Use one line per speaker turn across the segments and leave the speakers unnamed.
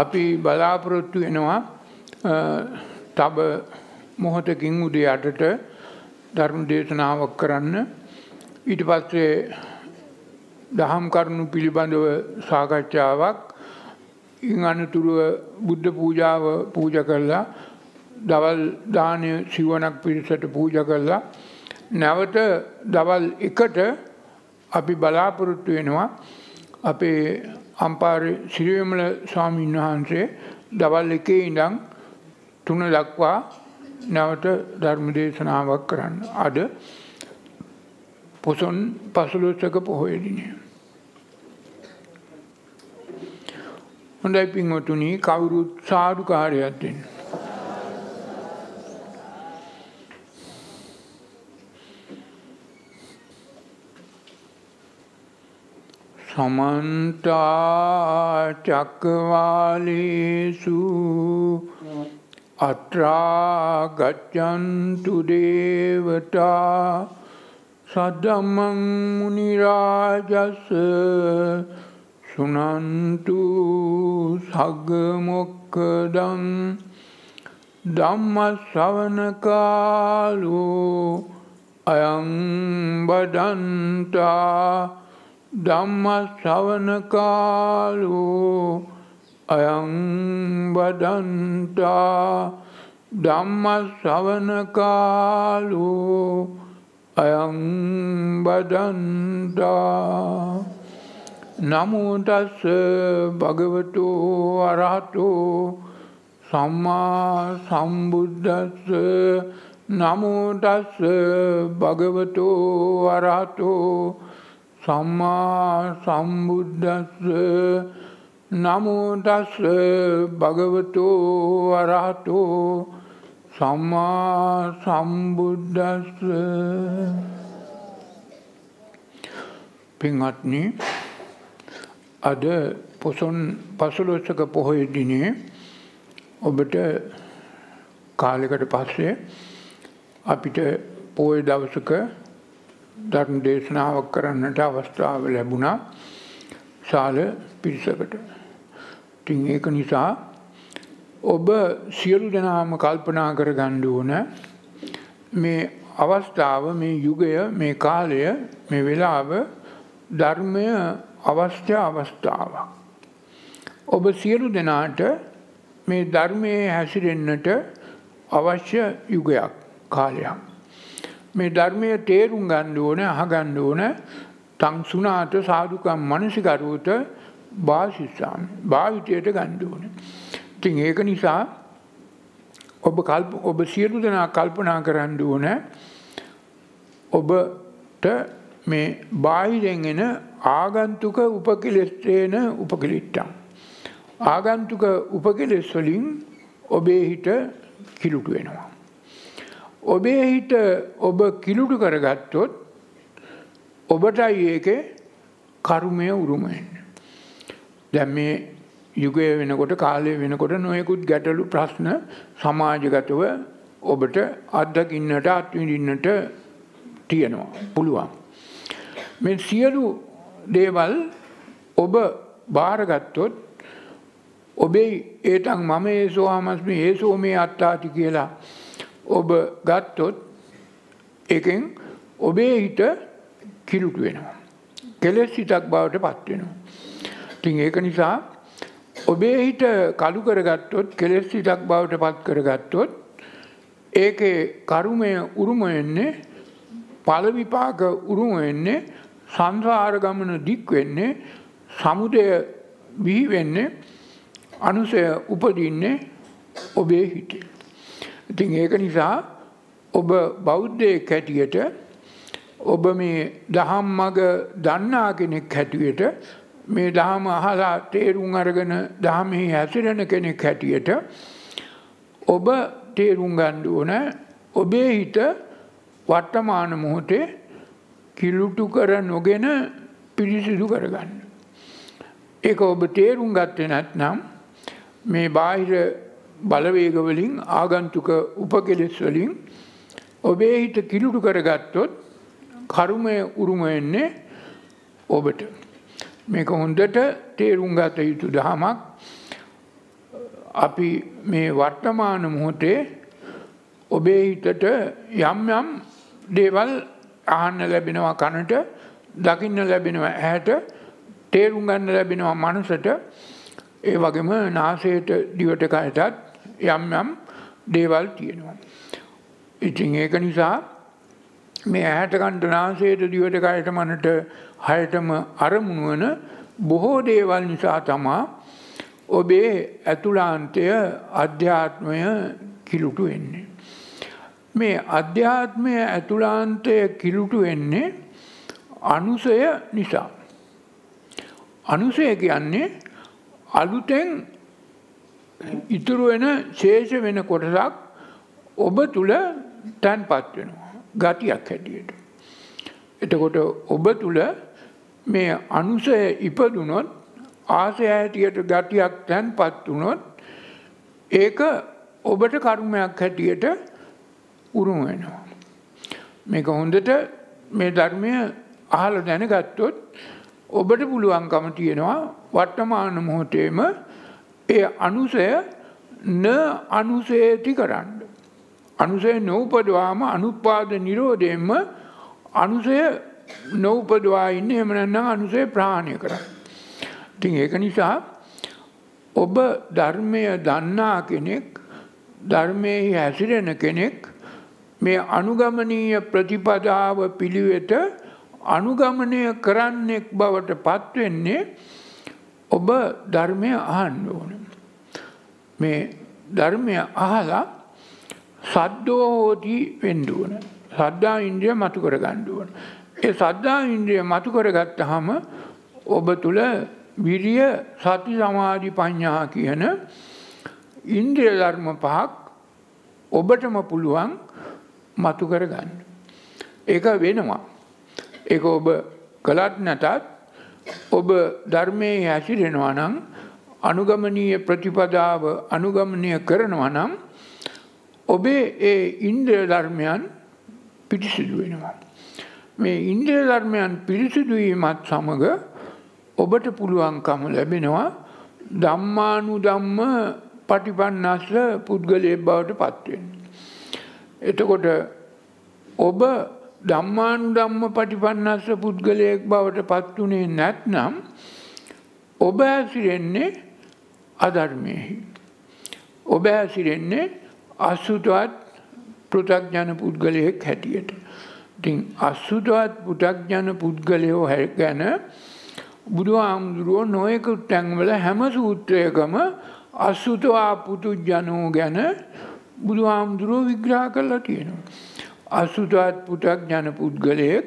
අපි බලාපොරොත්තු වෙනවා තබ මොහොතකින් උදේ අටට ධර්ම දේශනාවක් කරන්න ඊට පස්සේ දහම් කරුණු පිළිබඳව සාකච්ඡාවක් ඉන් අනතුරුව බුද්ධ පූජාව පූජ කරලා දවල් දානය සිවණක් පිරිසට පූජ කරලා නැවත දවල් එකට අපි බලාපොරොත්තු වෙනවා අපේ අම්පාර සිරියමල ස්වාමීන් වහන්සේ දවල් එකේ ඉඳන් තුන දක්වා නැවත ධර්ම දේශනාවක් කරන්න. අද පොසොන් පසළොස්වක පොහොය දිනය. හොඳයි පින්වතුනි කවුරුත් සාදුකාරයක් දෙන්න. සමන්තා චක්කවාලේසු අත්‍රාගච්චන්තු දේවතා සදමං මුනිරාජස සුනන්තු සගමොක්කදං ධම්ම සවනකාලෝ අයං බඩන්තා ධම්ම ශ්‍රවණ කාලෝ අයං වදන්තා ධම්ම ශ්‍රවණ කාලෝ අයං වදන්තා නමෝ තස් භගවතු අරහතෝ සම්මා සම්බුද්දස්ස නමෝ තස් භගවතු අරහතෝ සම්මා සම්බුද්දස්ස නමුදස්ස භගවතෝ අරහතෝ සම්මා සම්බුද්දස්ස පින්වත්නි අද පොසොන් පසළොස්සක පොහොය දිනේ ඔබට කාලයකට පස්සේ අපිට පොය දවසක ධර්ම දේශනාවක් කරන්නට අවස්ථාව ලැබුණා සාල පිරිසකට. ඉතින් ඒක නිසා ඔබ සියලු දෙනාම කල්පනා කර ගන්න ඕන මේ අවස්ථාව මේ යුගය මේ කාලය මේ වෙලාව ධර්මය අවශ්‍ය අවස්ථාවක්. ඔබ සියලු දෙනාට මේ ධර්මයේ හැසිරෙන්නට අවශ්‍ය යුගයක් කාලයක්. මේ ධර්මය තේරුම් ගන්න ඕන අහගන්න ඕන සංසුනාත සාදුකම් මනසිකරුවත භාෂිස්සාම භාවිතයට ගන්න ඕන. ඉතින් ඒක නිසා ඔබ කල්ප ඔබ සියලු දෙනා කල්පනා කරන්න ඕන ඔබට මේ බාහිරෙන් එන ආගන්තුක උපකිලෙස් තේන උපකිලිට්ටම් ආගන්තුක උපකිලෙස් වලින් ඔබේ හිත කිලුට වෙනවා ඔබේ හිත ඔබ කිලුටු කරගත්තොත් ඔබටයි ඒකේ කර්මය උරුම වෙන්න. දැන් මේ යුගය වෙනකොට කාලය වෙනකොට නොයෙකුත් ගැටලු ප්‍රශ්න සමාජගතව ඔබට අත්දකින්නට අත්විඳින්නට තියෙනවා පුළුවන්. මේ සියලු දේවල් ඔබ බාරගත්තොත් ඔබේ ඒතන් මම ඒසෝහමස්මි ඒසෝ මේ අත්තාති කියලා ඔබ ගත්තොත් එකෙන් ඔබේ හිත කිලුට වෙනවා. කෙලෙස් හිතක් බවට පත්වෙනවා. තින් ඒක නිසා ඔබේ හිට කළු කරගත්තොත් කෙලෙස් හිතක් බවට පත් කරගත්තොත් ඒකේ කරුමය උරුම වෙන්නේ පලවිපාක උරුම වෙන්නේ සංසාර ගමන දික් වෙන්නේ සමුදය බිහි වෙන්නේ අනුසය උපදින්නේ ඔබේ හිතේ. ඉතින් ඒක නිසා ඔබ බෞද්ධයෙක් හැටියට ඔබ මේ දහම් මග දන්නා කෙනෙක් හැටියට මේ දහම අහලා තේරුම් අරගෙන දහමෙහි හැසිරෙන කෙනෙක් හැටියට ඔබ තේරුම් ගන්න ඕන ඔබේ හිත වර්තමාන මොහොතේ කිලුටු කර නොගෙන පිරිසිදු කරගන්න. ඒක ඔබ තේරුම් ගත්තේ නැත්නම් මේ බාහිර බලවේගවලින් ආගන්තුක උපකෙලෙස් වලින් ඔබේ හිත කිලුටු කරගත්තොත් කරුමය උරුම වෙන්නේ ඔබට. මේක හොඳට තේරුම් ගත යුතු දහමක් අපි මේ වර්තමාන මොහොතේ ඔබේ හිතට යම් යම් දේවල් අහන්න ලැබෙනවා කනට දකින්න ලැබෙනවා ඇහැට තේරුම් ගන්න ලැබෙනවා මනසට ඒ වගේම නාසයට දිවට කයටත් යම් යම් දේවල් තියෙනවා. ඉතින් ඒක නිසා මේ ඇහැට කණ්ඩනාසයට දිවට කයට මනට හයටම අරමුණුවන බොහෝ දේවල් නිසා තමා ඔබේ ඇතුලාන්තය අධ්‍යාත්මය කිලුටු වෙන්නේ. මේ අධ්‍යාත්මය ඇතුලාන්තය කිලුටු වෙන්නේ අනුසය නිසා. අනුසය කියන්නේ අලුතෙන් ඉතුරු වෙන ශේෂ වෙන කොටසක් ඔබ තුළ තැන්පත් වෙනවා. ගතියක් හැටියට. එතකොට ඔබ තුළ මේ අනුසය ඉපදුනොත් ආසය හැටියට ගතියක් තැන්පත් වුනොත් ඒක ඔබට කර්මයක් හැටියට උරුම වෙනවා. මේක හොඳට මේ ධර්මය අහල දැනගත්තොත් ඔබට පුළුවන්කම තියෙනවා වර්තමාන මොහොතේම ඒ අනුසය න අනුසේති කරන්න. අනුසය නෝපදවාම අනුපාද නිරෝධයෙන්ම අනුසය නෝපදවා ඉන්න එමනන්න අනුසය ප්‍රාණය කර. ඉතින් ඒක නිසා ඔබ ධර්මය දන්නා කෙනෙක් ධර්මයෙහි හැසිරෙන කෙනෙක් මේ අනුගමනීය ප්‍රතිපදාව පිළිවෙත අනුගමනය කරන්නෙක් බවට පත්වෙන්නේ ඔබ ධර්මය අහන්න ඕන. මේ ධර්මය අහලා සද්දෝහෝති වෙන්ඩුවන. සද්දා ඉන්ද්‍රිය මතු කර ගණ්ඩුවන. ඒ සද්දා ඉන්ද්‍රිය මතු කරගත්ත හම ඔබ තුළ විරිය සති සමාධි පඤ්ඥා කියන ඉන්ද්‍රිය ධර්ම පහක් ඔබටම පුළුවන් මතු කරගන්න. ඒක වෙනවා. ඒ ඔබ කළත් නැතත් ඔබ ධර්මයේ හැසිරෙනවා නම් අනුගමනීය ප්‍රතිපදාව අනුගමනය කරනවා නම් ඔබේ ඒ ඉන්ද්‍ර ධර්මයන් පිරිසිදු වෙනවා. මේ ඉන්ද්‍ර ධර්මයන් පිරිසිදුවීමත් සමඟ ඔබට පුළුවන්කම ලැබෙනවා දම්මානු දම්ම පටිපන්නස්ල පුද්ගලය බවට පත්වෙන්. එතකොට ඔබ ධම්මාන් ධම්ම පටිපන්නස්ස පුද්ගලයෙක් බවට පත්වනේ නැත්නම් ඔබ ඇසිරෙන්නේ අධර්මයහි. ඔබ ඇසිරෙන්නේ අසුටවත් පෘතක්ඥන පුද්ගලයෙක් හැටියට. ඉතින් අස්සුටවත් පුටක්ඥන පුද්ගලයෝ හැ ගැන බුදු හාමුදුරුවෝ නොයකුත් තැන්වල හැම සූත්‍රයකම අස්සුතවා පුතුජ්ජනෝ ගැන බුදු හාමුදුරුවෝ විග්‍රහ කරලා තියෙනවා. අසුදාත් පුතඥන පුද්ගලයෙක්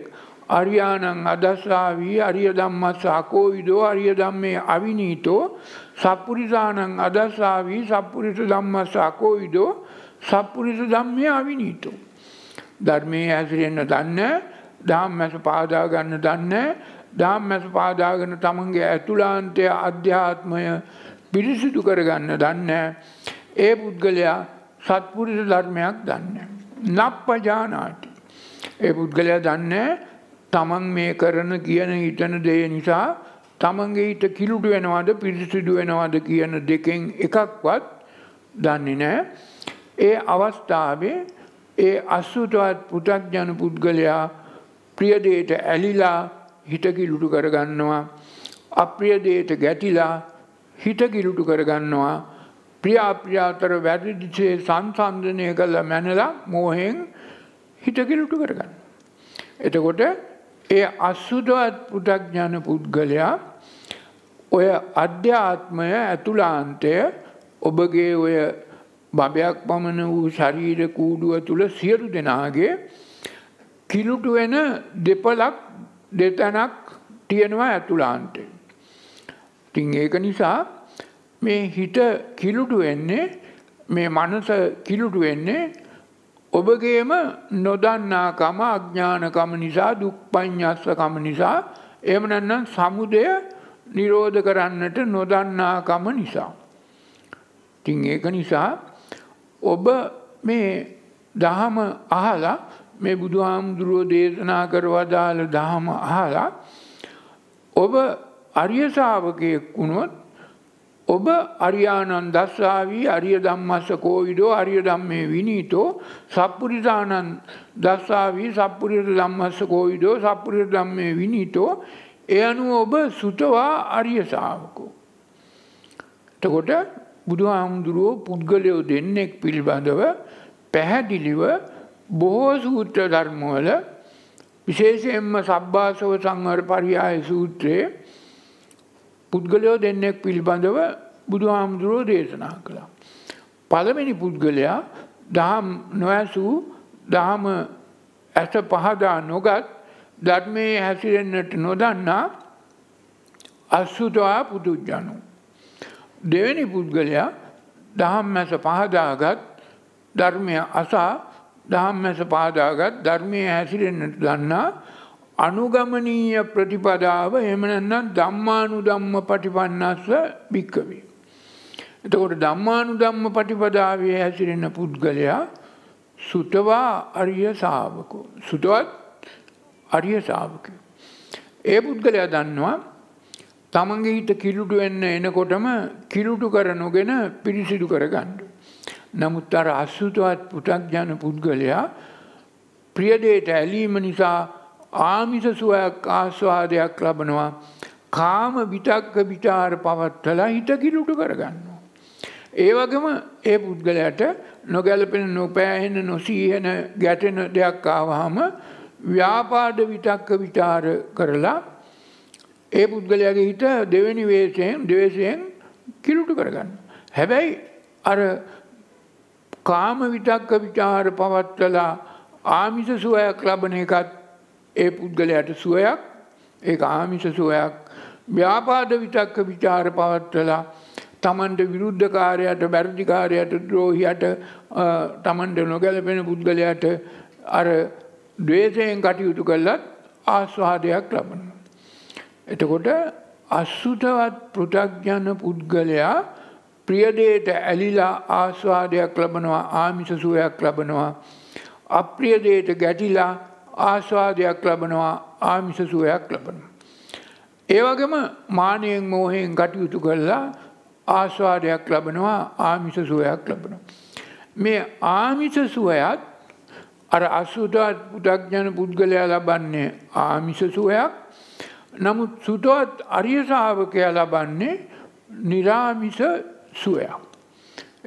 අරියානං අදස්සාාවී අරිය දම්මත් සාකෝවිදෝ අරිය දම්මේ අවිනීතෝ සප්පුරිසානං අදස්සාාවී සප්පුරිස දම්මත් සාකෝවිදෝ සප්පුරිස දම්මේ අවිනීතෝ. ධර්මය ඇසිරෙන්න්න දන්න දම් මැස පාදාගන්න දන්න දම් මැස පාදාගන තමන්ගේ ඇතුලාන්තය අධ්‍යාත්මය පිරිසිදු කරගන්න දන්න ඒ පුද්ගලයා සත්පුරිස ධර්මයක් දන්න. නප්පජානාටි. ඒ පුද්ගලයා දන්නේ තමන් මේ කරන කියන හිතන දේ නිසා තමන්ගේ හිත කිලුටු වෙනවද පිරිසිදු වෙනවද කියන දෙකෙන් එකක්වත් දන්නේ නෑ. ඒ අවස්ථාවේ ඒ අස්සුතවත් පුතක්ජන පුද්ගලයා ප්‍රියදේට ඇලිලා හිතකිලුටු කරගන්නවා. අප්‍රියදේට ගැටිලා හිතකිලුටු කරගන්නවා ක්‍රියාප්‍රියාතර වැරදිසේ සංසන්ධනය කළ මැනලා මෝහෙන් හිටකිලුටු කරගන්න. එතකොට ඒ අස්සුදවත් පුටක්ඥාන පුද්ගලයා ඔය අධ්‍යාත්මය ඇතුලාන්තය ඔබගේ ඔය බභයක් පමණ වූ ශරීර කූඩුව තුළ සියරු දෙනාගේ කිලුටු වෙන දෙපලක් දෙතැනක් තියෙනවා ඇතුලාන්තේ. තිං ඒක නිසා මේ හිත කිලුටු වෙන්නේ මේ මනස කිලුටු වෙන්නේ ඔබගේම නොදන්නාකම අඥානකම නිසා දුක්පඤ්ඤස්සකම නිසා එහෙම නැත්නම් සමුදය නිරෝධ කරන්නට නොදන්නාකම නිසා. ඉතින් ඒක නිසා ඔබ මේ දහම අහලා මේ බුදුහාමුදුරුවෝ දේශනා කරවදාළ දහම අහලා ඔබ අරිය ශාවකයෙක් වුණොත් ඔබ අරියානන් දස්සාාවී අරිය දම්මස්ස කෝවිඩෝ අරිය දම්මේ විනීතෝ සප්පුරිසානන් දස්සාාවී සප්පුරියට දම්මස්ස කෝවිඩෝ සප්පුරිය දම්මේ විනීතෝ එ අනුව ඔබ සුතවා අරිය සාාවකෝ. එතකොට බුදු හාමුදුරුවෝ පුද්ගලයෝ දෙන්නෙක් පිළිබඳව පැහැදිලිව බොහෝ සූත්‍ර ධර්මවල විශේෂයෙන්ම සබ්භාසව සංවර පරියාය සූත්‍රයේ පුද්ගලයෝ දෙන්නෙක් පිළිබඳව බුදු හාමුදුරුවෝ දේශනා කළා. පළවෙනි පුද්ගලයා දහම් නොඇසූ දහම ඇස පහදා නොගත් ධර්මයේ හැසිරෙන්න්නට නොදන්නා අස්සුතවා පුදුජ්ජනු. දෙවැනි පුද්ගලයා දහම් ඇස පහදාගත් ධර්මය අසා දහම් ඇස පාදාගත් ධර්මය හැසිරෙන්න්නට දන්නා අනුගමනීය ප්‍රතිපදාව එමනන්න දම්මානු දම්ම පටිපන්නස්ස භික්කවී. එතකොට දම්මානු දම්ම පටිපදාවේ හැසිරෙන පුද්ගලයා සුටවා අරිය සාාවකෝ. සුටවත් අරිය සාාවකය. ඒ පුද්ගලයා දන්නවා තමන්ගේ හිත කිලුටු වෙන්න එනකොටම කිලුටු කර නොගෙන පිරිසිදු කරගන්න. නමුත් අර අස්සුතවත් පුටක් ජන පුද්ගලයා ප්‍රියදේට ඇලීම නිසා ආමිස සුවයක් ආස්වාදයක් ලබනවා කාම විතක්ක විචාර පවත්වලා හිත කිලුට කරගන්නවා. ඒ වගේම ඒ පුද්ගලයට නොගැලපෙන නොපෑහෙන නොසීහෙන ගැටෙන දෙයක් ආවහම ව්‍යාපාද විතක්ක විචාර කරලා ඒ පුද්ගලයාගේ හිත දෙවෙනි වේශයෙන් දෙවේශයෙන් කිලුට කරගන්න. හැබැයි අර කාම විතක්ක විචාර පවත්වලා ආමිස සුවයක් ලබන එකත් ඒ පුද්ගලයට සුවයක් ඒ ආමිස සුවයක් ව්‍යාපාද විතක්ක විචාර පවත්වලා තමන්ට විරුද්ධකාරයට බැරදිකාරයට ද්‍රෝහියට තමන්ට නොගැලපෙන පුද්ගලයට අර දේශයෙන් කටයුතු කල්ලත් ආස්වාදයක් ලබන. එතකොට අස්සුතවත් පෘටක්ඥන පුද්ගලයා ප්‍රියදේට ඇලිලා ආස්වාදයක් ලබනවා ආමිසසුවයක් ලබනවා අප්‍රියදේට ගැටිලා ආස්වාදයක් ලබනවා ආමිස සුවයක් ලබනවා. ඒවගේම මානයෙන් මෝහයෙන් කටයුතු කරලා ආස්වාදයක් ලබනවා ආමිස සුවයක් ලබනවා. මේ ආමිස සුවයත් අර අසුතවත් පුදක්ඥන පුද්ගලයා ලබන්නේ ආමිස සුවයක් නමුත් සුතවත් අරිය ශාවකයා ලබන්නේ නිරාමිස සුවයක්.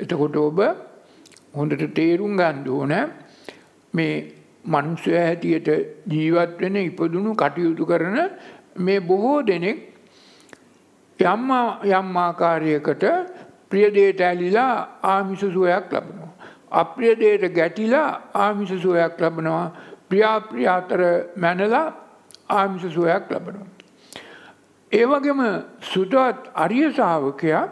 එතකොට ඔබ හොඳට තේරුම් ගන්න ඕන මේ මනුස්සය හැටියට ජීවත් වෙන ඉපදුණු කටයුතු කරන මේ බොහෝ දෙනෙක් යම් යම් ආකාරයකට ප්‍රියදේට ඇලිලා ආමිස සුවයක් ලබනවා. අප්‍රියදේට ගැටිලා ආමිස සුවයක් ලබනවා. ප්‍රියාප්‍රිය අතර මැනලා ආමිස සුවයක් ලබනවා. ඒ වගේම සුදවත් අරිය ශාවකයා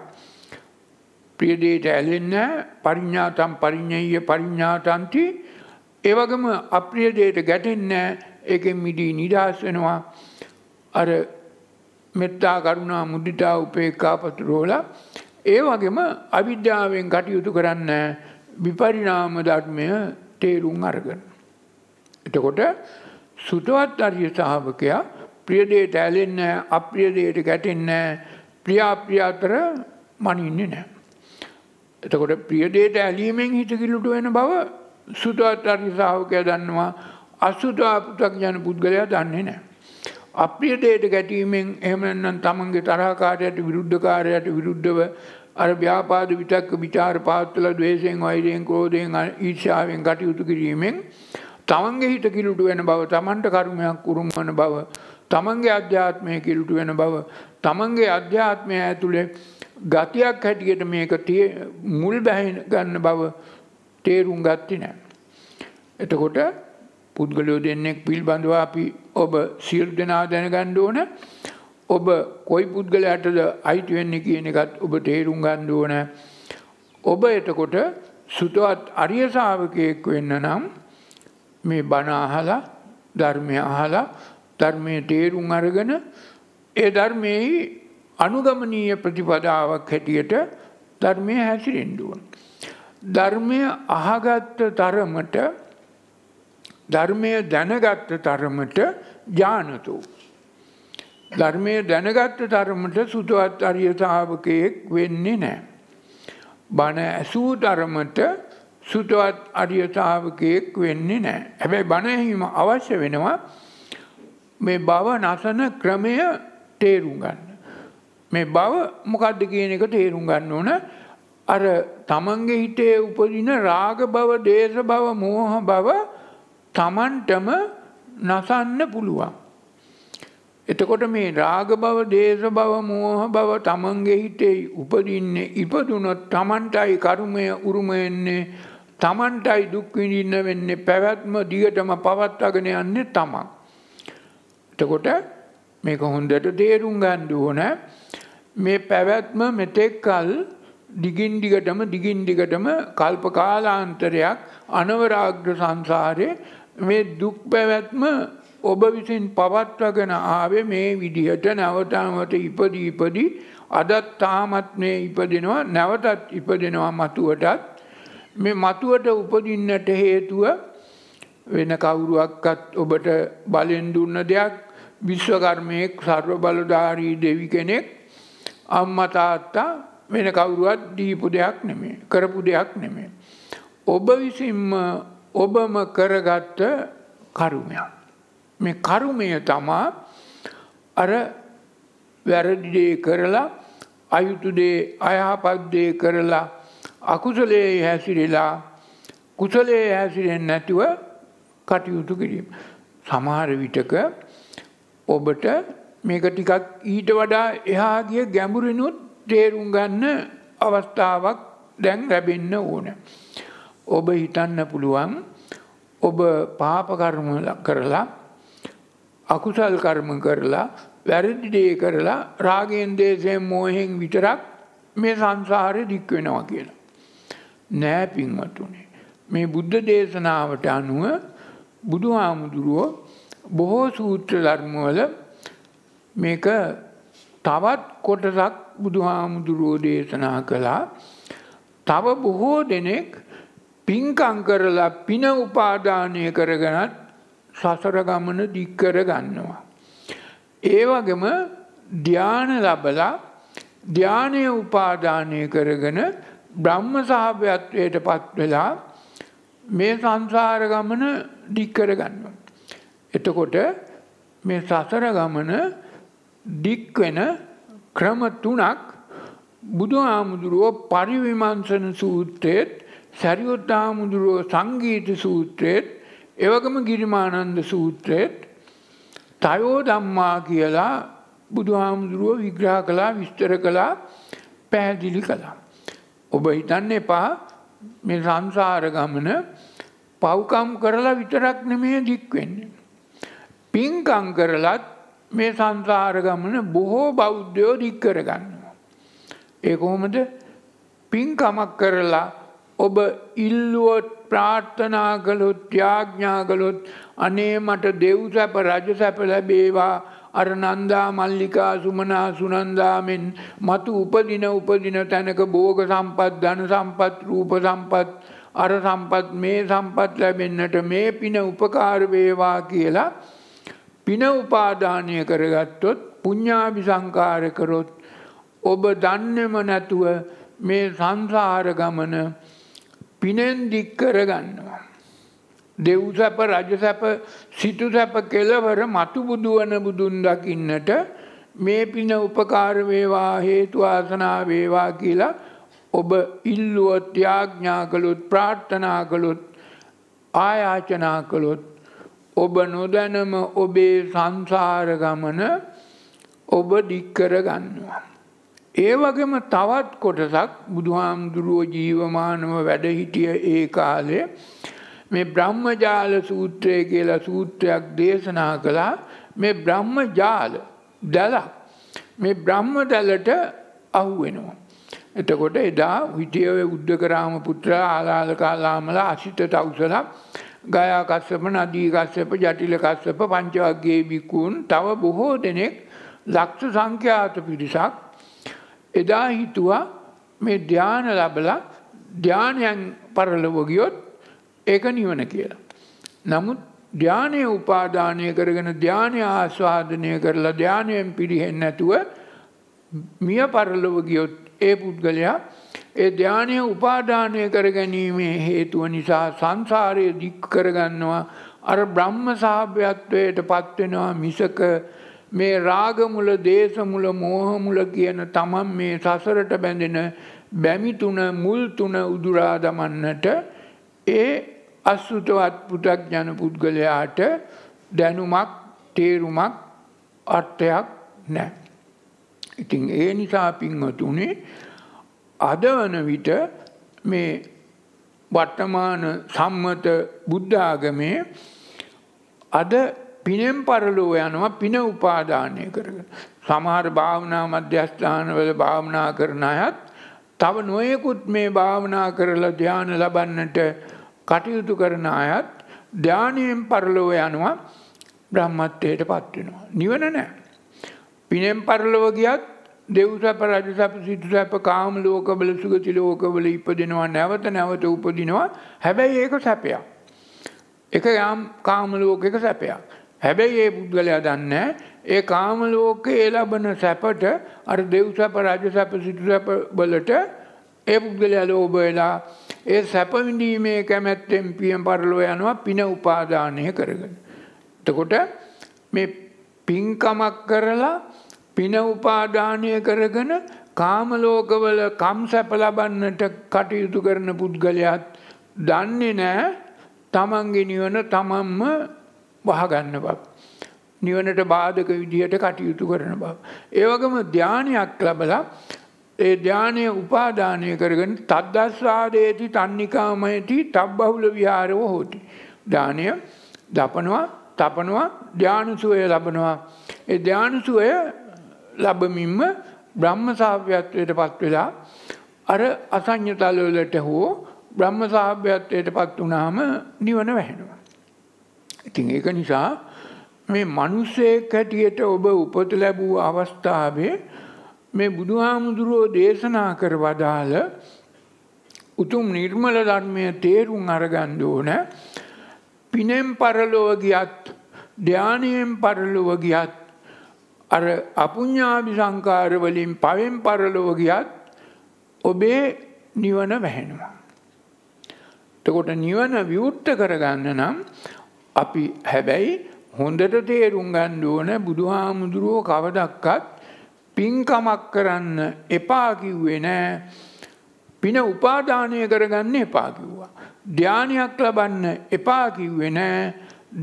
ප්‍රියදේට ඇලෙන්නේ පරිඥාතම් පරිඥය පරිඥාතන්ති ඒවගම අප්‍රිය දේට ගැටෙන්නෑ එක මිඩී නිදහස් වෙනවා අර මෙත්තා කරුණා මුදිතා උපේකා පතුරෝල ඒ වගේම අවිද්‍යාවෙන් කටයුතු කරන්න විපරිණාම ධර්මය තේරුම් අරගන. එතකොට සුටවත් අරිය සහභකයා ප්‍රියදේට ඇලෙන්න අප්‍රියදයට ගැටෙන්න ප්‍රියාප්‍රියාතර මනින්නේ නෑ. එතකොට ප්‍රියදේට ඇලීමෙන් හිතකිලුට වෙන බව සුදාචාර්ය සාහවකයා දන්නවා අසුදා පුතග්ජන පුද්ගලයා දන්නේ නැහැ. අප්‍රිය දෙයට ගැටීමෙන් එහෙම නැත්නම් තමන්ගේ තරහකාරයට විරුද්ධකාරයට විරුද්ධව අර ව්‍යාපාද විතක්ක ਵਿਚාර පාත්වල ද්වේෂයෙන් වෛරයෙන් ක්‍රෝධයෙන් ඊර්ෂ්‍යාවෙන් කටයුතු කිරීමෙන් තමන්ගේ හිත කිලුට වෙන බව තමන්ට කර්මයක් උරුම වන බව තමන්ගේ අධ්‍යාත්මය කිලුට වෙන බව තමන්ගේ අධ්‍යාත්මය ඇතුළේ ගතියක් හැටියට මේක මුල් බැහැ ගන්න බව තේරුම් ගත්ති නෑ. එතකොට පුද්ගලයෝ දෙන්නෙක් පිල්බඳව අපි ඔබ සියල් දෙනා දැනගණ්ඩ ඕන ඔබ කොයි පුද්ගලයටද අයිතිවෙන්න කියන එකත් ඔබ තේරුම් ගණ්ඩ ඕන ඔබ එතකොට සුතුවත් අරියසාාවකයෙක් වෙන්න නම් මේ බනාහලා ධර්මය අහලා ධර්මය තේරුම් අරගෙන ඒ ධර්මයේ අනුගමනීය ප්‍රතිපදාවක් හැටියට ධර්මය හැසිරෙන්ඩුවන්. ධර්මය අහගත්ත තරමට ධර්මය දැනගත්ත තරමට ජානතෝ. ධර්මය දැනගත්ත තරමට සුතුවත් අරියතාවකයෙක් වෙන්නේ නෑ. බණ ඇසූ තරමට සුතුවත් අරියතාවකයෙක් වෙන්නේ නෑ. හැබැයි බණහිම අවශ්‍ය වෙනවා මේ බව නසන ක්‍රමය තේරුම් ගන්න. මේ බව මොකක්ද කියන එක තේරුම් ගන්න ඕන අර තමන්ගේ හිතේ උපදින රාග බව, දේශ බව, මෝහ බව තමන්ටම නසන්න පුළුවන්. එතකොට මේ රාග බව, දේශ බව, මෝහ බව තමන්ගේ හිතේ උපදින්නේ ඉපදුනොත් තමන්ටයි කර්මය උරුම වෙන්නේ තමන්ටයි දුක් විඳින්න වෙන්නේ පැවැත්ම දිගටම පවත්වාගෙන යන්නේ තමන්. එතකොට මේක හොඳට තේරුම් ගන්න ඕන මේ පැවැත්ම මෙතෙක්කල් දිගින් දිගටම දිගින් දිගටම කල්ප කාලාන්තරයක් අනවරාග්‍ර සංසාරේ මේ දුක් පැවැත්ම ඔබ විසින් පවත්වගෙන ආවේ මේ විදිහට නැවතමට ඉපදී ඉපදී අදත් තාමත් මේ ඉපදෙනවා නැවතත් ඉපදෙනවා මතුවටත් මේ මතුවට උපදින්නට හේතුව වෙන කවුරුවක්වත් ඔබට බලෙන් දුන්න දෙයක් විශ්වකර්මයෙක් සර්ව බලධාරී දෙවි කෙනෙක් අම්මතාත්තා වෙන කවුරුවත් දීපු දෙයක් නෙමේ කරපු දෙයක් නෙමේ. ඔබ විසින්ම ඔබම කරගත්ත කරුමයක්. මේ කරුමය තමා අර වැරදිදේ කරලා අයුතුදේ අයහපත්දේ කරලා අකුසලයේ හැසිරලා කුසලයේ හැසිරෙන් නැතිව කටයුතු කිරීම. සමහර විටක ඔබට මේක ටිකක් ඊට වඩා එහාගිය ගැඹුරිනුත් තේරුම් ගන්න අවස්ථාවක් දැන් ලැබෙන්න ඕන. ඔබ හිතන්න පුළුවන් ඔබ පාපකර්ම කරලා අකුසල් කර්ම කරලා වැරදි දේ කරලා රාගෙන් දේශයෙන් මෝහෙන් විතරක් මේ සංසාරය දික් වෙනවා කියලා. නෑ පින්වතුනේ. මේ බුද්ධ දේශනාවට අනුව බුදු හාමුදුරුවෝ බොහෝ සූත්‍ර ධර්මවල මේක තවත් කොටසක් බුදුහාමුදුරුවෝ දේශනා කළා තව බොහෝ දෙනෙක් පින්කං කරලා පින උපාදානය කරගනත් සසර ගමන දික්කර ගන්නවා. ඒවගම ධ්‍යාන ලබලා ධ්‍යානය උපාදානය කරගෙන බ්‍රහ්ම සහභයත්වයට පත් වෙලා මේ සංසාර ගමන දික්කර ගන්නවා. එතකොට මේ සසර ගමන දික්වෙන ක්‍රම තුනක් බුදුහාමුදුරුවෝ පරිවිමංසන සූත්‍රයේත් සැරියොත් හාමුදුරුවෝ සංගීත සූත්‍රයේත් එවගම ගිරිමානන්ද සූත්‍රයේත් තයෝ ධම්මා කියලා බුදුහාමුදුරුවෝ විග්‍රහ කළා විස්තර කළා පැහැදිලි කළා. ඔබ හිතන්න එපා මේ සංසාර ගමන පව්කම් කරලා විතරක් නෙමේ දික්වෙන්නේ. පින්කම් කරලත් මේ සංසාර ගමන බොහෝ බෞද්ධයෝ දික් කරගන්නවා. ඒ කොහොමද පින්කමක් කරලා ඔබ ඉල්ලුවොත් ප්‍රාර්ථනා කළොත් ත්‍යාඥා කළොත් අනේ මට දෙව් සැප රජ සැප ලැබේවා අර නන්දා මල්ලිකා සුමනා සුනන්දාමෙන් මතු උපදින උපදින තැනක බෝග සම්පත් ධන සම්පත් රූප සම්පත් අර සම්පත් මේ සම්පත් ලැබෙන්නට මේ පින උපකාර වේවා කියලා පින උපාධානය කරගත්තොත් පුඤ්ඥාභි සංකාර කරොත් ඔබ දන්නෙම නැතුව මේ සංසාර ගමන පිනෙන් දික් කරගන්නවා. දෙව්සැප රජසැප සිටු සැප කෙලවර මතු බුදුවන බුදුන් දකින්නට මේ පින උපකාරවේවා හේතුවාසනාවේවා කියලා ඔබ ඉල්ලුවොත් යාඥා කළොත් ප්‍රාර්ථනා කළොත් ආයාචනා කළොත් ඔබ නොදැනම ඔබේ සංසාර ගමන ඔබ දික්කර ගන්නවා. ඒ වගේම තවත් කොටසක් බුදුහාමුදුරුවෝ ජීවමානව වැඩහිටිය ඒ කාලය මේ බ්‍රහ්මජාල සූත්‍රය කියලා සූත්‍රයක් දේශනා කළා මේ බ්‍රහ්ම ජාල දැලක් මේ බ්‍රහ්ම දැලට අහුවෙනවා. එතකොට එදා හිටියව උද්දකරාම පුත්‍ර ආලාල කාලාමල අසිත තවසලක් ගයාකස්සප නදීකස්සප ජටිලකස්සප පංචවක්ගේ බිකුන් තව බොහෝ දෙනෙක් ලක්ෂ සංඛ්‍යාත පිරිසක් එදා හිතුවා මේ ධ්‍යාන ලබල ධ්‍යානයන් පරලවගියොත් ඒක නිවන කියලා. නමුත් ධ්‍යානය උපාධානය කරගෙන ධ්‍යානය ආස්වාධනය කරලා ධ්‍යානයෙන් පිරිහෙන් නැතුව මිය පරලව ගියොත් ඒ පුද්ගලයා ඒ ධානය උපාදානය කර ගැනීමේ හේතුව නිසා සංසාරය දික් කරගන්නවා අර බ්‍රහ්ම සාභ්‍යත්වයට පත්වෙනවා මිසක මේ රාගමුල දේශමුල මෝහමුල කියන තමන් මේ සසරට බැඳෙන බැමිතුන මුල්තුන උදුරා දමන්නට ඒ අස්සුතවත් පුටක් ජන පුද්ගලයාට දැනුමක් තේරුමක් අර්ථයක් නෑ. ඉතින් ඒ නිසා පින්වතුනේ අද වන විට මේ වර්තමාන සම්මත බුද්ධාගමේ අද පිනෙන් පරලෝ යනවා පින උපාදානය කරගෙන. සමහර භාවනා මධ්‍යස්ථානවල භාවනා කරන අයත් තව නොයෙකුත් මේ භාවනා කරලා ධ්‍යාන ලබන්නට කටයුතු කරන අයත් ධ්‍යානයෙන් පරලෝ යනවා බ්‍රහ්මත්වයට පත්වෙනවා. නිවන නෑ. පිනෙන් පරලොව ගියත් දෙව්සැප රජසැප සිටුසැප කාම ලෝකවල සුගති ලෝකවල ඉපදිනවා නැවත නැවත උපදිනවා හැබැයි ඒක සැපයක්. එක යම් කාම ලෝකයක සැපයක්. හැබැයි ඒ පුද්ගලයා දන්නේ ඒ කාම ලෝකයේ ලබන සැපට අර දෙව්සැප රජසැප සිටුසැප වලට ඒ පුද්ගලයා ලෝභ වෙලා ඒ සැප විඳීමේ කැමැත්තෙන් පියම් පරලෝ යනවා පින උපාදානය කරගෙන. එතකොට මේ පින්කමක් කරලා පින උපාදානය කරගෙන කාමලෝකවල කම් සැප ලබන්නට කටයුතු කරන පුද්ගලයාත් දන්නේ නෑ තමන්ගේ නිවන තමන්ම වහගන්න බක්. නිවනට බාධක විදිහට කටයුතු කරන බව. ඒවගම ධ්‍යානයක් ලබලා ඒ ධ්‍යානය උපාධානය කරගෙන තද්දස්වාදයති තන්නිකාමයති තබ්බහුල විහාරව හෝටි. ධානය දපනවා තපනවා ධ්‍යානසුවය ලබනවා. ඒ ධ්‍යානසුවය ලබමින්ම බ්‍රහ්ම සාභ්‍යත්වයට පත් වෙලා අර අසං්ඥතලවලට හෝ බ්‍රහ්ම සාභ්‍යත්වයට පත් වනාම නිවන වැහෙනවා. ඉතින් ඒක නිසා මේ මනුස්සයෙක් හැටියට ඔබ උපත ලැබූ අවස්ථාවේ මේ බුදුහාමුදුරුවෝ දේශනා කර වදාළ උතුම් නිර්මල ධර්මය තේරුම් අරගන්න ඕන පිනෙන් පරලොව ගියත් ධානයෙන් පරලොව ගියත් අර අපුඤ්ඤාභි සංකාර වලින් පවෙන් පරලොව ගියත් ඔබේ නිවන වැහෙනවා. එතකොට නිවන විවුර්ත කරගන්න නම් අපි හැබැයි හොඳට තේරුම් ගන්න ඕන බුදුහාමුදුරුව කවදක්වත් පින්කමක් කරන්න එපා කිව්වේ නෑ. පින උපාදානය කරගන්න එපා කිව්වා. ධානයක් ලබන්න එපා කිව්වේ නෑ.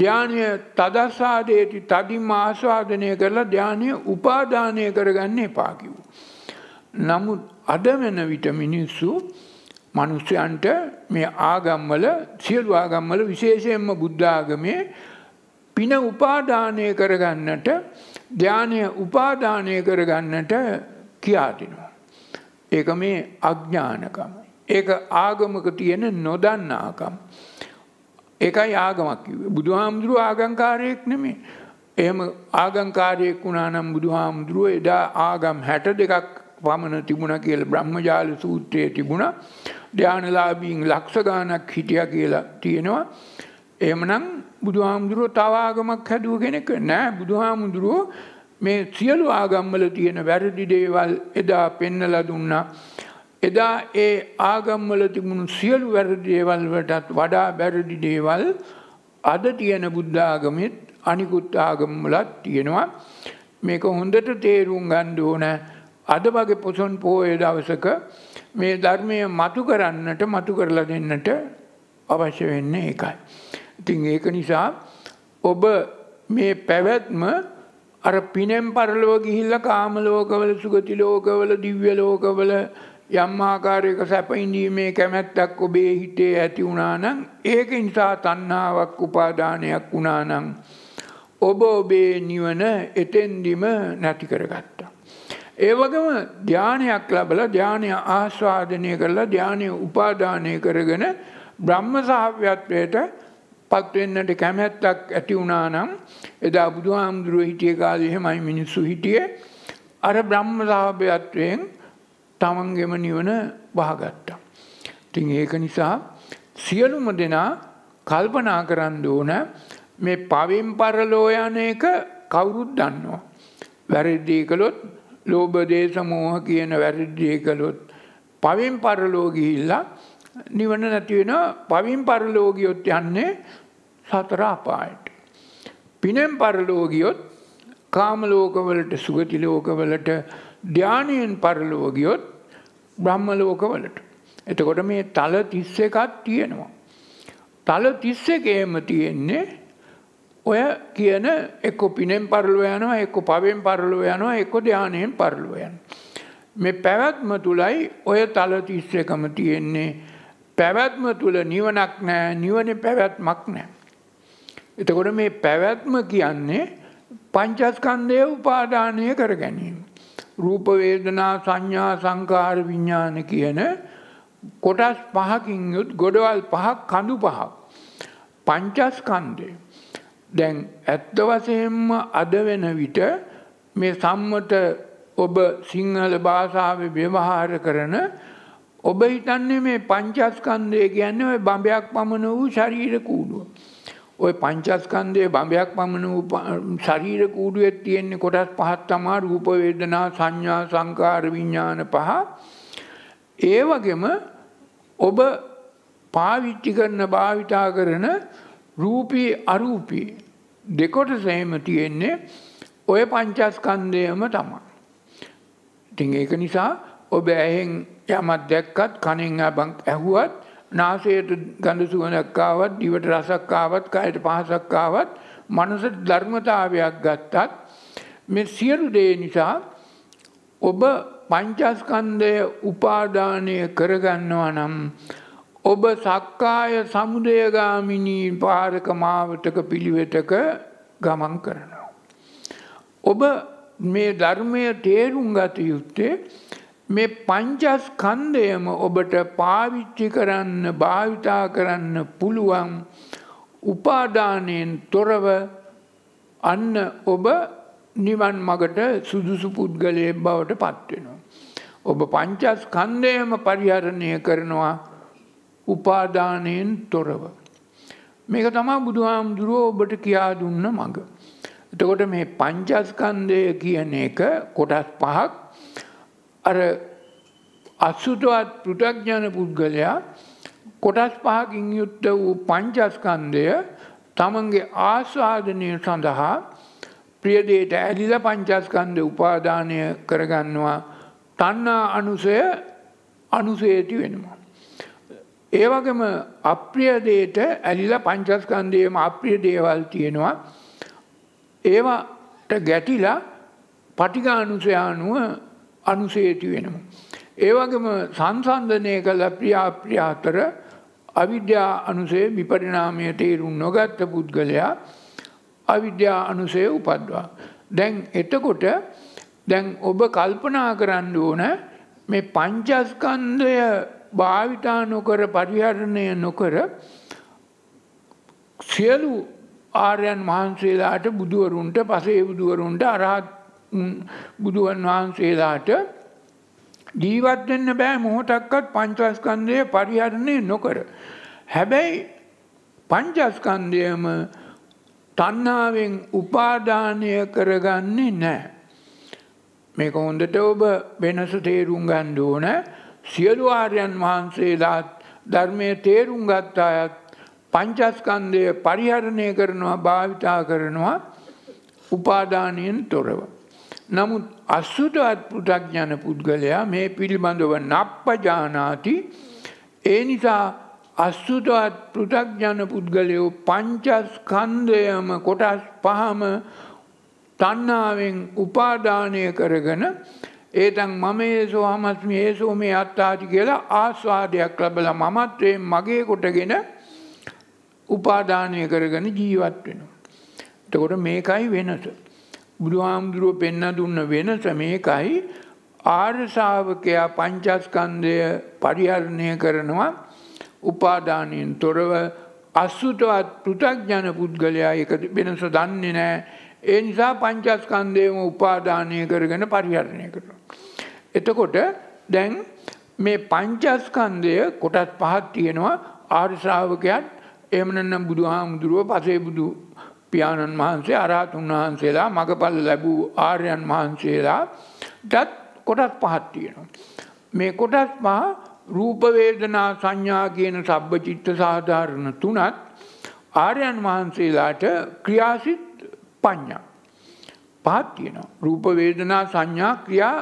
ධ්‍යානය තදස්සාදේති තදිම ආස්වාදනය කරලා ධ්‍යානය උපාධානය කරගන්න එපාකිවූ. නමුත් අද වෙන විට මිනිස්සු මනුස්්‍යයන්ට මේ ආගම්වල සියලු ආගම්වල විශේෂයෙන්ම බුද්ධාගමේ පින උපාධානය කරගන්නට ධ්‍යානය උපාධානය කරගන්නට කියාතිනවා. ඒක මේ අඥ්ඥානකම. ඒක ආගමක තියෙන නොදන්නාකම්. ඒකයි ආගමක් බුදු හාමුදුරුව ආගංකාරයෙක් නෙමේ. එහම ආගංකාරයෙක් වුණනම් බුදු හාමුදුරුව එදා ආගම් හැට දෙකක් පමණ තිබුණ කියල බ්‍රහ්මජාල සූත්‍රයේ තිබුණ ධ්‍යානලාබීන් ලක්ෂ ගානක් හිටිය කියලා තියෙනවා. එමනම් බුදු හාමුදුරුව තවාගමක් හැදුව කෙනෙක නෑ බුදු හාමුදුරුවෝ මේ සියලු ආගම්වල තියෙන වැරදි දේවල් එදා පෙන්නල දුන්නා එදා ඒ ආගම්වල තිබුණු සියලු වැරදිදේවල්වටත් වඩා බැරදි දේවල් අද තියෙන බුද්ධාගමත් අනිකුත් ආගම්වලත් තියෙනවා. මේක හොඳට තේරුම් ගණ්ඩ ඕන අද වගේ පොසොන් පෝය දවසක මේ ධර්මය මතු කරන්නට මතු කරලා දෙන්නට අවශ්‍ය වෙන්න එකයි. ඉතින් ඒක නිසා ඔබ මේ පැවැත්ම අර පිනෙම් පරලෝ ගිහිල්ල කාමලෝකවල සුගති ලෝකවල දිව්‍ය ලෝකවල යම් ආකාරයක සැපින්දීමේ කැමැත්තක් ඔබේ හිතේ ඇති වුණා නම් ඒක නිසා තණ්හාවක් උපාදානයක් වුණා නම් ඔබ ඔබේ නිවන එතෙන්දිම නැති කරගත්තා. ඒ වගේම ධානයක් ලැබලා ධානය ආස්වාදනය කරලා ධානය උපාදානය කරගෙන බ්‍රහ්ම සාහව්‍යත්වයට පත් වෙන්නට කැමැත්තක් ඇති වුණා නම් එදා බුදුහාමුදුරුවෝ හිටිය කාලේ එහෙමයි මිනිස්සු හිටියේ අර බ්‍රහ්ම සාහව්‍යත්වයෙන් තමන්ගෙම නිවන වහගත්තා. තින් ඒක නිසා සියලුම දෙනා කල්පනා කරන්න ඕන මේ පවෙන් පරලෝ යන එක කවුරුත් දන්නවා. වැරද්දී කළොත් ලෝභ දේශ මෝහ කියන වැරද්දී කළොත් පවෙන් පරලෝ ගිහිල්ලා නිවන නැති වෙනවා. පවෙන් පරලෝ ගියොත් යන්නේ සතර අපායට. පිනෙන් පරලෝ ගියොත් කාම ලෝකවලට සුගති ලෝකවලට ධානයෙන් පරලොව ගියොත් බ්‍රහ්ම ලෝකවලට. එතකොට මේ තල 31ක් තියෙනවා. තල 31ේම තියෙන්නේ ඔය කියන එක්ක පිනෙන් පරලොව යනවා, එක්ක පවෙන් පරලොව යනවා, එක්ක ධානයෙන් පරලොව යනවා. මේ පැවැත්ම තුලයි ඔය තල 31ම තියෙන්නේ. පැවැත්ම තුල නිවනක් නැහැ, නිවනේ පැවැත්මක් නැහැ. එතකොට මේ පැවැත්ම කියන්නේ පංචස්කන්ධය උපාදානය කර ගැනීම. රූප වේදනා සංඥා සංකාර විඥාන කියන කොටස් පහකින් යුත් ගොඩවල් පහක් කඳු පහක් පංචස්කන්ධේ දැන් ඇත්ත වශයෙන්ම අද වෙන විට මේ සම්මත ඔබ සිංහල භාෂාවේ ව්‍යවහාර කරන ඔබ හිතන්නේ මේ පංචස්කන්ධය කියන්නේ ওই බඹයක් පමණ වූ ශරීර කූඩුව ඔය පංචස්කන්දය බඹයක් පමණ ශරීර කූඩුවත් තියෙන්නේ කොටස් පහත් තමා රූපවේදනා සංඥා සංකාර විඤ්ඥාන පහ. ඒ වගේම ඔබ පාවිච්චි කරන භාවිතා කරන රූපී අරූපී දෙකොට සහෙම තියෙන්නේ ඔය පංචස්කන්දයම තමා. ඉතින් ඒක නිසා ඔබ ඇහෙන් යමත් දැක්කත් කනෙන් ඇබං ඇහුවත් නාසයට ගඳ සුවනක් ආවත් දිවට රසක් ආවත් කයට පහසක් ආවත් මනස ධර්මතාවයක් ගත්තත් මේ සියලු දේ නිසා ඔබ පංචස්කන්ධය උපාදානය කරගන්නවා නම් ඔබ සක්කාය සමුදයගාමිනී පාරක මාවතක පිළිවෙතක ගමන් කරනවා. ඔබ මේ ධර්මය තේරුම් ගත යුත්තේ මේ පංචස්කන්ධයම ඔබට පාවිච්චි කරන්න භාවිතා කරන්න පුළුවන් උපාදානයෙන් තොරව අන්න ඔබ නිවන් මගට සුදුසු පුද්ගලය බවට පත්වෙනවා. ඔබ පංචස්කන්ධයම පරිහරණය කරනවා උපාදානයෙන් තොරව. මේක තමා බුදුහාමුදුරුවෝ ඔබට කියා දුන්න මඟ. එතකොට මේ පංචස්කන්දය කියන එක කොටස් පහක් අර අසුතවත් පෘථග්ජන පුද්ගලයා කොටස් පහකින් යුක්ත වූ පංචස්කන්ධය තමන්ගේ ආස්වාදනය සඳහා ප්‍රියදේට ඇලිල පංචස්කන්ධ උපාදානය කරගන්නවා තන්නා අනුසය අනුසේති වෙනවා. ඒවගේම අප්‍රියදේට ඇලිල පංචස්කන්දයම අප්‍රිය දේවල් තියෙනවා. ඒවාට ගැටිලා පටිගානුසයානුව අනුසය ඇති වෙනවා. ඒ වගේම සංසන්දනය කළ ප්‍රියාප්‍රිය අතර අවිද්‍යා අනුසය විපරිණාමය තේරුම් නොගත්ත පුද්ගලයා අවිද්‍යා අනුසය උපද්වා. දැන් එතකොට දැන් ඔබ කල්පනා කරන්න ඕන මේ පංචස්කන්ධය භාවිතා නොකර පරිහරණය නොකර සියලු ආර්යන් වහන්සේලාට බුදුවරුන්ට පසේ බුදුවරුන්ට අරහත් බුදුන් වහන්සේලාට ජීවත් වෙන්න බෑ මොහොතක්වත් පංචස්කන්ධය පරිහරණය නොකර. හැබැයි පංචස්කන්ධයම තණ්හාවෙන් උපාදානය කරගන්නේ නැහැ. මේක හොඳට ඔබ වෙනස තේරුම් ගන්න ඕන. සියලු ආර්යයන් වහන්සේලාත් ධර්මයේ තේරුම් ගත්ත අයත් පංචස්කන්ධය පරිහරණය කරනවා භාවිතා කරනවා උපාදානයෙන් තොරව. නමුත් අස්සුටත් පෘතක්ඥන පුද්ගලයා මේ පිළිබඳව නප්පජානාති ඒ නිසා අස්සුතවත් පෘතක්ඥන පුද්ගලයෝ පංචස්කන්දයම කොටස් පහම තන්නාවෙන් උපාධානය කරගෙන ඒතන් මම ඒසෝ හමත්ම ඒසෝ මේ අත්තාති කියලා ආස්වාදයක් ලබල මමත්වේ මගේ කොටගෙන උපාධානය කරගෙන ජීවත් වෙන. එතකොට මේකයි වෙනස. බුදුහාමුදුරුව පෙන්න දුන්න වෙනස මේකයි ආර්ශාවකයා පංචස්කන්දය පරිහරණය කරනවා උපාධානයෙන් තොරව අස්සුතවත් පෘතක්ජන පුද්ගලයා එක වෙනස දන්නේ නෑ ඒ නිසා පංචස්කන්දයම උපාධානය කරගෙන පරිහරණය කරන. එතකොට දැන් මේ පංචස්කන්දය කොටත් පහත් තියෙනවා ආර්ශාවකයන් එමනන්නම් බුදු හාමුදුරුව පසේ බුදු පියාණන් වහන්සේ අරහතුන් වහන්සේලා මඟඵල ලැබූ ආර්යයන් වහන්සේලා දත් කොටස් පහක් තියෙනවා. මේ කොටස් පහ රූප වේදනා සංඥා කියන සබ්බචිත්ත සාධාරණ තුනත් ආර්යයන් වහන්සේලාට ක්‍රියාසිට පඤ්ඤා පහක් තියෙනවා. රූප වේදනා සංඥා ක්‍රියා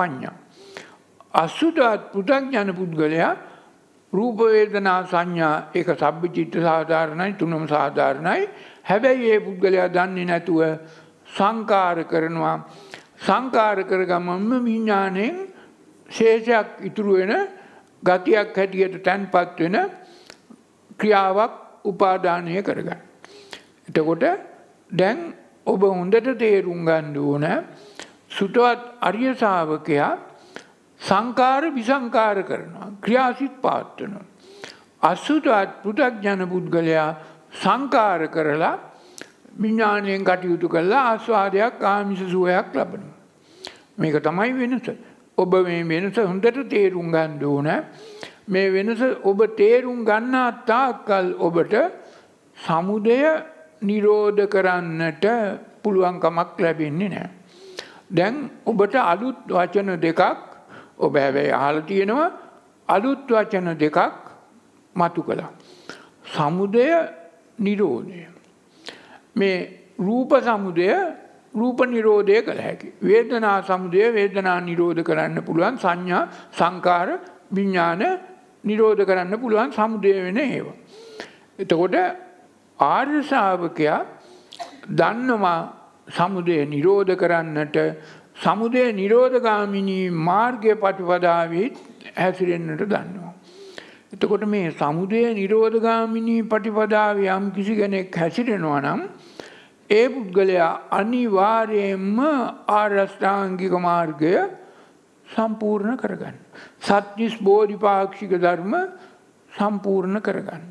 පඤ්ඤා. අසුතවත් පුතඥාන පුද්ගලයා රූප වේදනා සංඥා ඒක සබ්බචිත්ත සාධාරණයි තුනම සාධාරණයි හැබැයි ඒ පුද්ගලයා දන්නේ නැතුව සංකාර කරනවා සංකාර කර ගමන්ම විඤ්ඥානයෙන් ශේෂයක් ඉතුරු වෙන ගතියක් හැටියට තැන්පත් වෙන ක්‍රියාවක් උපාධානය කරගන්න. එතකොට දැන් ඔබ හොඳට තේරුම් ගන්න ඕන සුටවත් අරියසාාවකයා සංකාර විසංකාර කරනවා ක්‍රියාසිත් පාත්වනවා. අස්සුටත් පෘටක් ජන පුද්ගලයා සංකාර කරලා විඥාණයෙන් කටයුතු කළා ආස්වාදයක් ආමිෂ සුවයක් ලබනවා. මේක තමයි වෙනස. ඔබ මේ වෙනස හොඳට තේරුම් ගන්න ඕන. මේ වෙනස ඔබ තේරුම් ගන්නා තාක්කල් ඔබට සමුදය නිරෝධ කරන්නට පුළුවන්කමක් ලැබෙන්නේ නැහැ. දැන් ඔබට අලුත් වචන දෙකක් ඔබ හැබැයි අහලා තියෙනවා අලුත් වචන දෙකක් මතු කළා. සමුදය නිරෝධය. මේ රූප සමුදය රූප නිරෝධය කළ හැකි. වේදනා සමුදය වේදනා නිරෝධ කරන්න පුළුවන් සංඥා සංකාර විඤ්ඥාන නිරෝධ කරන්න පුළුවන් සමුදය වෙන ඒවා. එතකොට ආර්ශාවකයා දන්නවා සමුදය නිරෝධ කරන්නට සමුදය නිරෝධගාමිණී මාර්ගය පටිපදාවත් හැසිරෙන්න්නට දන්නවා. එතකොට මේ සමුදය නිරෝධගාමිනී පටිපදාව යම් කිසි කෙනෙක් හැසිරෙනවා නම් ඒ පුද්ගලයා අනිවාර්යයෙන්ම ආර්යෂ්ටාංගික මාර්ගය සම්පූර්ණ කරගන්න. සත්‍විස් බෝධිපාක්ෂික ධර්ම සම්පූර්ණ කරගන්න.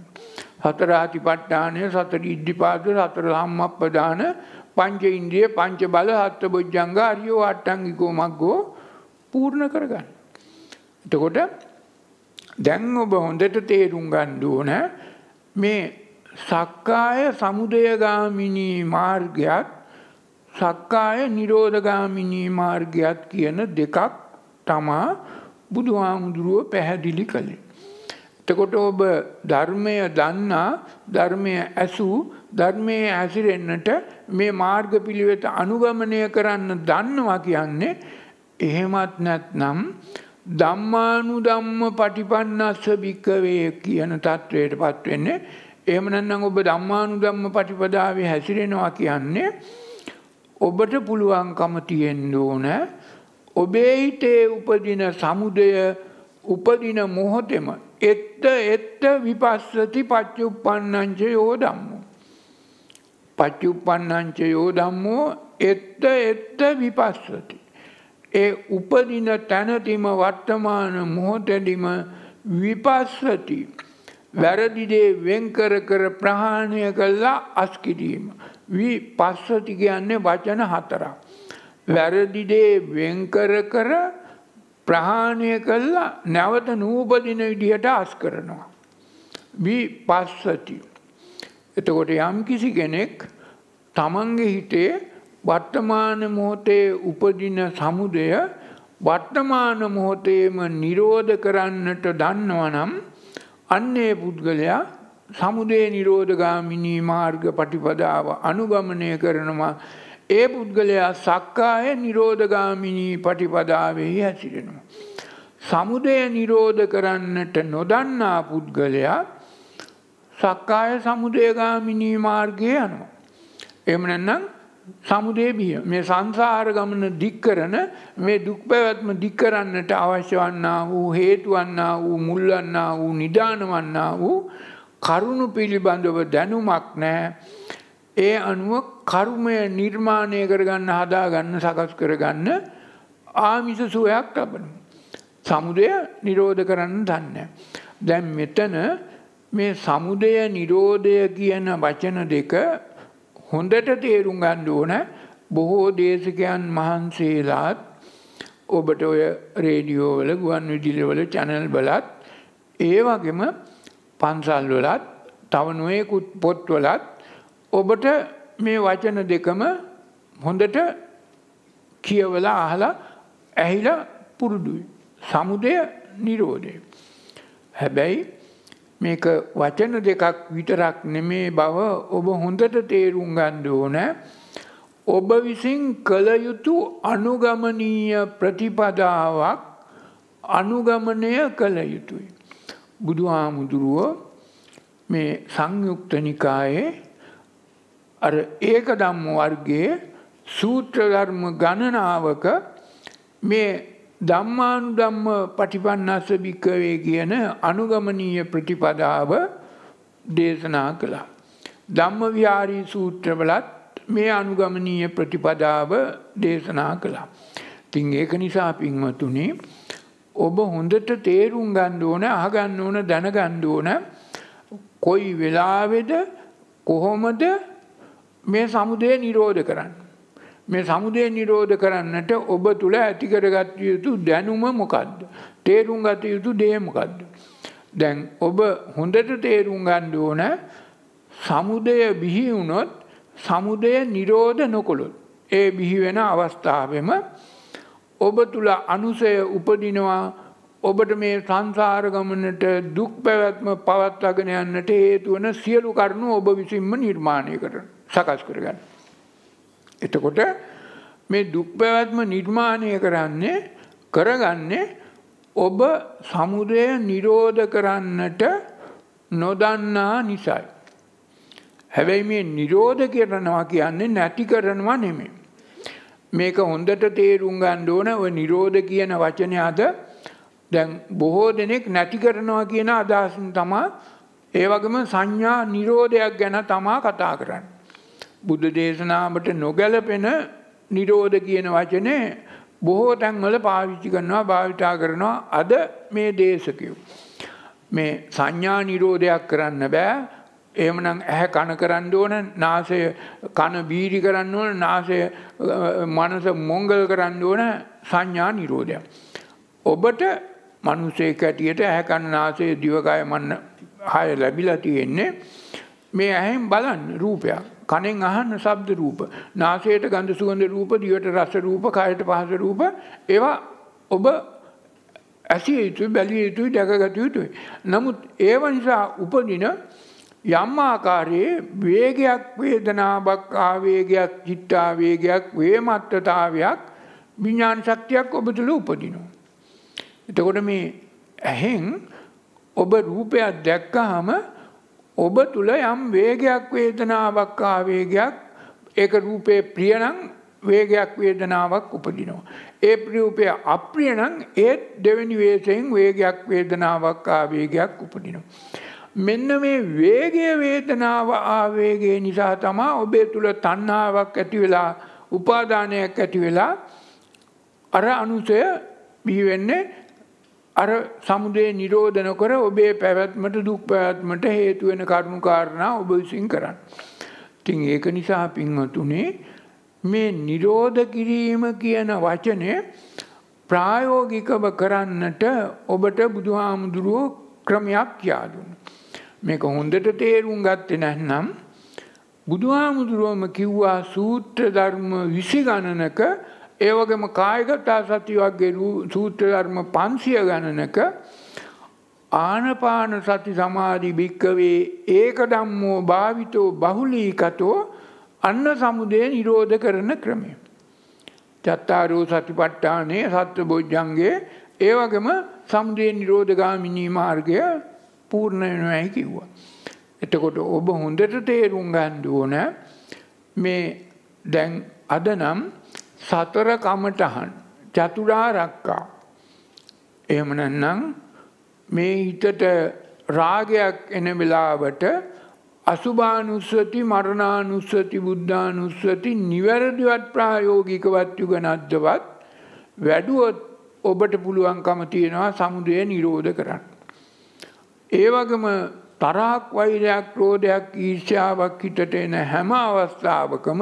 හතර ආතිපට්ඨානය, සතර ඉද්ධිපාද, සතර සම්මප්පදාන, පංච ඉන්ද්‍රිය, පංච බල, හත් බොජ්ජංග, අරියෝ අට්ඨාංගිකෝ මග්ගෝ පූර්ණ කරගන්න. එතකොට දැන් ඔබ හොඳට තේරුම් ගන්න ඕන මේ සක්කාය සමුදයගාමිනී මාර්ගයත් සක්කාය නිරෝධගාමිනී මාර්ගයත් කියන දෙකක් තමා බුදුහාමුදුරුව පැහැදිලි කළේ. එතකොට ඔබ ධර්මය දන්නා ධර්මය ඇසූ ධර්මය ඇසිරෙන්නට මේ මාර්ග පිළිවෙත අනුගමනය කරන්න දන්නවා කියන්නේ එහෙමත් නැත්නම් ධම්මානු ධම්ම පටිපන්නස්ස භික්කවේ කියන තත්ත්වයට පත්වෙන්නේ. එහමනන්නම් ඔබ ධම්මානු ධම්ම පටිපදාවේ හැසිරෙනවා කියන්නේ. ඔබට පුළුවන්කම තියෙන්ඩ ඕන ඔබේ හිතේ උපදින සමුදය උපදින මොහොතෙම එත්ත එත්ත විපස්සති පච්චි උපන්නංච යෝදම්මු. පච්චි උපන්නංච යෝදම්මෝ එත්ත එත්ත විපස්සති. ඒ උපදින තැනතිම වර්තමාන මොහොතදිම විපස්සති. වැරදිදේ වෙන්කර කර ප්‍රහාණය කල්ලා අස්කිරීම. වී පස්සති කියන්නේ වචන හතරක්. වැරදිදේ වෙන්කර කර ප්‍රහාණය කල්ලා නැවත නූපදින විදිහට අස් කරනවා. වී පස්සති. එතකොට යම් කිසි කෙනෙක් තමන්ගේ හිතේ වර්තමාන මොහොතේ උපදින සමුදය වර්තමාන මොහොතේම නිරෝධ කරන්නට දන්නවනම් අන්නේ පුද්ගලයා සමුදේ නිරෝධගාමිනී මාර්ග පටිපදාව අනුගමනය කරනවා ඒ පුද්ගලයා සක්කාය නිරෝධගාමිනී පටිපදාවෙහි හැසිරෙනවා. සමුදය නිරෝධ කරන්නට නොදන්නා පුද්ගලයා සක්කාය සමුදයගාමිනී මාර්ගය යනවා. එමනනම් සමුදය බිය මේ සංසාර ගමන දික් කරන මේ දුක් පැවැත්ම දික් කරන්නට අවශ්‍ය වන්නා වූ හේතු වන්නා වූ මුල් වන්නා වූ නිදාන වන්නා වූ කරුණු පිළිබඳව දැනුමක් නැහැ. ඒ අනුව කර්මය නිර්මාණය කරගන්න හදාගන්න සකස් කරගන්න ආමිස සුවයක් ලබන. සමුදය නිරෝධ කරන්න දන්න. දැන් මෙතන මේ සමුදය නිරෝධය කියන වචන දෙක හොඳට තේරුම් ගන්න ඕන බොහෝ දේශකයන් මහන්සේලාත් ඔබට ඔය රේඩියෝවල ගුවන් විදිලිවල චැනල් බලත් ඒ වගේම පන්සල් වලත් තව නොයෙකුත් පොත්වලත් ඔබට මේ වචන දෙකම හොඳට කියවලා අහලා ඇහිලා පුරුදුයි. සමුදය නිරෝධය. හැබැයි මේක වචන දෙකක් විතරක් නෙමේ බව ඔබ හොඳට තේරුම් ගන්න ඕන ඔබ විසින් කළ යුතු අනුගමනීය ප්‍රතිපදාවක් අනුගමනය කළ යුතුයි. බුදු හාමුදුරුවෝ මේ සංයුක්ත නිකායේ අ ඒක දම්ම වර්ගේ සූත්‍රධර්ම ගණනාවක මේ ධම්මානු ධම්ම පටිපන්නස භික්කවේ කියන අනුගමනීය ප්‍රතිපදාව දේශනා කළා. ධම්ම ව්‍යාරී සූත්‍රවලත් මේ අනුගමනීය ප්‍රතිපදාව දේශනා කළා. තිං ඒක නිසා පින්වතුනේ ඔබ හොඳට තේරුම් ගන්න ඕන අහගන්න ඕන දැනගන්න ඕන කොයි වෙලාවෙද කොහොමද මේ සමුදය නිරෝධ කරන්න. මේ සමුදය නිරෝධ කරන්නට ඔබ තුළ ඇතිකරගත් යුතු දැනුම මොකක්ද. තේරුම් ගත යුතු දේමකක්ද. දැන් ඔබ හොඳට තේරුම් ගණ්ඩ ඕන සමුදය බිහිවුණොත් සමුදය නිරෝධ නොකොළොත්. ඒ බිහිවෙන අවස්ථාවම ඔබ තුළ අනුසය උපදිනවා ඔබට මේ සංසාරගමනට දුක් පැවැත්ම පවත්වගෙන යන්නට හේතුවන සියලු කරුණු ඔබ විසින්ම නිර්මාණය කරන සකස් කරගන්න. එතකොට මේ දුක් පැවැත්ම නිර්මාණය කරන්නේ කරගන්නේ ඔබ සමුදය නිරෝධ කරන්නට නොදන්නා නිසයි. හැබැයි මේ නිරෝධ කරනවා කියන්නේ නැති කරනවා නෙමේ. මේක හොඳට තේරුම් ගන්න ඕන ඔය නිරෝධ කියන වචනය අද දැන් බොහෝ දෙනෙක් නැති කරනවා කියන අදහසින් තමයි ඒ වගේම සංඥා නිරෝධයක් ගැන තමා කතා කරන්නේ. බුද්ධ දේශනාවට නොගැලපෙන නිරෝධ කියන වචනේ බොහෝ තැන්වල පාවිච්චි කරනවා භාවිතා කරනවා අද මේ දේශකයෝ. මේ සංඥා නිරෝධයක් කරන්න බෑ එහෙමනම් ඇහැ කන කරන්න ඕන නාසය කන බීරි කරන්න ඕන නාසය මනස මොංගල් කරන්න ඕන සංඥා නිරෝධයක්. ඔබට මනුසේක ඇටියට ඇහැ කන නාසය දිවකය මන්න හය ලැබිලා තියෙන්නේ මේ ඇහෙන් බලන්න රූපයක්. කනෙන් අහන්න ශබ්ද රූප, නාසයට ගඳ සුවඳ රූප, දිවට රස රූප, කයට පහස රූප ඒවා ඔබ ඇසිය යුතුයි, බැලිය යුතුයි, දැකගත යුතුයි. නමුත් ඒව නිසා උපදින යම් ආකාරයේ වේගයක් වේදනාවක් ආවේගයක් චිත්තාවේගයක් වේමත්තතාවයක් විඥාන ශක්තියක් ඔබ තුළ උපදිනවා. එතකොට මේ ඇහෙන් ඔබ රූපයක් දැක්කහම ඔබ තුල යම් වේගයක් වේදනාවක් ආවේගයක් ඒක රූපේ ප්‍රියනම් වේගයක් වේදනාවක් උපදිනවා. ඒ රූපය අප්‍රිය නම් ඒත් දෙවෙනි වේසයෙන් වේගයක් වේදනාවක් ආවේගයක් උපදිනවා. මෙන්න මේ වේගය වේදනාව ආවේගය නිසා තමයි ඔබේ තුල තණ්හාවක් ඇති වෙලා උපාදානයක් ඇති වෙලා අර අනුසය බිහි වෙන්නේ අර සමුදේ නිරෝධන කර ඔබේ පැවැත්මට දුක් පැවැත්මට හේතු වෙන කරුණු කාරණා ඔබ විසින් කරන්න. ඉතින් ඒක නිසා පින්වතුනේ මේ නිරෝධ කිරීම කියන වචනය ප්‍රායෝගිකව කරන්නට ඔබට බුදුහාමුදුරුවෝ ක්‍රමයක් කියා දුන්නා. මේක හොඳට තේරුම් ගත්තේ නැත්නම් බුදුහාමුදුරුවම කිව්වා සූත්‍ර ධර්ම 20 ගණනක ඒවගේම කායගතා සති වගේ සූත්‍රධර්ම පන්සිය ගණනක ආනපාන සති සමාධි භික්කවේ ඒක දම්මෝ භාවිතෝ බහුලීකතෝ අන්න සමුදය නිරෝධ කරන ක්‍රමය. චත්තාරෝ සතිපට්ටානේ සත්ව බෝජ්ජන්ගේ ඒවගේම සම්දය නිරෝධගාමිනී මාර්ගය පූර්ණ වෙනවැයි කිව්වා. එතකොට ඔබ හොඳට තේරුම් ගන්දුවන මේ දැන් අදනම් සතර කමටහන් චතුරාරක්කා. එහෙමනන්නම් මේ හිතට රාගයක් එන වෙලාවට අසුභානුස්සති මරණානුස්සති බුද්ධානුස්සති නිවැරදිවත් ප්‍රායෝගිකවත් යුගනද්දවත් වැඩුවොත් ඔබට පුළුවන්කම තියෙනවා සමුදය නිරෝධ කරන්න. ඒ වගම තරහක් වෛරයක් ක්‍රෝධයක් ඊර්ෂ්‍යාවක් හිතට එන හැම අවස්ථාවකම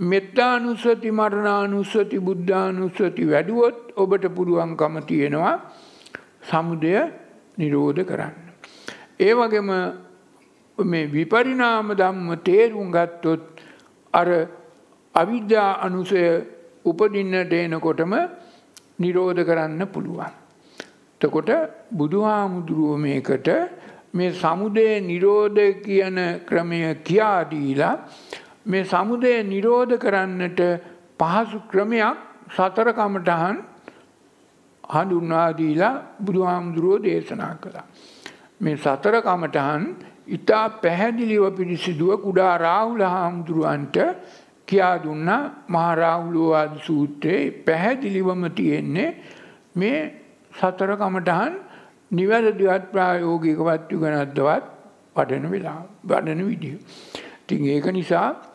මෙත්තානුස්සති මරණානුස්සති බුද්ධානුස්සති වැඩුවොත් ඔබට පුළුවන්කම තියෙනවා සමුදය නිරෝධ කරන්න. ඒ වගේම මේ විපරිණාම ධම්ම තේරුම් ගත්තොත් අර අවිද්‍යා අනුසය උපදින්නට එනකොටම නිරෝධ කරන්න පුළුවන්. එතකොට බුදුහාමුදුරුව මේකට මේ සමුදය නිරෝධ කියන ක්‍රමය කියාදීලා මේ සමුදය නිරෝධ කරන්නට පහසු ක්‍රමයක් සතර කමටහන් හඳුන්වාදීලා බුදුහාමුදුරුවෝ දේශනා කළා. මේ සතර කමටහන් ඉතා පැහැදිලිව පිරිසිදුව කුඩා රාහුල හාමුදුරුවන්ට කියා දුන්න මහරාහුලෝවාද සූත්‍රයේ පැහැදිලිවම තියෙන්නේ මේ සතර කමටහන් නිවැරදිවත් ප්‍රායෝගිකවත් යුගනද්දවත් වඩන වෙලා වඩන විදිහ. තින් ඒක නිසා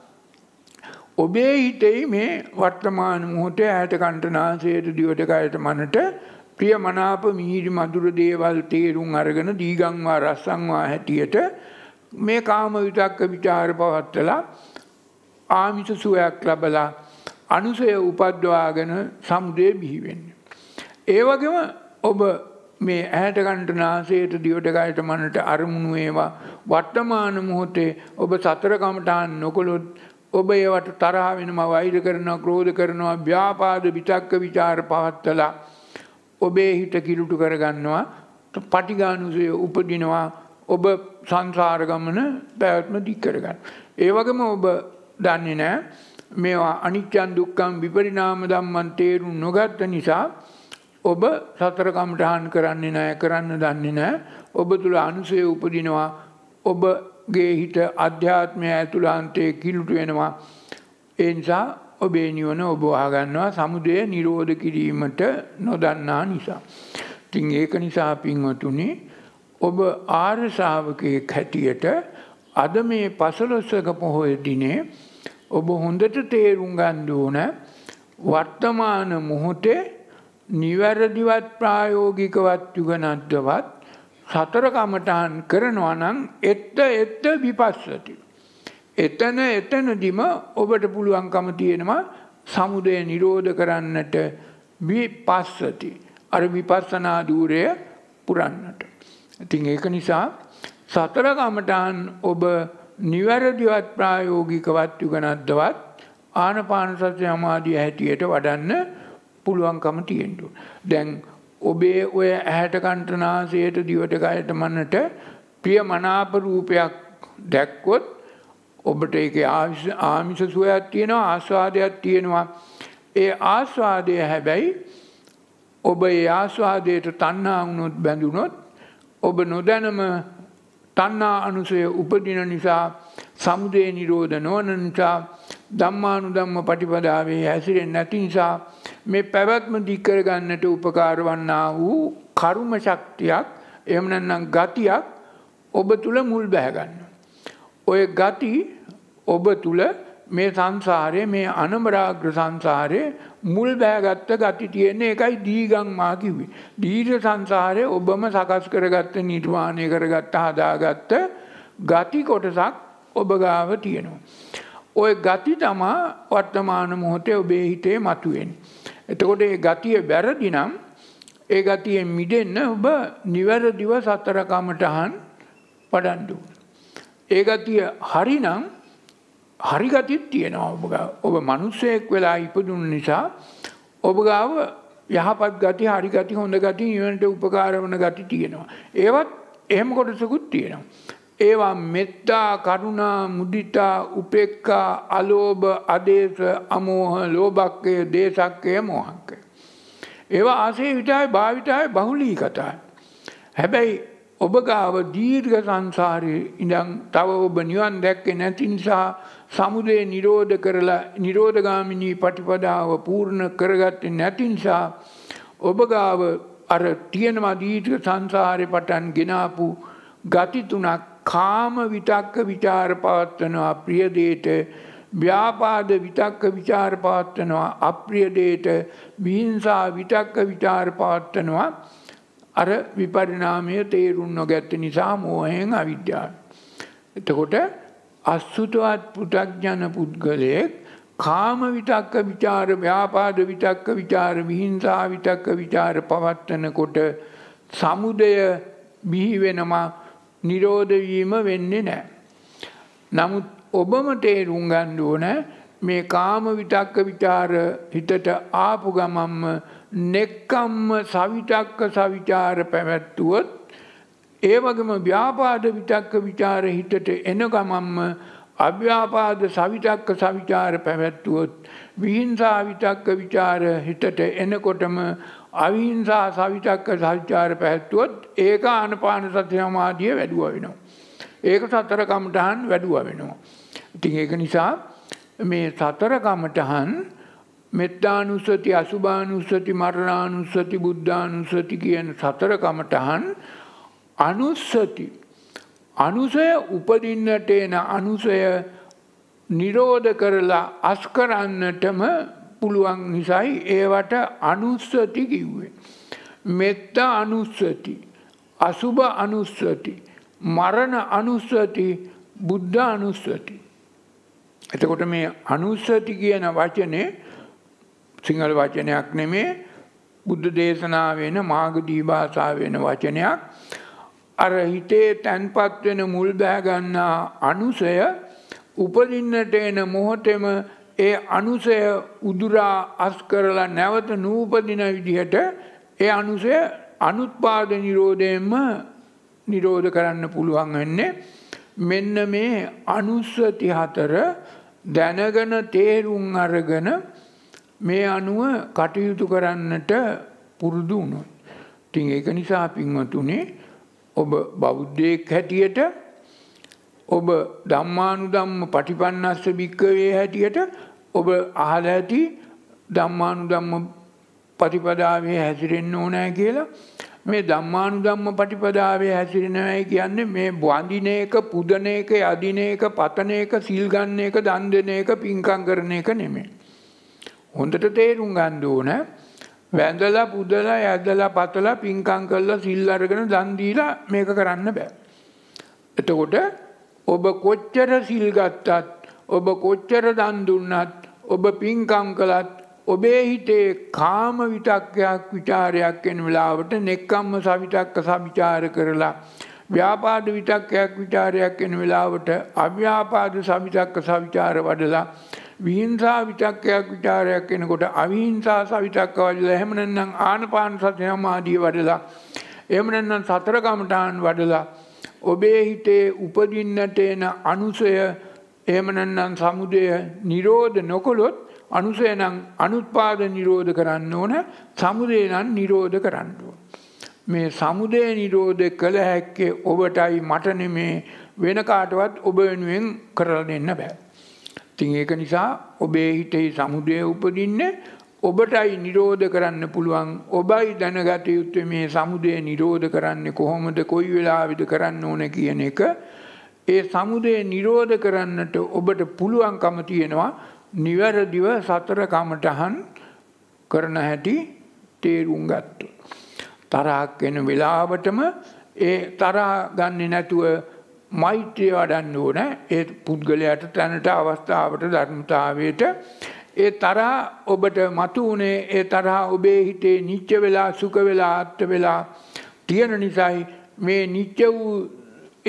ඔබේ හිතෙයි මේ වර්තමාන මොහොතේ ඇයට කණ්ඨනාසයට දිවට කයට මනට ප්‍රිය මනාප මිහිරි මధుර දේවල් තේරුම් අරගෙන දීගංවා රස්සංවා හැටියට මේ කාම විතක්ක ਵਿਚාර පවත්තලා ආමිෂ සුවයක් ලබලා අනුසය උපද්වාගෙන සමුදේ බිහි වෙන්නේ. ඒ වගේම ඔබ මේ ඇහැට ගන්නට නාසයට දිවට ගයට මනට අරමුණු ඒවා වර්තමාන මොහොතේ ඔබ සතර කමටහන් නොකොලොත් ඔබ ඒවට තරහ වෙනවා වෛර කරනවා ක්‍රෝධ කරනවා ව්‍යාපාද විතක්ක ਵਿਚාර පවත්තලා ඔබේ හිත කිලුටු කරගන්නවා පටිඝානුසය උපදිනවා ඔබ සංසාර ගමන පැවැත්ම දික් කරගන්න. ඒ වගේම ඔබ දන්නේ නැහැ මේවා අනිත්‍යං දුක්ඛං විපරිණාම ධම්මං තේරුම් නොගත්ත නිසා ඔබ සතර කමඨහන් කරන්නේ නැහැ කරන්න දන්නේ නැහැ ඔබ තුල අනුසය උපදිනවා ඔබ ගේ හිත අධ්‍යාත්මය ඇතුළන්තයේ කිලුට වෙනවා. ඒ නිසා ඔබේ නිවන ඔබ වහගන්නවා සමුදය නිරෝධ කිරීමට නොදන්නා නිසා. ඉතින් ඒක නිසා පින්වතුනි ඔබ ආර්ය ශ්‍රාවකයෙක් හැටියට අද මේ පසළොස්වක පොහොය දිනේ ඔබ හොඳට තේරුම් ගන්න ඕන වර්තමාන මොහොතේ නිවැරදිවත් ප්‍රායෝගිකවත් යුගනද්දවත් සතර කමටහන් කරනවා නම් එත්ත එත්ත විපස්සති. එතන එතනදිම ඔබට පුළුවන්කම තියෙනවා සමුදය නිරෝධ කරන්නට විපස්සති. අර විපස්සනා ධූරය පුරන්නට. ඉතින් ඒක නිසා සතර කමටහන් ඔබ නිවැරදිවත් ප්‍රායෝගිකවත් යුගනද්දවත් ආනපාන සති සමාධිය හැටියට වඩන්න පුළුවන්කම තියෙනවා. දැන් ඔබේ ඔය ඇහැට කන්ටනාසයට දිවට ගයට මන්නට ප්‍රිය මනාප රූපයක් දැක්කොත් ඔබට ඒක ආමිෂ සුවයක් තියෙනවා ආස්වාදයක් තියෙනවා. ඒ ආස්වාදය හැබැයි ඔබ ඒ ආස්වාදයට තන්නා වුණොත් බැඳුනොත් ඔබ නොදැනම තන්නා අනුසය උපදින නිසා සමුදය නිරෝධ නොවන නිසා ධම්මානුධම්ම පටිපදාවේ හැසිරෙන්නේ නැති නිසා මේ පැවැත්ම දිකරගන්නට උපකාර වන්නා වූ කරුම ශක්තියක් එමනන්නම් ගතියක් ඔබ තුළ මුල් බැහැගන්න. ඔය ගති ඔබ තුළ මේ සංසාරය මේ අනමරාග්‍ර සංසාරය මුල් බෑගත්ත ගති තියෙන්නේ එකයි දීගං මාකිවේ. දීර්ය සංසාරය ඔබම සකස් කරගත්ත නිර්වාණය කරගත්ත හදාගත්ත ගති කොටසක් ඔබ ගාව තියෙනවා. ඔය ගති තමා වර්තමාන මොහොතේ ඔබේ හිතේ මතුවෙන්. එතකොට ඒ ගතිය බැරදි නම් ඒ ගතියෙන් මිදෙන්න ඔබ නිවැරදිව සතරකමටහන් පඩන්ඩු. ඒ ගතිය හරිනම් හරි ගතිත් තියෙනවා ඔබ ඔබ මනුස්සයෙක් වෙලා ඉපදුන් නිසා ඔබ ගාව යහපත් ගති හරි ගති හොඳ ගති නිවනට උපකාර වන ගති තියෙනවා. ඒවත් එහෙම කොටසකුත් තියෙනවා. ඒවා මෙත්තා කරුණා මුදිතා උපෙක්කා අලෝභ අදේශ අමෝහ ලෝභක්කය දේශක්කය මොහක්ක. ඒවා අසේ විටයි භාවිතයි බහුලී කතායි. හැබැයි ඔබ ගාව දීර්ඝ සංසාරයේ ඉඳන් තව ඔබ නිවන් දැක්කේ නැති නිසා සමුදය නිරෝධ කරලා නිරෝධගාමිනී පටිපදාව පූර්ණ කරගත්තේ නැති නිසා ඔබ ගාව අර තියෙනවා දීර්ඝ සංසාරේ පටන් ගෙනාපු ගති තුනක් කාම විතක්ක විචාර පවත්වනවා ප්‍රියදේට ව්‍යාපාද විතක්ක විචාර පවත්වනවා අප්‍රියදේට විහිංසා විතක්ක විචාර පවත්වනවා අර විපරිණාමය තේරුම් නොගැත්ත නිසා මෝහයෙන් අවිද්‍යාව. එතකොට අස්සුතවත් පු탁ඥන පුද්ගලයෙක් කාම විතක්ක ਵਿਚාර ව්‍යාපාද විතක්ක ਵਿਚාර විහිංසා විතක්ක ਵਿਚාර පවත්නකොට සමුදය බිහි වෙනවා නිරෝධවීම වෙන්නේ නෑ. නමුත් ඔබම තේරුම් ගන්න ඕන මේ කාම විතක්ක විචාර හිතට ආපු ගමම්ම නෙක්කම්ම සවිතක්ක සවිචාර පැවැත්තුවොත් ඒ වගේම ව්‍යාපාද විතක්ක විචාර හිතට එන ගමම්ම අව්‍යාපාද සවිතක්ක සවිචාර පැවැත්තුවොත් විහිංසා විතක්ක විචාර හිතට එනකොටම අවිහිංසා සවිතක්ක සවිචාර පැහැත්තුවොත් ඒක ආනපාන සති සමාධිය වැඩුවා වෙනවා. ඒක සතර කමටහන් වැඩුවා වෙනවා. ඉතින් ඒක නිසා මේ සතර කමටහන් මෙත්තානුස්සති අසුභානුස්සති මරණානුස්සති බුද්ධානුස්සති කියන සතර කමටහන් අනුස්සති අනුසය උපදින්නට එන අනුසය නිරෝධ කරලා අස්කරන්නටම පුළුවන් නිසයි ඒවට අනුස්සති කිව්වේ. මෙත්ත අනුස්සති අසුභ අනුස්සති මරණ අනුස්සති බුද්ධ අනුස්සති. එතකොට මේ අනුස්සති කියන වචනේ සිංහල වචනයක් නෙමේ බුද්ධ දේශනාව වෙන මාගදී භාෂාව වෙන වචනයක් අර හිතේ තැන්පත් වෙන මුල් බෑගන්නා අනුසය උපදින්නට එන මොහොතෙම ඒ අනුසය උදුරා අස් කරලා නැවත නූපදින විදිහට ඒ අනුසය අනුත්පාද නිරෝධයෙන්ම නිරෝධ කරන්න පුළුවන් වෙන්නේ මෙන්න මේ අනුස්සති හතර දැනගෙන තේරුම් අරගෙන මේ අනුව කටයුතු කරන්නට පුරුදු වුණොත්. ඉතින් ඒක නිසා පින්වතුනේ ඔබ බෞද්ධයෙක් හැටියට ඔබ ධම්මානුධම්ම පටිපන්නස්ස භික්කවේ හැටියට ඔබ අහල ඇති දම්මානු දම්ම පටිපදාවේ හැසිරෙන්න්න ඕනෑ කියලා මේ දම්මානු දම්ම පටිපදාවේ හැසිරෙනවයි කියන්නේ මේ බ්වඳින එක පුදන එක අදින එක පතන එක සිල්ගන්න එක දන් දෙන එක පින්කං කරන එක නෙමේ. හොඳට තේරුම් ගන්න ඕන වැඳලා පුදලා ඇදලා පතලා පින්කං කරලා සිල් අරගෙන දන් දීලා මේක කරන්න බෑ. එතකොට ඔබ කොච්චර සිල් ගත්තත් ඔබ කොච්චර දන් දුන්නත් ඔබ පින්කම් කළත් ඔබේ හිතේ කාම විතක්කයක් විචාරයක් එන වෙලාවට නෙක්කම්ම සවිතක්ක සවිචාර කරලා ව්‍යාපාද විතක්කයක් විචාරයක් එන වෙලාවට අව්‍යාපාද සවිතක්ක සවිචාර වඩලා විහිංසා විතක්කයක් විචාරයක් එනකොට අවිහිංසා සවිතක්ක වඩලා එහෙම නැත්නම් ආනපාන සති සමාධිය වඩලා එහෙම නැත්නම් සතර කමඨාන් වඩලා ඔබේ හිතේ උපදින්නට එන අනුසය එහෙමනන්නම් සමුදය නිරෝධ නොකොළොත් අනුසයනං අනුත්පාද නිරෝධ කරන්න ඕන සමුදේනන් නිරෝධ කරන්නුව. මේ සමුදය නිරෝධ කළ හැක්කේ ඔබටයි මටන මේ වෙන කාටවත් ඔබ වෙනුවෙන් කරල දෙන්න බෑ. තිං ඒක නිසා ඔබේ හිටෙහි සමුදය උපදින්න ඔබටයි නිරෝධ කරන්න පුළුවන් ඔබයි දැනගත යුත්තේ මේ සමුදය නිරෝධ කරන්නේ කොහොමද කොයි වෙලාවිද කරන්න ඕන කියන එක ඒ සමුදය නිරෝධ කරන්නට ඔබට පුළුවන්කම තියෙනවා නිවැරදිව සතර කමටහන් කරන හැටි තේරුම් ගත්ත. තරහක් එන වෙලාවටම ඒ තරා ගන්න නැතුව මෛත්‍රය වඩන්න ඕන ඒ පුද්ගලයට තැනට අවස්ථාවට ධර්මතාවයට ඒ තරා ඔබට මතු වනේ ඒ තරහා ඔබේ හිතේ නිච්ච වෙලා සුක වෙලා අත්ත වෙලා තියෙන නිසයි මේ නිච්ච වූ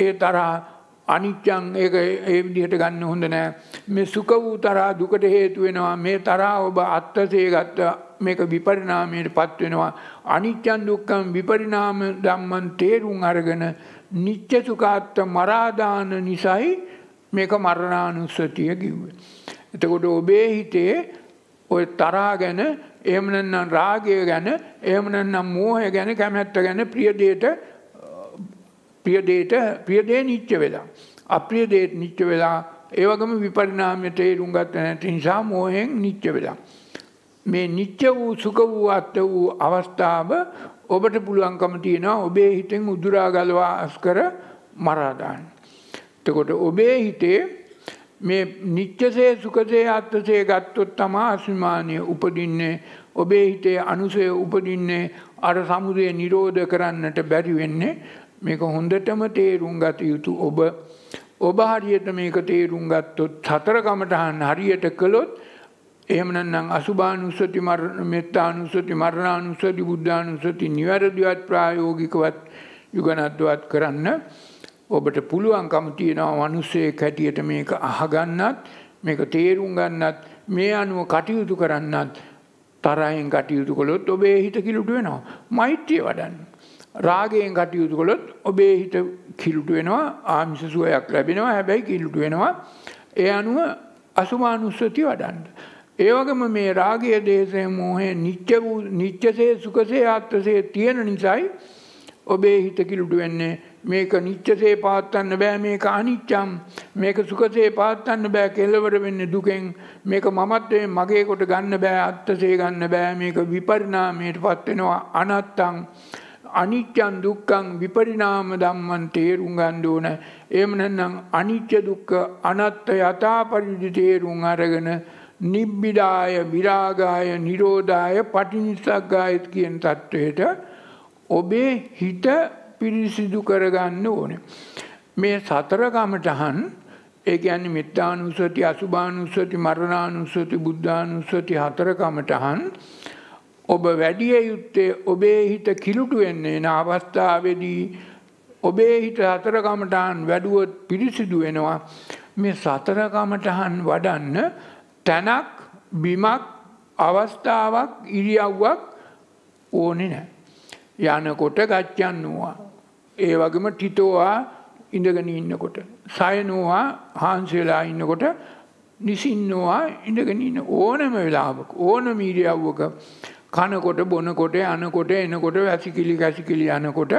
ඒ තරහා අනිච්චං ඒක ඒ විදිහට ගන්න හොඳ නෑ. මේ සුඛ වූ තරහා දුකට හේතු වෙනවා. මේ තරහා ඔබ අත්‍යසේ ගත්ත මේක විපරිණාමයටපත් වෙනවා. අනිච්චං දුක්ඛං විපරිණාම ධම්මං තේරුම් අරගෙන නිච්ච සුඛාත්ත මරාදාන නිසයි මේක මරණානුස්සතිය කිව්වේ. එතකොට ඔබේ හිතේ ඔය තරහා ගැන එහෙම නැත්නම් රාගය ගැන එහෙම නැත්නම් මෝහය ගැන කැමැත්ත ගැන ප්‍රිය දෙයට ප්‍රියදේට ප්‍රියදේ නිච්ච වෙලා. අප්‍රියදේ නිච්ච වෙලා ඒවගම විපරිණාමය තේරුම් ගත්ත නැති නිසා මෝහෙන් නිච්ච වෙලා. මේ නිච්ච වූ සුඛ වූ අත්ත වූ අවස්ථාව ඔබට පුළුවන්කම තියෙනවා ඔබේ හිතෙන් උදුරා ගලවා අස්කර මරා දාන්න. එතකොට ඔබේ හිතේ මේ නිච්චසේ සුඛසේ අත්ථසේ ගත්තොත් තමයි අස්මානිය උපදින්නේ ඔබේ හිතේ අනුසය උපදින්නේ අර සමුදය නිරෝධ කරන්නට බැරි වෙන්නේ මේක හොඳටම තේරුම් ගත යුතු ඔබ ඔබ හරියට මේක තේරුම් ගත්තොත් සතරකමටහන් හරියට කළොත් එහමනන්නම් අසුභානුස්සති මෙත්තානුස්සති මරණානුස්සති බුද්ධානුස්සති නිවැරදිවත් ප්‍රායෝගිකවත් යුගනත්වත් කරන්න ඔබට පුළුවන්කම තියෙනවා මනුස්සේ කැටියට මේක අහගන්නත් මේක තේරුම් ගන්නත් මේ අනුව කටයුතු කරන්නත් තරයෙන් කටයුතු කොළොත් ඔබේ හිත කිලුට වෙනවා මෛත්‍රිය වඩන්න රාගයෙන් කටයුතු කළොත් ඔබේ හිත කිලුට වෙනවා ආමිස සුවයක් ලැබෙනවා හැබැයි කිලුට වෙනවා ඒ අනුව අසුමානුස්සතිය වඩන්න. ඒ වගේම මේ රාගය දේශය මෝහය නිත්‍ය වූ නිත්‍යසේ සුඛසේ ආත්මසේ තියෙන නිසායි ඔබේ හිත කිලුට වෙන්නේ මේක නිත්‍යසේ පාත්තන්න බෑ මේක අනිච්චම් මේක සුඛසේ පාත්තන්න බෑ කෙලවර වෙන්නේ දුකෙන් මේක මමත්වේ මගේ කොට ගන්න බෑ අත්තසේ ගන්න බෑ මේක විපරිණාමයටපත් වෙනවා අනත්තම් අනිච්චන් දුක්කං විපරිණාම ධම්මන් තේරුම් ගන්න ඕන. එහෙම නැත්නම් අනිච්ච දුක්ඛ අනත්ත යථාපරිදි තේරුම් අරගෙන නිබ්බිදාය විරාගාය නිරෝධාය පටිනිස්සග්ගාය කියන தത്വෙට ඔබේ හිත පිරිසිදු කරගන්න ඕනේ. මේ සතර කමඨහන් ඒ කියන්නේ මෙත්තානුස්සති අසුභානුස්සති මරණානුස්සති බුද්ධානුස්සති හතර කමඨහන් ඔබ වැඩිය යුත්තේ ඔබේ හිත කිලුටු වෙන්නේ එන අවස්ථාවේදී ඔබේ හිත සතරකමටහන් වැඩුවොත් පිරිසිදු වෙනවා මේ සතරකමටහන් වඩන්න තැනක් බිමක් අවස්ථාවක් ඉරියව්වක් ඕනේ නෑ. යනකොට ගච්චන්නවා. ඒ වගේම ටිතෝවා ඉඳගෙන ඉන්නකොට. සයනවා හාන්සේලා ඉන්නකොට නිසින්නවා ඉඳගෙන ඉන්න ඕනම වෙලාවක ඕනම ඉරියව්වක කනකොට බොනකොට යනකොට එනකොට වැසිකිලි කැසිකිලි යනකොට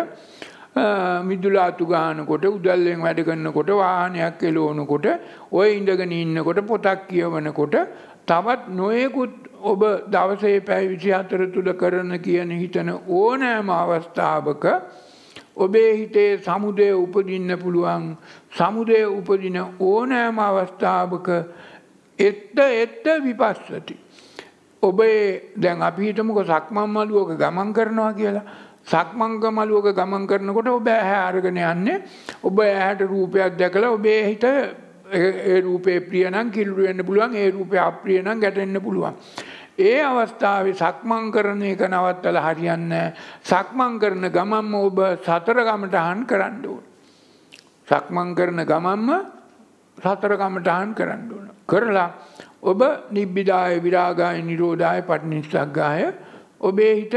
මිදුලාතු ගානකොට උදල්ලෙන් වැඩ කරනකොට වාහනයක් එලවනකොට ඔය ඉඳගෙන ඉන්නකොට පොතක් කියවනකොට තවත් නොයෙකුත් ඔබ දවසේ පැය 24 තුල කරන කියන හිතන ඕනෑම අවස්ථාවක ඔබේ හිතේ සමුදය උපදින්න පුළුවන් සමුදය උපදින ඕනෑම අවස්ථාවක එත්ත එත්ත විපස්සති ඔබේ දැන් අපිහිටමක සක්මන් මලුවක ගමන් කරනවා කියලා සක්මංග මලුවක ගමන් කරනකොට ඔබ ඇහැ අරගෙන යන්නේ ඔබ ඇහැට රූපයක් දැකලා ඔබේ හිත ඒ රූපේ ප්‍රියනම් කිල්ලු වෙන්න පුළුවන් ඒ රූපේ අප්‍රියනම් ගැටෙන්න පුළුවන් ඒ අවස්ථාවේ සක්මන් කරන එක නවත්තලා හරියන්නේ සක්මන් කරන ගමන්ම ඔබ සතර ගමටහන් කරන්න ඕන සක්මන් කරන ගමන්ම සතර ගමටහන් කරන්න ඕන කරලා ඔබ නිබ්බිදාය විරාගාය නිරෝධාය පටිනිස්සග්ගාය ඔබේ හිත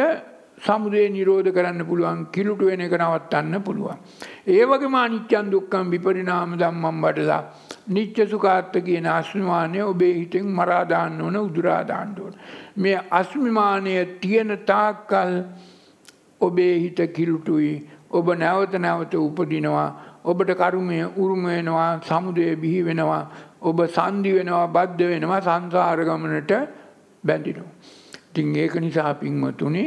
සමුදේ නිරෝධ කරන්න පුළුවන් කිලුට වෙන එක නවත්තන්න පුළුවන්. ඒ වගේම අනිච්චන් දුක්ඛම් විපරිණාම ධම්මම් වඩලා නිච්ච සුඛාර්ථ කියන අස්මිමානය ඔබේ හිතෙන් මරා දාන්න ඕන උදුරා දාන්න ඕන. මේ අස්මිමානය තියෙන තාක්කල් ඔබේ හිත කිලුටුයි ඔබ නැවත නැවත උපදිනවා ඔබට කර්මය උරුම වෙනවා සමුදය බිහි වෙනවා ඔබ සන්දි වෙනවා බද්ධ වෙනවා සංසාර ගමනට බැඳිනවා. ඉතින් ඒක නිසා පින්වතුනි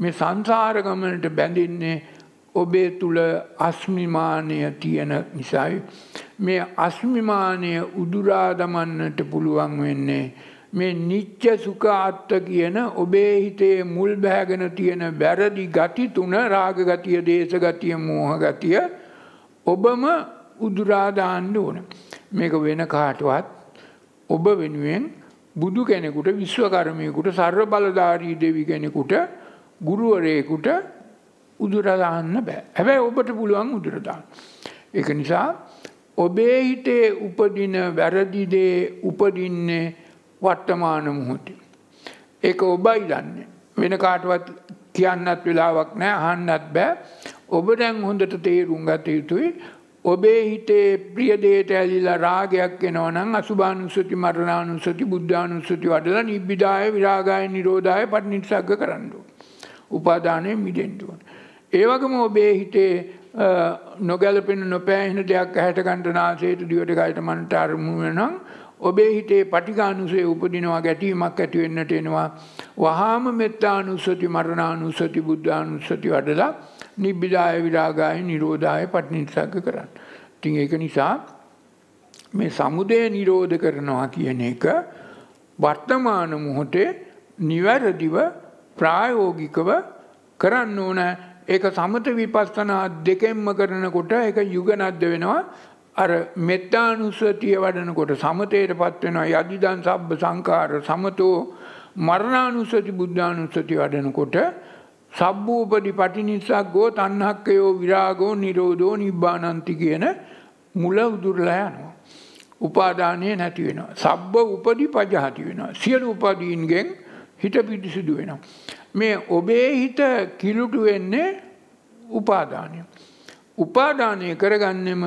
මේ සංසාර ගමනට බැඳින්නේ ඔබේ තුල අස්මිමානය තියෙන නිසායි. මේ අස්මිමානය උදුරා දමන්නට පුළුවන් වෙන්නේ මේ නිච්ච සුඛාත්ත කියන ඔබේ හිතේ මුල් බෑගෙන තියෙන වැරදි ගති තුන රාග ගතිය, දේශ ගතිය, මෝහ ගතිය ඔබම උදුරා දාන්න ඕනේ. මේක වෙන කාටවත් ඔබ වෙනුවෙන් බුදු කෙනෙකුට විශ්වකර්මයකුට සර්ව බලධාරී දෙවි කෙනෙකුට ගුරුවරයෙකුට උදුරදාන්න බෑ. හැබැයි ඔබට පුළුවන් උදුරදාන්න. ඒක නිසා ඔබේ හිතේ උපදින වැරදි දේ උපදින්නේ වර්තමාන මොහොතේ. ඒක ඔබයි දන්නේ. වෙන කාටවත් කියන්නත් වෙලාවක් නෑ අහන්නත් බෑ. ඔබ දැන් හොඳට තේරුම් ගත යුතුයි ඔබේ හිතේ ප්‍රියදේට ඇලිලා රාගයක් එනවනම් අසුභානුස්සති මරණානුස්සති බුද්ධානුස්සති වඩලා නිබ්බිදාය විරාගාය නිරෝධාය පටිනිස්සග්ග කරන්න ඕන. උපාදානයෙන් මිදෙන්න ඕන. ඒ වගේම ඔබේ හිතේ නොගැලපෙන නොපෑහෙන දෙයක් ඇහැට ගන්න නාසයට දිවට ගායට මනට අරමුණු වෙනවා ඔබේ හිතේ පටිඝානුසය උපදිනවා ගැටීමක් ඇති වෙන්නට එනවා වහාම මෙත්තානුස්සති මරණානුස්සති බුද්ධානුස්සති වඩලා නිබ්බිදාය විරාගාය නිරෝධාය පටිනිස්සග්ග කරන්න. ඉතින් ඒක නිසා මේ සමුදය නිරෝධ කරනවා කියන එක වර්තමාන මොහොතේ නිවැරදිව ප්‍රායෝගිකව කරන්න ඕන ඒක සමත විපස්සනා දෙකෙන්ම කරනකොට ඒක යුගනද්ද වෙනවා අර මෙත්තානුස්සතිය වඩනකොට සමතයටපත් වෙනවා යදිදන් සබ්බ සංකාර සමතෝ මරණානුස්සති බුද්ධානුස්සති වඩනකොට සබ්බූපදි පටිනිසක්ගෝ තන්නහක්කයෝ විරාගෝ නිරෝධෝ නිබ්බානන්ති කියන මුල උදුරලා යනවා. උපාදානය නැති වෙනවා. සබ්බ උපදි පජහති වෙනවා. සියලු උපදීන්ගෙන් හිත පිරිසිදු වෙනවා. මේ ඔබේ හිත කිලුටු වෙන්නේ උපාදානය. උපාදානය කරගන්නෙම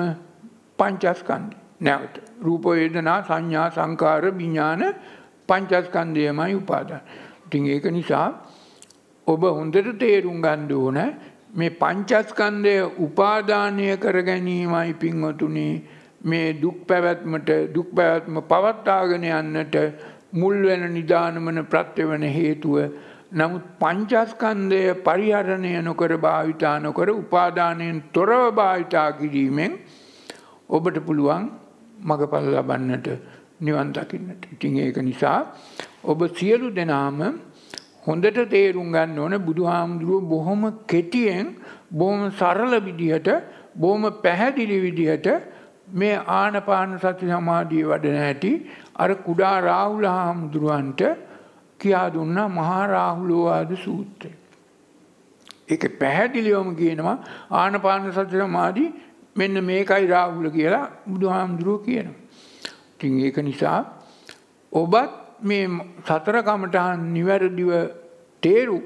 පංචස්කන්ධ නැවත. රූප වේදනා සංඥා සංකාර විඥාන පංචස්කන්ධයමයි උපාදාන. ඉතින් ඒක නිසා ඔබ හොඳට තේරුම් ගන්ඩ ඕන මේ පංචස්කන්දය උපාධානය කර ගැනීමයි පින්වතුනි මේ දුක් පැවැත්මට දුක් පැවැත්ම පවත්තාගෙන යන්නට මුල්වැන නිධානමන ප්‍රත්්‍යවන හේතුව නමුත් පංචස්කන්දය පරිහරණය නොකර භාවිතානොකර උපාධානයෙන් තොරව භාවිතා කිරීමෙන් ඔබට පුළුවන් මඟපල් ලබන්නට නිවන්තකින්නට ඉතිං ඒක නිසා ඔබ සියලු දෙනාම හොඳට තේරුම් ගන්න ඕන බුදුහාමුදුරුව බොහොම කෙටියෙන් බොහොම සරල විදිහට බොහොම පැහැදිලි විදිහට මේ ආනපාන සති සමාධිය වඩන හැටි අර කුඩා රාහුල හාමුදුරුවන්ට කියා දුන්නා මහා රාහුලෝවාද සූත්‍රය. ඒක පැහැදිලිවම කියනවා ආනපාන සති සමාධි මෙන්න මේකයි රාහුල කියලා බුදුහාමුදුරුව කියනවා. ඉතින් ඒක නිසා ඔබත් මේ සතර කමටහන් නිවැරදිව තේරු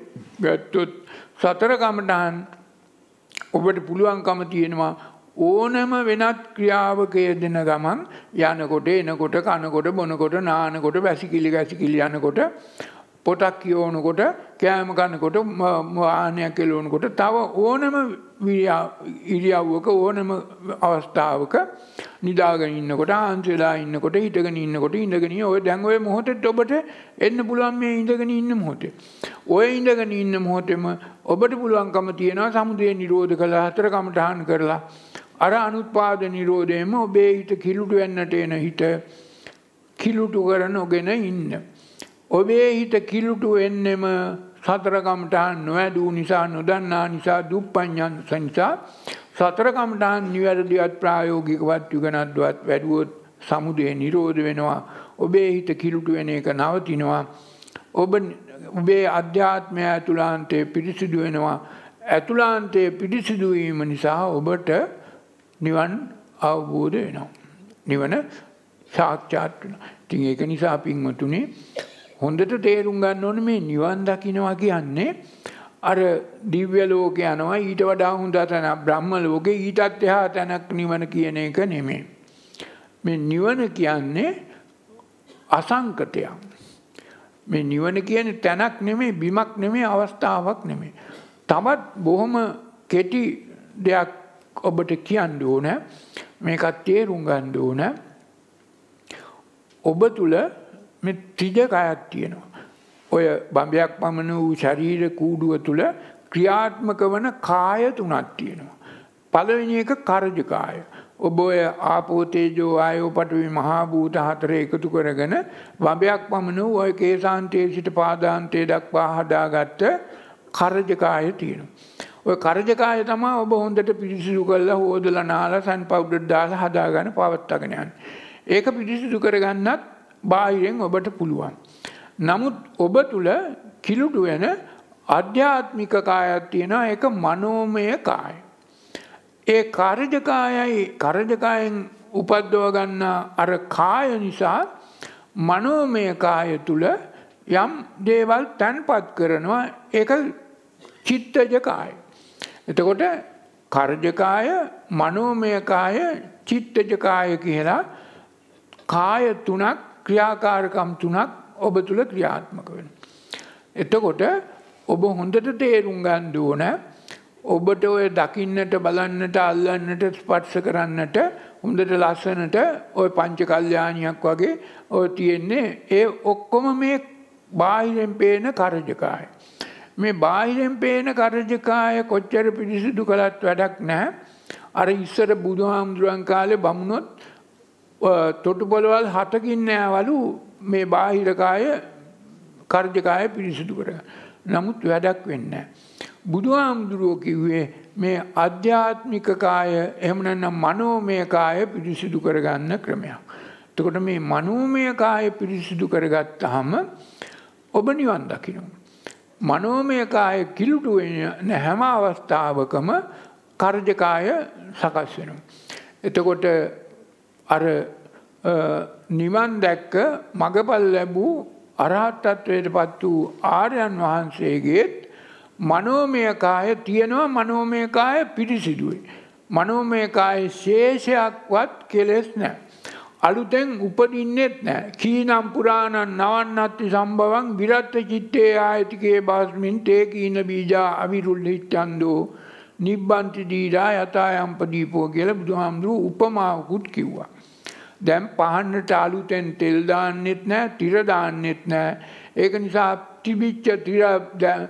ගත්තොත් සතර කමටහන් ඔබට පුළුවන්කම තියෙනවා ඕනම වෙනත් ක්‍රියාවකය දෙන ගමන් යනකොට එනකොට කනකොට බොනකොට නානකොට වැසිකිලි වැසිකිලි යනකොට පොතක් කියවනකොට කෑම ගන්නකොට ආනයක් කෙලවනකොට තව ඕනම ඉරියව්වක ඕනම අවස්ථාවක නිදාගෙන ඉන්නකොට ආන්සලා ඉන්නකොට හිටගෙන ඉන්නකොට ඉඳගෙන ඔය දැන් ඔය මොහොතේත් ඔබට එන්න පුළුවන් මේ ඉඳගෙන ඉන්න මොහොතේ. ඔය ඉඳගෙන ඉන්න මොහොතේම ඔබට පුළුවන්කම තියෙනවා සමුදය නිරෝධ කළා හතර කමඨහන් කරලා අර අනුත්පාද නිරෝධයෙන්ම ඔබේ හිත කිලුට වෙන්නට එන හිත කිලුට කරනගෙන ඉන්න. ඔබේ හිත කිලුටු වෙන්නෙම සතරකමටහන් නොවැදූ නිසා නොදන්නා නිසා දුප්පඥන් සංසා සතරකමටහන් නිවැරදිවත් ප්‍රායෝගිකවත් යුගනත්වත් වැඩුවොත් සමුදය නිරෝධ වෙනවා ඔබේ හිත කිලුටු වෙන එක නවතිනවා ඔබ උබේ අධ්‍යාත්මය ඇතුලාන්තයේ පිරිසිදු වෙනවා ඇතුලාන්තයේ පිරිසිදුවීම නිසා ඔබට නිවන් අවබෝධ වෙනවා. නිවන සාක්ෂාත් වෙනවා. ඉතින් ඒක නිසා පින්වතුනි හොඳට තේරුම් ගන්න ඕන මේ නිවන් දකිනවා කියන්නේ අර දිව්‍ය ලෝකේ යනවා ඊට වඩා හොඳ තැන බ්‍රහ්ම ලෝකේ ඊටත් එහා තැනක් නිවන කියන එක නෙමෙයි. මේ නිවන කියන්නේ අසංකතයක්. මේ නිවන කියන්නේ තැනක් නෙමෙයි බිමක් නෙමෙයි අවස්ථාවක් නෙමෙයි. තවත් බොහොම කෙටි දෙයක් ඔබට කියන්න ඕන. මේකත් තේරුම් ගන්න ඕන. ඔබ තුල මේ ත්‍රිජකයක් තියෙනවා. ඔය බඹයක් පමණ වූ ශරීර කූඩුව තුළ ක්‍රියාත්මක වන කාය තුනක් තියෙනවා. පළවෙනි එක කරජකාය. ඔබ ඔය ආපෝතේජෝ ආයෝ පටවි මහා භූත හතර එකතු කරගෙන වඹයක් පමණ වූ ඔය කේසාන්තයේ සිට පාදාන්තයේ දක්වා හදාගත්ත කරජකාය තියෙනවා. ඔය කරජකාය තමයි ඔබ හොඳට පිරිසිදු කරලා හොදලා නාලා සන් පවුඩර් දාලා හදාගෙන පවත්වාගෙන යන්නේ. ඒක පිරිසිදු කරගන්නත් බාහිරෙන් ඔබට පුළුවන්. නමුත් ඔබ තුළ කිලුටු වෙන අධ්‍යාත්මික කායක් තියෙනවා එක මනෝමය කාය. ඒ කරජකායයි කරජකායෙන් උපද්දව ගන්නා අර කාය නිසා මනෝමය කාය තුල යම් දේවල් තැන්පත් කරනවා ඒක චිත්තජ කාය. එතකොට කරජකාය මනෝමය කාය චිත්තජ කාය කියලා කාය තුනක් ක්‍රියාකාරකම් තුනක් ඔබ තුල ක්‍රියාත්මක වෙන. එතකොට ඔබ හොඳට තේරුම් ගන්න ඕන ඔබට ඔය දකින්නට බලන්නට අල්ලන්නට ස්පර්ශ කරන්නට හොඳට ලස්සනට ඔය පංච කල්යාණියක් වගේ ඔය තියෙන්නේ ඒ ඔක්කොම මේ බාහිරෙන් පේන කරජකාය. මේ බාහිරෙන් පේන කරජකාය කොච්චර පිරිසිදු කළත් වැඩක් නැහැ. අර ඉස්සර බුදුහාමුදුරන් කාලේ බමුණොත් තොටු පොළවල් හතකින් නෑවලු මේ බාහිරකාය කර්ජකාය පිරිසිදු කර. නමුත් වැඩක් වෙන්න. බුදුහාමුදුරුවෝ කිව්වේ මේ අධ්‍යාත්මිකකාය එහමනනම් මනෝමයකාය පිරිසිදු කරගන්න ක්‍රමයක්. එතකොට මේ මනෝමයකාය පිරිසිදු කරගත්තහම ඔබ නිවන් දකිනවා. මනෝමයකාය කිලුටු වෙන හැම අවස්ථාවකම කර්ජකාය සකස් වෙනවා. එතකොට අර නිවන් දැක්ක මගපල් ලැබූ අරහත්ත්වයටපත් වූ ආර්යයන් වහන්සේගේත් මනෝමය කාය තියෙනවා මනෝමය කාය පිරිසිදුවේ. මනෝමය කාය ශේෂයක්වත් කෙලෙස් නැහැ. අලුතෙන් උපදින්නෙත් නැහැ. කීනම් පුරාණන් නවන්නත්ති සම්භවං විරත්ත චිත්තේ ආයතිකේ බාස්මින් තේ කීන බීජා අවිරුල්ලිච්ඡන්தோ නිබ්බන්ති දීලා යතායම්ප දීපෝ කියලා බුදුහාමුදුරුවෝ උපමාවකුත් කිව්වා. දැම් පහන්නට අලුතෙන් තෙල් දාන්නෙත් නෑ තිර දාන්නෙත් නෑ. ඒක නිසා තිබිච්ච තිර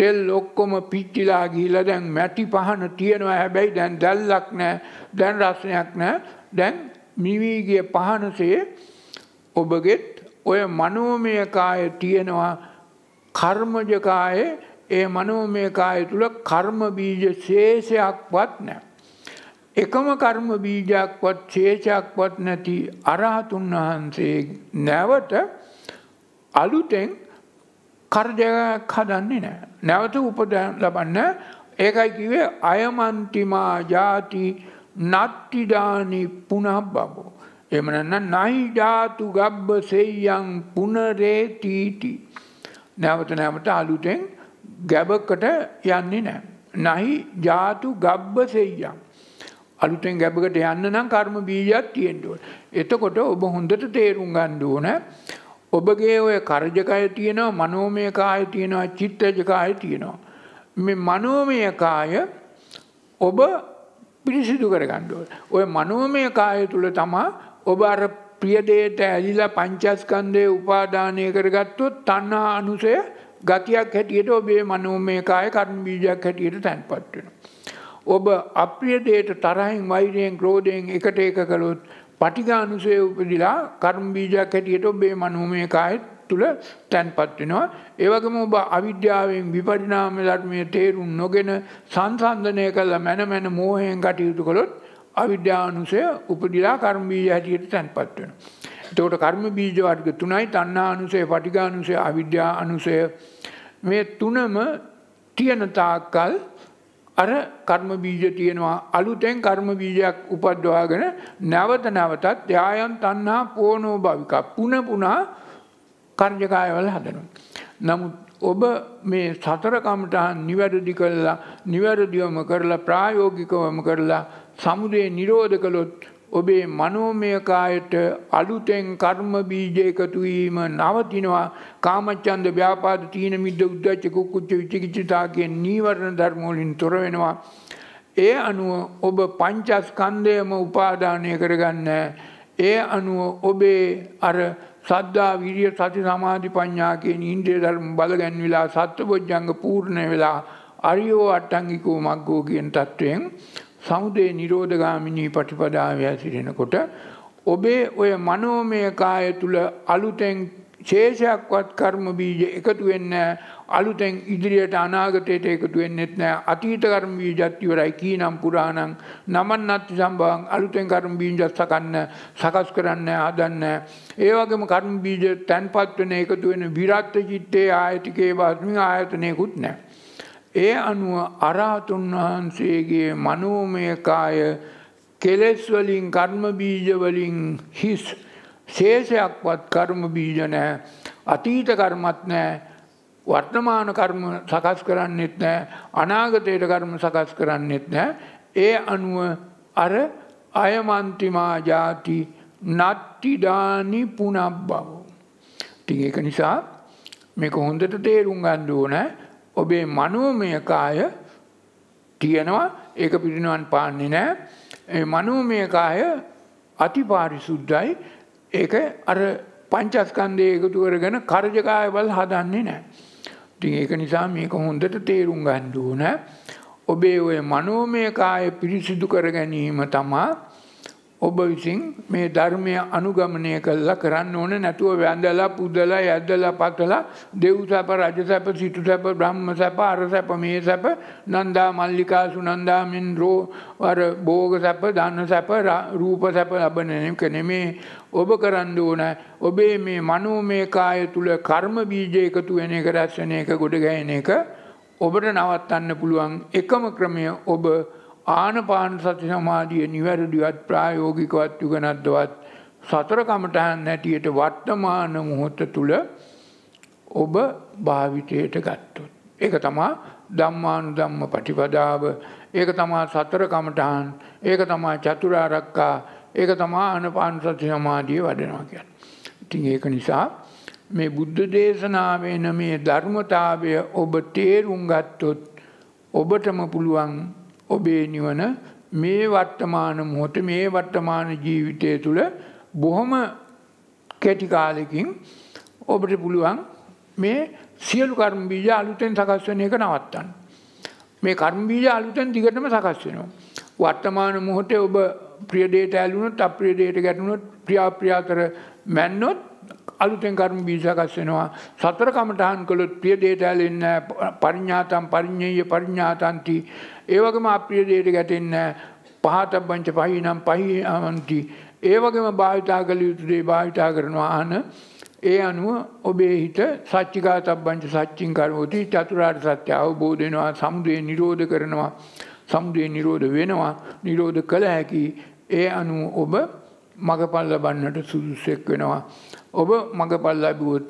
තෙල් ඔක්කොම පිච්චිලා ගිහිල දැන් මැටි පහන තියෙනවා හැබැයි දැන් දැල්ලක් නෑ දැන් රස්නයක් නෑ දැන් මිවීගිය පහනසේ ඔබගෙත් ඔය මනෝමයකාය තියෙනවා කර්මජකායේ ඒ මනෝමයකාය තුළ කර්ම බීජ ශේෂයක්වත් නෑ. එකම කර්ම බීජයක්වත් ශේෂයක්වත් නැති අරහතුන් වහන්සේ නැවත අලුතෙන් කර්ජයක් හදන්නේ නෑ. නැවත උපද ලබන්න ඒකයි කිවේ අයමන්තිමා ජාති නත්තිදානි පුනබ්බබෝ. එමනන්න නයිජාතු ගබ්බ සෙයියන් පුනරේ තීටි. නැවත නැමට අලුතෙන් ගැබකට යන්නේ නෑ. නහි ජාතු ගබ්බ සෙයියම්. අලුතෙන් ගැබකට යන්න නම් කර්ම බීජයක් තියෙන්න ඕන. එතකොට ඔබ හොඳට තේරුම් ගන්න ඕන ඔබගේ ඔය කර්ජකය තියෙනවා මනෝමය කාය තියෙනවා චිත්තජ කාය තියෙනවා. මේ මනෝමය කාය ඔබ පිරිසිදු කරගන්න ඕන. ඔය මනෝමය කාය තුල තමයි ඔබ අර ප්‍රිය දෙයට ඇලිලා පංචස්කන්ධේ උපාදානය කරගත්තොත් තණ්හා අනුසය ගතියක් හැටියට ඔබේ මනෝමය කාය කර්ම බීජයක් හැටියට තැන්පත් වෙනවා. ඔබ අප්‍රිය දේට තරහින් වෛරයෙන් ක්‍රෝධයෙන් එකට එක කළොත් පටිගානුසය උපදිලා කර්ම බීජයක් හැටියට ඔබේ මනෝමය කායත් තුළ තැන්පත් වෙනවා. ඒ වගේම ඔබ අවිද්‍යාවෙන් විපරිණාම ධර්මයේ තේරුම් නොගෙන සංසන්දනය කළ මන මන මෝහයෙන් කටයුතු කළොත් අවිද්‍යානුසය උපදිලා කර්ම බීජ හැටියට තැන්පත් වෙනවා. එතකොට කර්ම බීජ වර්ග තුනයි තණ්හානුසය, පටිඝානුසය, අවිද්‍යානුසය මේ තුනම තියෙන තාක්කල් අර කර්ම බීජ තියෙනවා අලුතෙන් කර්ම බීජයක් උපද්දවාගෙන නැවත නැවතත් ධායන් තණ්හා පෝනෝ භවික පුන පුනා කර්ජකායවල හදනවා. නමුත් ඔබ මේ සතර කමටහන් නිවැරදි කළා නිවැරදිවම කරලා ප්‍රායෝගිකවම කරලා සමුදේ නිරෝධ කළොත් ඔබේ මනෝමය කායට අලුතෙන් කර්ම බීජ එකතු වීම නවතිනවා කාමච්ඡන්ද ව්‍යාපාද තීන මිද්ද උද්ධච්ච කුක්කුච්ච විචිකිච්ඡතා කියන නීවරණ ධර්ම වලින් තොර වෙනවා ඒ අනුව ඔබ පංචස්කන්ධයම උපාදානය කරගන්න ඒ අනුව ඔබේ අර සද්ධා විරිය සති සමාධි ප්‍රඥා කියන ඉන්ද්‍රිය ධර්ම බල ගැන්විලා සත්‍වබොධ්‍යංග පූර්ණ වෙලා අරියෝ අට්ටංගිකෝ මග්ගෝ කියන தත්වයෙන් සමුදේ නිරෝධගාමිනී පටිපදාව හැසිරෙනකොට ඔබේ ඔය මනෝමය කාය තුල අලුතෙන් ශේෂයක්වත් කර්ම බීජ එකතු වෙන්නේ අලුතෙන් ඉදිරියට අනාගතයට එකතු වෙන්නෙත් නෑ අතීත කර්ම බීජත් ඉවරයි කීනම් පුරාණං නමන්නත් සම්භවං අලුතෙන් කර්ම බීජත් සකන්න සකස් කරන්න හදන්න ඒ වගේම කර්ම බීජ තැන්පත් වෙන එකතු වෙන විරත් චිත්තේ ආයතිකේ වාස්මි ආයතනෙකුත් නෑ ඒ අනුව අරහතුන් වහන්සේගේ මනෝමය කාය කෙලෙස්වලින් කර්මබීජවලින් හිස් ශේෂයක්වත් කර්මබීජ නෑ අතීත කර්මත් නෑ වර්තමාන කර්ම සකස් කරන්නෙත් නෑ අනාගතයට කර්ම සකස් කරන්නෙත් නෑ ඒ අනුව අර අයමන්තිමා ජාති නත්තිඩානි පුනක් බව. ති ඒක නිසා මේක හොඳට තේරුම් ගන්න ඕනෑ ඔබේ මනෝමය කාය තියෙනවා ඒක පිරිනවන් පාන්නේ නෑ. ඒ මනෝමය කාය අතිපාරිසුද්ධයි. ඒක අර පංචස්කන්ධය එකතු කරගෙන කර්ජකාය බල හදන්නේ නෑ. ඉතින් ඒක නිසා මේක හොඳට තේරුම් ගන්න ඕන. ඔබේ ওই මනෝමය කාය පිරිසිදු කර ගැනීම තමයි ඔබ විසින් මේ ධර්මය අනුගමනය කල්ලා කරන්න ඕන නැතුව වැඳලා පුදලා ඇදලා පතලා දෙව්සැප රජසැප සිටුසැප බ්‍රහ්ම සැප අරසැප මේ සැප නන්දා මල්ලිකා සුනන්දාමින් රෝ අර බෝග සැප ධන්න සැප රූප සැප ලබන එක නෙමේ ඔබ කරන්න ඕන ඔබේ මේ මනෝමය කාය තුල කර්ම බීජ එකතු වෙන එක රැස්වෙන එක ගොඩ ගැහෙන එක ඔබට නවත්තන්න පුළුවන් එකම ක්‍රමය ඔබ ආනපාන සති සමාධිය නිවැරදිවත් ප්‍රායෝගිකවත් යුගනද්දවත් සතර කමටහන් නැටියට වර්තමාන මොහොත තුල ඔබ භාවිතයට ගත්තොත්. ඒක තමා ධම්මානු ධම්ම පටිපදාව ඒක තමා සතර කමටහන් ඒක තමා චතුරාරක්කා ඒක තමා අනපාන සති සමාධිය වඩනවා කියන්න. ඉතින් ඒක නිසා මේ බුද්ධ දේශනාවෙන මේ ධර්මතාවය ඔබ තේරුම් ගත්තොත් ඔබටම පුළුවන් ඔබේ නිවන මේ වර්තමාන මොහොත මේ වර්තමාන ජීවිතය තුළ බොහොම කෙටි කාලෙකින් ඔබට පුළුවන් මේ සියලු කර්ම බීජ අලුතෙන් සකස් වෙන එක නවත්තන්න. මේ කර්ම බීජ අලුතෙන් දිගටම සකස් වෙනවා. වර්තමාන මොහොතේ ඔබ ප්‍රිය දෙයට ඇලුනොත් අප්‍රිය දෙයට ගැටුනොත් ප්‍රියාප්‍රියා කර මැන්නොත් අලුතෙන් කර්ම බීජයක් අස්සෙනවා සතර කමඨහන් කළොත් ප්‍රිය දෙයට ඇලෙන්නේ පරිඥාතම් පරිඤ්ඤය පරිඥාතන්ති ඒ වගේම අප්‍රිය දෙයට ගැටෙන්නේ පහතබ්බංච පහිනම් පහිනන්ති ඒ වගේම භාවිතා කළ යුතු දේ භාවිතා කරනවා අන ඒ අනුව ඔබේ හිත සච්චිකාතබ්බංච සච්චින් කරෝති චතුරාර්ය සත්‍ය අවබෝධ වෙනවා සමුදය නිරෝධ කරනවා සමුදය නිරෝධ වෙනවා නිරෝධ කළ හැකි ඒ අනුව ඔබ මගපල් ලබන්නට සුදුසෙක් වෙනවා ඔබ මඟපල් ලැබුවොත්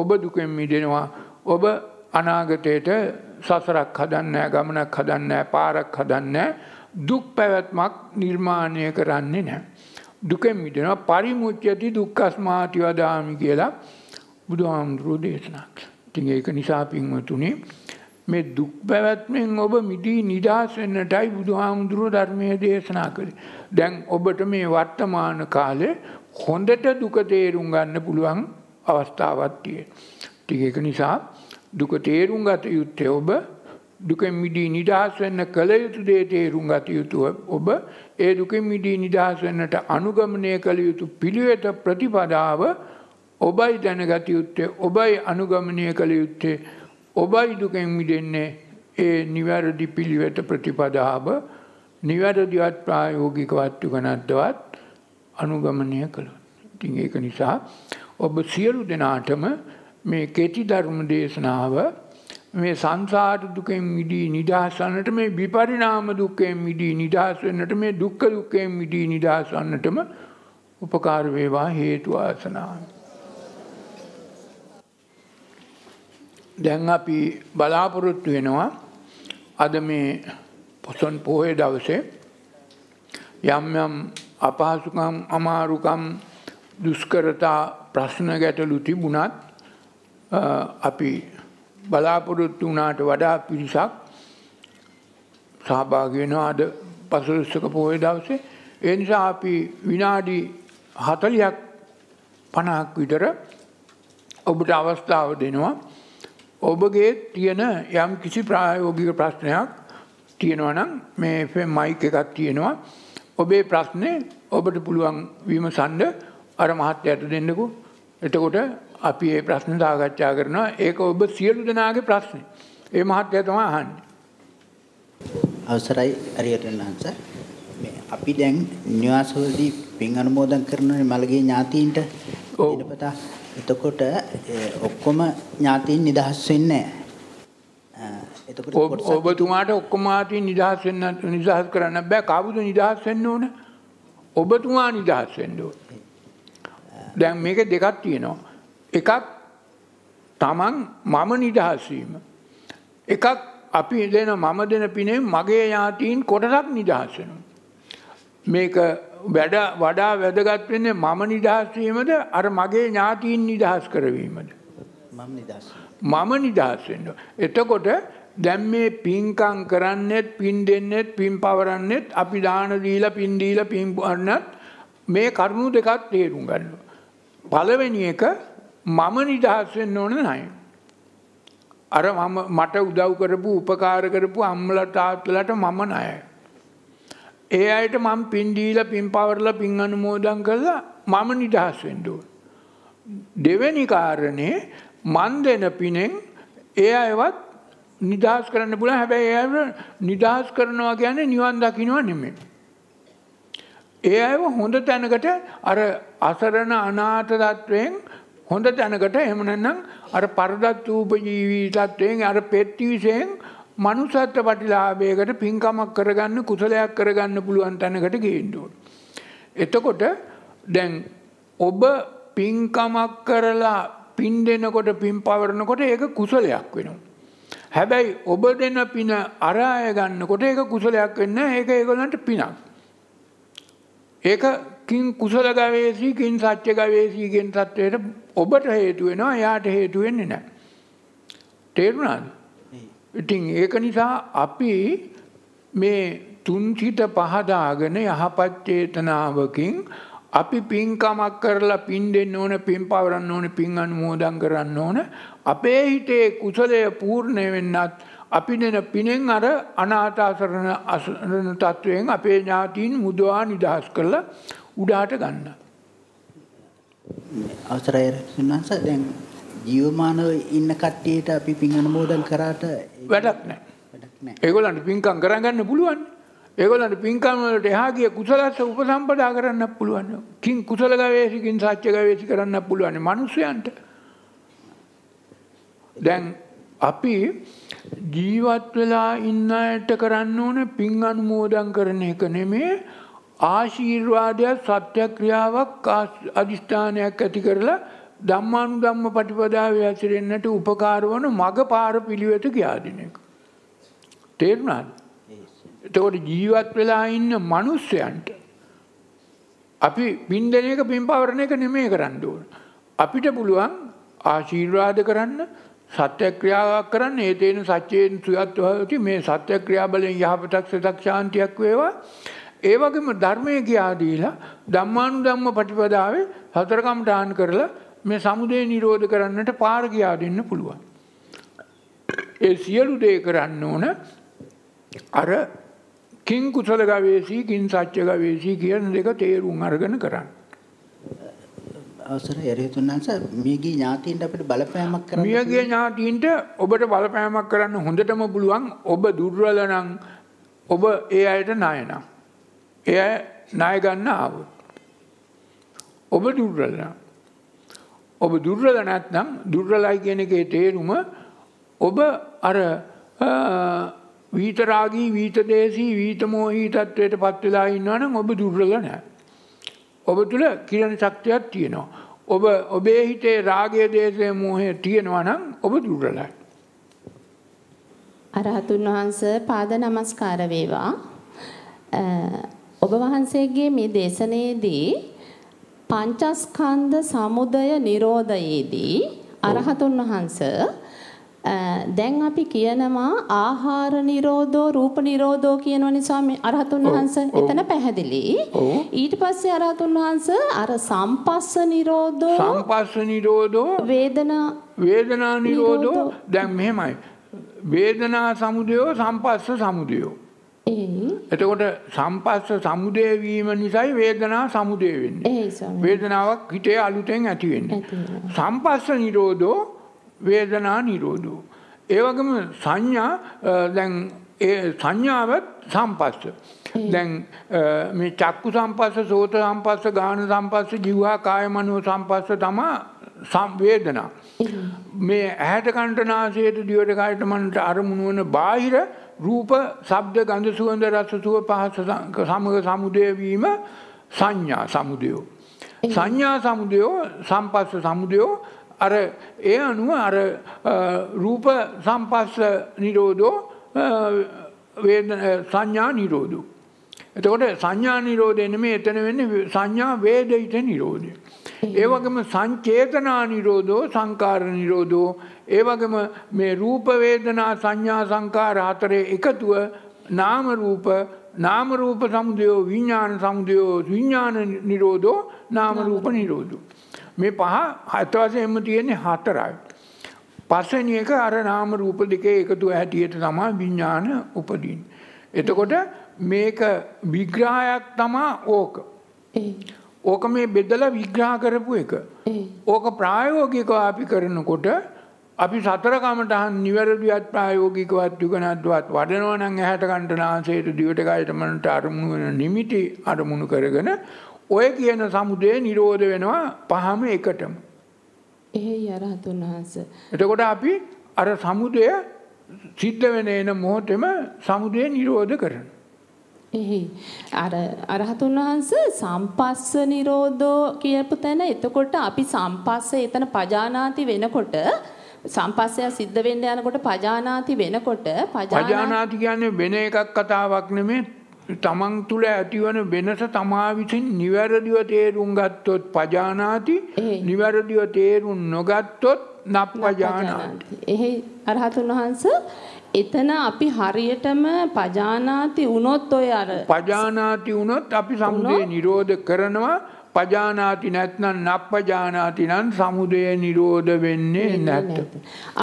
ඔබ දුකෙන් මිදෙනවා ඔබ අනාගතයට සසරක් හදන්නෑ ගමනක් හදන්නෑ පාරක් හදන්නෑ දුක් පැවැත්මක් නිර්මාණය කරන්නේ නෑ. දුකෙන් මිදෙනවා පරිමුච්චති දුක්කස්මාති වදාමි කියලා බුදුහාමුදුරුවෝ දේශනාක්. ඉතින් ඒක නිසා පින්වතුනි මේ දුක් පැවැත්මෙන් ඔබ මිදී නිදහස් වෙන්නටයි බුදුහාමුදුරුවෝ ධර්මයේ දේශනා කළේ. දැන් ඔබට මේ වර්තමාන කාලේ හොඳට දුක තේරුම් ගන්න පුළුවන් අවස්ථාවක් තියෙන. ඉතින් ඒක නිසා දුක තේරුම් ගත යුත්තේ ඔබ දුකෙන් මිදී නිදහස් වෙන්න කල යුතු දේ තේරුම් ගත යුතු ඔබ ඒ දුකෙන් මිදී නිදහස් වෙන්නට අනුගමනය කළ යුතු පිළිවෙත ප්‍රතිපදාව ඔබයි දැනගත යුත්තේ ඔබයි අනුගමනය කළ යුත්තේ ඔබයි දුකෙන් මිදෙන්නේ ඒ නිවැරදි පිළිවෙත ප්‍රතිපදාව නිවැරදිවත් ප්‍රායෝගිකවත් තුගනද්දවත් අනුගමනය කළොත්. ඉතින් ඒක නිසා ඔබ සියලු දෙනාටම මේ කෙටි ධර්ම දේශනාව මේ සංසාර දුකෙන් මිදී නිදහසන්නට මේ විපරිණාම දුකෙන් මිදී නිදහස් වෙන්නට මේ දුක්ඛ දුකෙන් මිදී නිදහස් වන්නටම උපකාර වේවා හේතු ආසනාව. දැන් අපි බලාපොරොත්තු වෙනවා අද මේ පොසොන් පොහේ දවසේ යම් යම් අපහසුකම් අමාරුකම් දුස්කරතා ප්‍රශ්න ගැටලු තිබුණත් අපි බලාපොරොත්තු වනාට වඩා පිරිසක් සහභාගෙනවා අද පසලස්සක පොහය දවසේ ඒ නිසා අපි විනාඩි හතලියක් පණහක් විතර ඔබට අවස්ථාව දෙනවා ඔබගේ තියෙන යම් කිසි ප්‍රායෝගික ප්‍රශ්නයක් තියෙනවනම් මේ මයික එකක් තියෙනවා ඔබේ ප්‍රශ්නය ඔබට පුළුවන් වීම සන්ඩ අර මහත්්‍ය ඇතු දෙන්නකු එතකොට අපි ඒ ප්‍රශ්න සාකච්ඡා කරනවා ඒක ඔබ සියලු දෙනාගේ ප්‍රශ්නය ඒ මහත්්‍යය තමා අහන්න
අවසරයි ඇරියටන් වහන්ස අපි දැන් නිවාසවලදී පින් අනුමෝදන් කරන මළගේ ඥාතීන්ට ඕපතා එතකොට ඔක්කොම ඥාතීන් නිදහස් වෙන්නේ එතකොට
ඔබතුමාට ඔක්කොම ආතින් නිදහස් වෙන්න නිදහස් කරන්න බෑ කවුද නිදහස් වෙන්න ඕන? ඔබතුමා නිදහස් වෙන්න ඕන. දැන් මේක දෙකක් තියෙනවා. එකක් තමන් මම නිදහස් වීම. එකක් අපි දෙන මම දෙන පිනේ මගේ ඥාතීන් කොටසක් නිදහස් වෙනවා. මේක වැඩ වඩා වැදගත් වෙන්නේ මම නිදහස් වීමද අර මගේ ඥාතීන් නිදහස් කරවීමද? මම නිදහස්. මම නිදහස් වෙන්න. එතකොට දැන් මේ පින්කම් කරන්නෙත් පින් දෙන්නෙත් පින් පවරන්නෙත් අපි දාන දීලා පින් දීලා පින් වන්නත් මේ කරුණු දෙකක් තේරුම් ගන්න. පළවෙනි එක මම නිදහස් වෙන්න ඕන නැහැ. අර මම මට උදව් කරපු උපකාර කරපු අම්මලා තාත්තලාට මම ණයයි. ඒ අයට මම පින් දීලා පින් පවරලා පින් අනුමෝදන් කරලා මම නිදහස් වෙන්න ඕන. දෙවෙනි කාරණේ මන් දෙන පිනෙන් ඒ අයවත් නිදහස් කරන්න පුළුවන් හැබැයි ඒ අය නිදහස් කරනවා කියන්නේ නිවන් දකින්නවා නෙමෙයි. ඒ අයව හොඳ තැනකට අර අසරණ අනාථ තත්වයෙන් හොඳ තැනකට එහෙම නැත්නම් අර පරදත් උපජීවී තත්වයෙන් අර පෙට්ටිවිසෙන් මනුසත්ත්ව ප්‍රතිලාභයකට පින්කමක් කරගන්න කුසලයක් කරගන්න පුළුවන් තැනකට ගේන්න එතකොට දැන් ඔබ පින්කමක් කරලා පින් දෙනකොට පින් පවරනකොට ඒක කුසලයක් වෙනවා. හැබැයි ඔබ දෙන පින අරාය ගන්නකොට ඒක කුසලයක් වෙන්න ඒක ඒගොල්ලන්ට පිනක්. ඒක කින් කුසල ගවේෂී කින් සත්‍ය ගවේෂී කියන தത്വයට ඔබට හේතු වෙනවා එයාට හේතු වෙන්නේ නැහැ. තේරුණාද? ඉතින් ඒක නිසා අපි මේ තුන්චිත පහදාගෙන යහපත් චේතනාවකින් අපි පින්කමක් කරලා පින් දෙන්න ඕන පින් පවරන්න ඕන පින් අනුමෝදන් කරන්න ඕන අපේ හිතේ කුසලය පූර්ණය වෙන්නත් අපි දෙන පිනෙන් අර අනාතාසරණ අසරණ තත්ත්වයෙන් අපේ ඥාතීන් මුදවා නිදහස් කරලා උඩාට ගන්න.
අවසරයි රක්ෂණාස දැන් ජීවමානව ඉන්න කට්ටියට අපි පින් අනුමෝදන් කරාට
වැඩක් නැහැ. වැඩක් නැහැ. ඒගොල්ලන්ට පින්කම් කරගන්න පුළුවන්. ඒගොල්ලන්ට පින්කම් වලට එහා ගිය කුසලස්ස උපසම්පදා කරන්න පුළුවන්. කිං කුසල ගවේෂිකින් සත්‍ය ගවේෂි කරන්න පුළුවන් මිනිසයන්ට. දැන් අපි ජීවත් වෙලා ඉන්න අයට කරන්න ඕන පින් අනුමෝදන් කරන එක නෙමේ ආශීර්වාදයක් සත්‍යක්‍රියාවක් අධිෂ්ඨානයක් ඇති කරලා ධම්මානු ධම්ම පටිපදාව ඇතිරෙන්න්නට උපකාරවන මග පාර පිළිවෙත කියාදින එක. තේරුණාද. එතකොට ජීවත් වෙලා ඉන්න මනුස්සයන්ට අපි පින්දනයක පින් පවරණ එක නෙමේ කරන්න ඕන. අපිට පුළුවන් ආශීර්වාද කරන්න සත්‍ය ක්‍රියාවක් කරන්න ඒ තේන සච්චයෙන් සුයත්වති මේ සත්‍ය ක්‍රියාබලෙන් යහපතක් සතක් ශාන්තියක් වේවා ඒ වගේම ධර්මය ගියාදීලා ධම්මානු ධම්ම පටිපදාවේ හතරකම්ට ආන් කරලා මේ සමුදය නිරෝධ කරන්නට පාර ගියා දෙන්න පුළුවන්. ඒ සියලු දේ කරන්න ඕන අර කින් කුසල ගවේෂී කින් සත්‍ය ගවේෂී කියන දෙක තේරුම් අරගෙන කරන්න.
අවසරයි එරෙහිතුන් අංශ මියගිය ඥාතීන්ට අපිට බලපෑමක් කරන්න මියගිය
ඥාතීන්ට ඔබට බලපෑමක් කරන්න හොඳටම පුළුවන් ඔබ දුර්වල නම් ඔබ ඒ අයට ණය නම් ඒ අය ණය ගන්න ආවොත් ඔබ දුර්වල නම් ඔබ දුර්වල නැත්නම් දුර්වලයි කියන එකේ තේරුම ඔබ අර වීතරාගී වීතදේශී වීතමෝහී තත්වයට පත් වෙලා ඉන්නවනම් ඔබ දුර්වල නැහැ ඔබ තුළ කිරණ ශක්තියක් තියෙනවා. ඔබ ඔබේ හිතේ රාගය දේශය මූහය තියෙනවා නම් ඔබ දුර්වලයි.
අරහතුන් වහන්ස පාද නමස්කාර වේවා. ඔබ වහන්සේගේ මේ දේශනයේදී පංචස්කන්ධ සමුදය නිරෝධයේදී අරහතුන් වහන්සේ දැන් අපි කියනවා ආහාර නිරෝධෝ රූප නිරෝධෝ කියනවා නිසා මේ අරහතුන් වහන්සේ එතන පැහැදිලි. ඊට පස්සේ අරහතුන් වහන්සේ අර සම්පස්ස නිරෝධෝ සම්පස්ස නිරෝධෝ වේදනා
වේදනා නිරෝධෝ දැන් මෙහෙමයි. වේදනා සමුදයෝ සම්පස්ස සමුදයෝ. එතකොට සම්පස්ස සමුදය වීම නිසායි වේදනා සමුදය වෙන්නේ. වේදනාවක් හිතේ අලුතෙන් ඇති වෙන්නේ. සම්පස්ස නිරෝධෝ වේදනා නිරෝධෝ. ඒවගම සංඥා දැන් සංඥාවත් සම්පස්ස. දැන් මේ චක්කු සම්පස්ස සෝත සම්පස්ස ගාන සම්පස්ස ජිව්වා කායමනෝ සම්පස්ස තමා සම්වේදනා. මේ ඇහැට කණ්ටනාසයට දිවට කායට මනට අරමුණුවන බාහිර රූප සබ්ද ගඳ සුවඳ රස සුව පහස සමග සමුදයවීම සංඥා සමුදයෝ. සංඥා සමුදයෝ සම්පස්ස සමුදයෝ අර ඒ අනුව අර රූප සම්පස්ස නිරෝධෝ සංඥා නිරෝධෝ. එතකොට සංඥා නිරෝධය නෙමේ එතන වෙන්නේ සංඥා වේදිත නිරෝධය. ඒ වගේම සංචේතනා නිරෝධෝ සංකාර නිරෝධෝ ඒ වගේම මේ රූප වේදනා සංඥා සංකාර හතරේ එකතුව නාම රූප නාම රූප සමුදය විඥාන සමුදය විඥාන නිරෝධෝ නාම රූප නිරෝධෝ මේ පහ හත වශයෙන්ම තියෙන්නේ හතරයි. පස්වෙනි එක අර නාම රූප දෙකේ එකතු හැටියට තමයි විඥාන උපදින්නේ. එතකොට මේක විග්‍රහයක් තමයි ඕක. ඕක මේ බෙදලා විග්‍රහ කරපු එක. ඕක ප්‍රායෝගිකව අපි කරනකොට අපි සතර කමටහන් නිවැරදිවත් ප්‍රායෝගිකවත් යුගනත්වත් වඩනවනම් ඇහැට කණ්ඩනාසයට දිවට ගයට මනට අරමුණු වෙන නිමිටි අරමුණු කරගෙන ඔය කියන සමුදය නිරෝධ වෙනවා පහම එකටම.
එහෙයි අරහතුන් වහන්ස.
එතකොට අපි අර සමුදය සිද්ධ වෙන එන මොහොතෙම සමුදය නිරෝධ කරන.
එහි අර අරහතුන් වහන්ස සම්පස්ස නිරෝධෝ කියපු තැන එතකොට අපි සම්පස්ස එතන පජානාති වෙනකොට සම්පස්සය සිද්ධ වෙන්න යනකොට පජානාති වෙනකොට පජානාති
කියන්නේ වෙන එකක් කතාවක් නෙමෙයි තමන් තුළ ඇතිවන වෙනස තමා විසින් නිවැරදිව තේරුම් ගත්තොත් පජානාති නිවැරදිව තේරුම් නොගත්තොත් නප්පජානාති.
එහි අරහතුන් වහන්ස එතන අපි හරියටම පජානාති වුණොත් ඔය අර
පජානාති වුණොත් අපි සමුදය නිරෝධ කරනවා පජානාති නැත්නම් නප්පජානාති නම් සමුදය නිරෝධ වෙන්නේ නැත.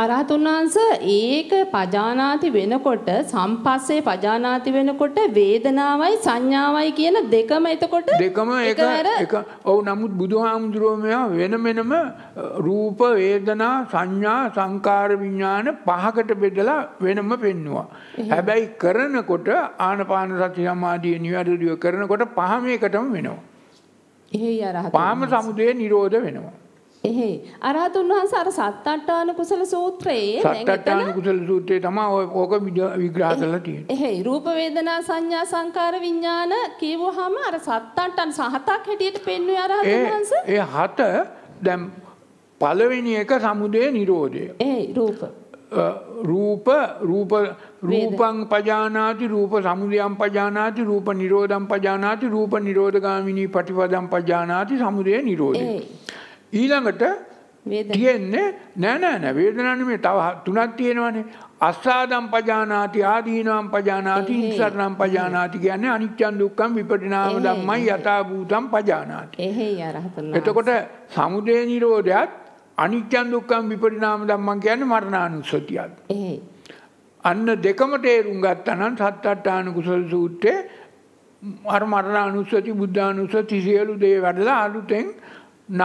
අරහත් උන්වංශ ඒක පජානාති වෙනකොට සම්පස්සේ පජානාති වෙනකොට වේදනාවයි සංඥාවයි කියන දෙකම එතකොට දෙකම එක
එක ඔව් නමුත් බුදුහාමුදුරුවෝ මෙයා වෙන වෙනම රූප වේදනා සංඥා සංකාර විඥාන පහකට බෙදලා වෙනම පෙන්නවා. හැබැයි කරනකොට ආනපාන සති සමාධිය නිවැරදිව කරනකොට පහම එකටම වෙනවා. එහෙයි අරහතන් පාම සමුදය නිරෝධ වෙනවා.
එහෙ අරහතුන් වහන්සේ අර සත්තට්ඨාන කුසල සූත්‍රයේ සත්තට්ඨාන
කුසල සූත්‍රයේ තමයි ඕක විග්‍රහ කරලා තියෙන්නේ.
එහෙ රූප වේදනා සංඥා සංකාර විඥාන කියවුවාම අර සත්තට්ඨාන සහතක් හැටියට පෙන්වුවේ අරහතුන් වහන්සේ.
ඒ හත දැන් පළවෙනි එක සමුදය නිරෝධය. එහෙ රූප රූප රූප රූපං පජානාති රූප සමුදයම් පජානාති රූප නිරෝධම් පජානාති රූප නිරෝධගාමිනී පටිපදම් පජානාති සමුදය නිරෝධය. ඊළඟට තියෙන්නේ නෑ නෑ නෑ වේදනානේ මේ තව තුනක් තියෙනවානේ අස්සාදම් පජානාති ආදීනම් පජානාති ඉස්සරණම් පජානාති කියන්නේ අනිච්චන් දුක්ඛම් විපරිණාම ධම්මයි යථා භූතම් පජානාති.
එහේ යරහතුල්ලා. එතකොට
සමුදය නිරෝධයත් අනිත්‍යන් දුක්කම් විපරිනාම ධම්මන් කියන්නේ මරණානුස්සතියත්. එහේ. අන්න දෙකම තේරුම් ගත්තනම් සත්තාට්ඨාන කුසල සූත්‍රයේ අර මරණානුස්සති බුද්ධානුස්සති සියලු දේ වැඩලා අලුතෙන්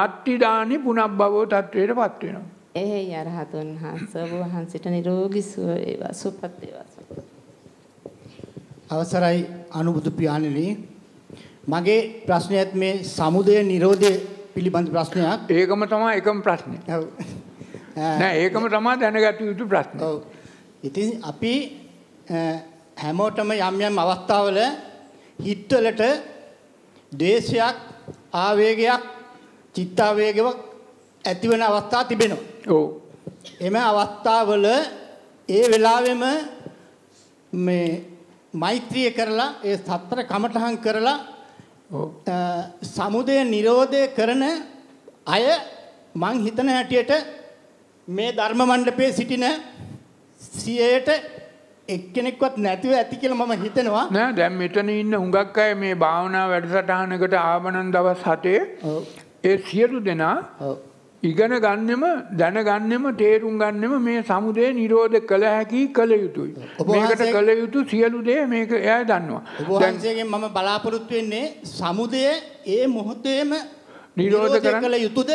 නත්ති දානි පුනබ්බවෝ තත්වයට පත්
වෙනවා. එහේ යරහතුන් වහන්සේ වහන්සිට නිරෝගී සුව වේවා සුවපත් වේවා.
අවසරයි අනුබුදු පියාණෙනි මගේ ප්‍රශ්නයත් මේ සමුදය නිරෝධය පිළිබඳ ප්‍රශ්නයක්. ඒකම තමයි එකම ප්‍රශ්නේ. ඔව්. නෑ ඒකම තමයි දැනගත යුතු ප්‍රශ්නේ. ඔව්. ඉතින් අපි හැමෝටම යම් යම් අවස්ථාවල හිතවලට ද්වේෂයක්, ආවේගයක්, චිත්තාවේගයක් ඇතිවන අවස්ථා තිබෙනවා. ඔව්. එම අවස්ථාවල ඒ වෙලාවෙම මේ මෛත්‍රිය කරලා ඒ සතර කමඨහන් කරලා සමුදය නිරෝධය කරන අය මං හිතන හැටියට මේ ධර්ම මණ්ඩපයේ සිටින සියයට එක්කෙනෙක්වත් නැතිව ඇති කියලා මම හිතනවා.
නෑ දැන් මෙතන ඉන්න හුඟක් අය මේ භාවනා වැඩසටහනකට ආවනම් දවස් 7 ඒ සියලු දෙනා ඉගෙන ගන්නෙම දැනගන්නෙම තේරුම් ගන්නෙම මේ සමුදේ නිරෝධ කළ හැකි කළ යුතුයි. මේකට කළ යුතු සියලු දේ මේක එයා දන්නවා. ඔබවහන්සේගෙන්
මම බලාපොරොත්තු වෙන්නේ
සමුදය ඒ මොහොතේම නිරෝධ කළ යුතුද?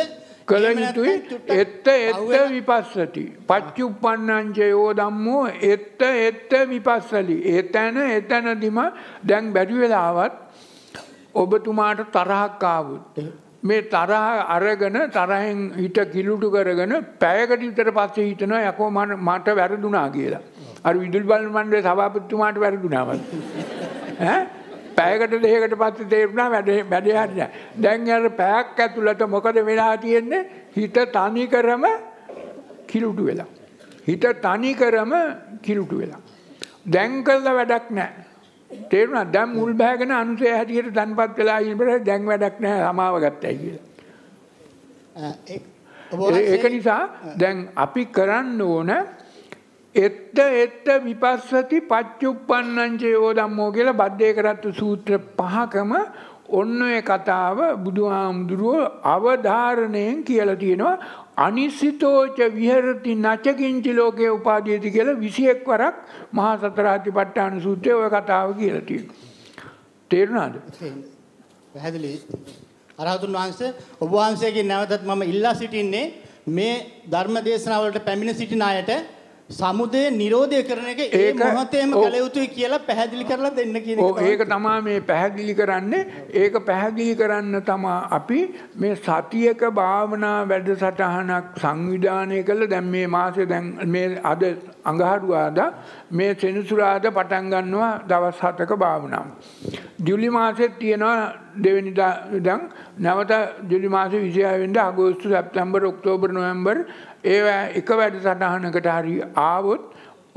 කළ යුතුයි. එත්ත එත්ත විපස්සති. පච්චුප්පන්නංචයෝ ධම්මෝ එත්ත එත්ත විපස්සලි. එතන එතනදිම දැන් බැරි වෙලාවත් ඔබතුමාට තරහක් ආවොත් මේ තරහ අරගෙන තරහෙන් හිට කිලුටු කරගෙන පැයකට විතර පස්සේ හිතනවා යකෝ මට වැරදුනා කියලා. අර විදුලි බල මණ්ඩලයේ සභාපතිතුමාට වැරදුනා වත්. ඈ පැයකට දෙකකට පස්සේ තේරුණා වැඩේ වැඩේ හරියට. දැන් අර පැයක් ඇතුළත මොකද වෙලා තියෙන්නේ? හිත තනි කරම කිලුටු වෙලා. හිත තනි කරම කිලුටු වෙලා. දැන් කළ වැඩක් නැහැ. තේරුණා දැන් මුල් බෑගෙන අනුසය හැටියට තන්පත් වෙලා ඉන්නකොට දැන් වැඩක් නැහැ සමාව ගත්තයි කියලා. ඒක නිසා දැන් අපි කරන්න ඕන එත්ත එත්ත විපස්සති පච්චුප්පන්නං චයෝ ධම්මෝ කියලා බද්දේකරත්තු සූත්‍ර පහකම ඔන්න ඔය කතාව බුදුහාමුදුරුව අවධාරණයෙන් කියලා තියෙනවා අනිසිතෝච විහරති නචකින්චි ලෝකයේ උපාදීති කියලා 21 වරක් මහා සතරාතිපට්ඨාන සූත්‍රයේ ওই කතාව කියලා තියෙනවා. තේරුණාද?
පැහැදිලි. අරහතුන් වහන්සේ ඔබ වහන්සේගෙන් නැවතත් මම ඉල්ලා සිටින්නේ මේ ධර්ම දේශනාවලට පැමිණ සිටින අයට සමුදේ නිරෝධය කරන එක ඒ මොහොතේම කළ යුතුයි කියලා පැහැදිලි කරලා දෙන්න කියන එක. ඒක
තමයි මේ පැහැදිලි කරන්නේ. ඒක පැහැදිලි කරන්න තමයි අපි මේ සතියක භාවනා වැඩසටහනක් සංවිධානය කළ දැන් මේ මාසේ දැන් මේ අද අඟහරුවාදා මේ සෙනසුරාදා පටන් ගන්නවා දවස් 7ක භාවනාව. ජූලි මාසේ තියෙනවා දෙවෙනිදා ඉඳන් නැවත ජූලි මාසේ 26 වෙනිදා අගෝස්තු සැප්තැම්බර් ඔක්තෝබර් නොවැම්බර් ඒවා එක වැඩ සටහනකට හරි ආවොත්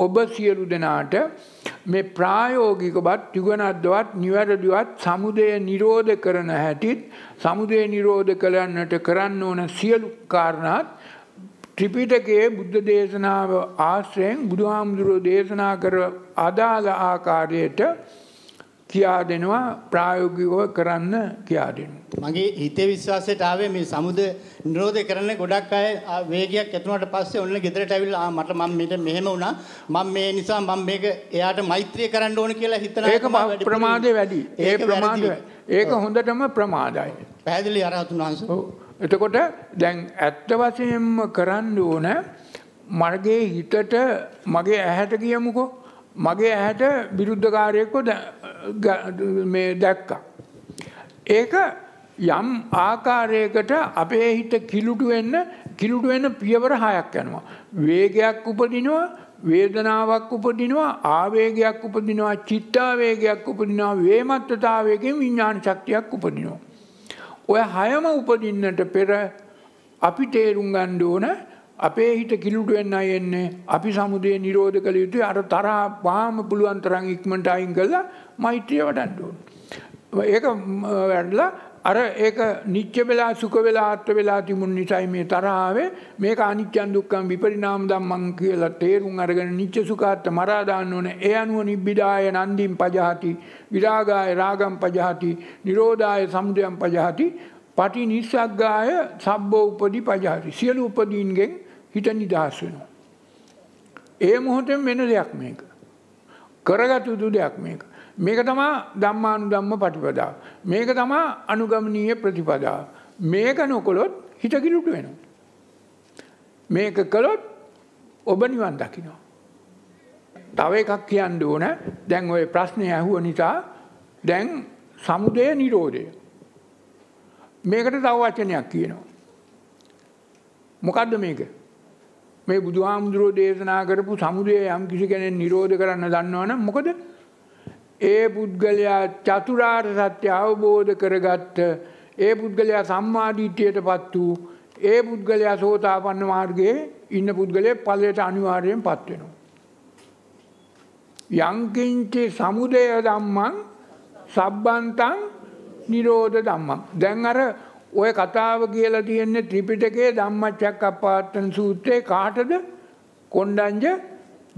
ඔබ සියලු දෙනාට මේ ප්‍රායෝගිකවත් තිගනද්දවත් නිවැරදිවත් සමුදය නිරෝධ කරන හැටිත් සමුදය නිරෝධ කරන්නට කරන්න ඕන සියලු කාරණාත් ත්‍රිපිටකයේ බුද්ධ දේශනාව ආශ්‍රයෙන් බුදුහාමුදුරුවෝ දේශනා කර අදාළ ආකාරයට කියා දෙනවා ප්‍රායෝගිකව කරන්න
කියා දෙනවා. මගේ හිතේ විශ්වාසයට ආවේ මේ සමුද නිරෝධය කරන්න ගොඩක් අය වේගයක් ඇති වුණාට පස්සේ ඔන්න ගෙදරට ඇවිල්ලා ආ මට මම මේට මෙහෙම වුණා මම මේ නිසා මම මේක එයාට මෛත්‍රිය කරන්න ඕන කියලා හිතනවා. ඒක ප්‍රමාදේ
වැඩි. ඒ ප්‍රමාදේ ඒක හොඳටම ප්‍රමාදයි. පැහැදිලි අරහතුන් වහන්සේ. ඔව්. එතකොට දැන් ඇත්ත වශයෙන්ම කරන්න ඕන මගේ හිතට මගේ ඇහැට කියමුකෝ මගේ ඇහැට විරුද්ධකාරයෙක්ව දැක්කා. ඒක යම් ආකාරයකට අපේ හිත කිලුටු වෙන්න කිලුටු වෙන පියවර හයක් යනවා. වේගයක් උපදිනවා, වේදනාවක් උපදිනවා, ආවේගයක් උපදිනවා, චිත්තාවේගයක් උපදිනවා, වේමත්තතාවයෙන් විඥාන ශක්තියක් උපදිනවා. ඔය හයම උපදින්නට පෙර අපි තේරුම් ගන්න ඕන අපේ හිත කිලුට වෙන්නයි එන්නේ අපි සමුදේ නිරෝධ කළ යුතුයි අර තරහා පාම පුළුවන් තරම් ඉක්මනට අයින් කළා මෛත්‍රිය වඩන්න ඕන. ඒක වැඩලා අර ඒක නිච්ච වෙලා සුඛ වෙලා ආත්ම වෙලා තිබුණ නිසායි මේ තරහාවේ මේක අනිච්චන් දුක්ඛම් විපරිණාම ධම්මං කියලා තේරුම් අරගෙන නිච්ච සුඛාත්ත මරා දාන්න ඕනේ. ඒ අනුව නිබ්බිදාය නන්දිම් පජහති, විරාගාය රාගම් පජහති, නිරෝධාය සමුදයම් පජහති, පටි නිස්සග්ගාය සබ්බෝ උපදි පජහති. සියලු උපදීන්ගෙන් හිත නිදහස් වෙනවා. ඒ මොහොතෙන් වෙන දෙයක් මේක. කරගත යුතු දෙයක් මේක. මේක තමයි ධම්මානුධම්ම ප්‍රතිපදාව. මේක තමයි අනුගමනීය ප්‍රතිපදාව. මේක නොකළොත් හිත කිලුට වෙනවා. මේක කළොත් ඔබ නිවන් දකිනවා. තව එකක් කියන්න ඕන. දැන් ওই ප්‍රශ්නේ ඇහුව නිසා දැන් සමුදය නිරෝධය. මේකට තව වචනයක් කියනවා. මොකද්ද මේක? මේ බුදුහාමුදුරෝ දේශනා කරපු සමුදය යම් කිසි කෙනෙක් නිරෝධ කරන්න දන්නවනම් මොකද? ඒ පුද්ගලයා චතුරාර් සත්‍ය අවබෝධ කරගත්ත ඒ පුද්ගලයා සම්මාධීට්‍යයට පත් වූ ඒ පුද්ගලයා සෝතාපන්න මාර්ගයේ ඉන්න පුද්ගලය පල්ලයට අනිවාර්යෙන් පත්වෙනවා. යංකින්චි සමුදය දම්මන් සබ්බන්තන් නිරෝධ දම්මම්. දැන් අර ඔය කතාව කියලා තියෙන්නේ ත්‍රිපිටකේ ධම්මච්චක් අපාත්තන සූත්‍රයේ කාටද කොණ්ඩංජ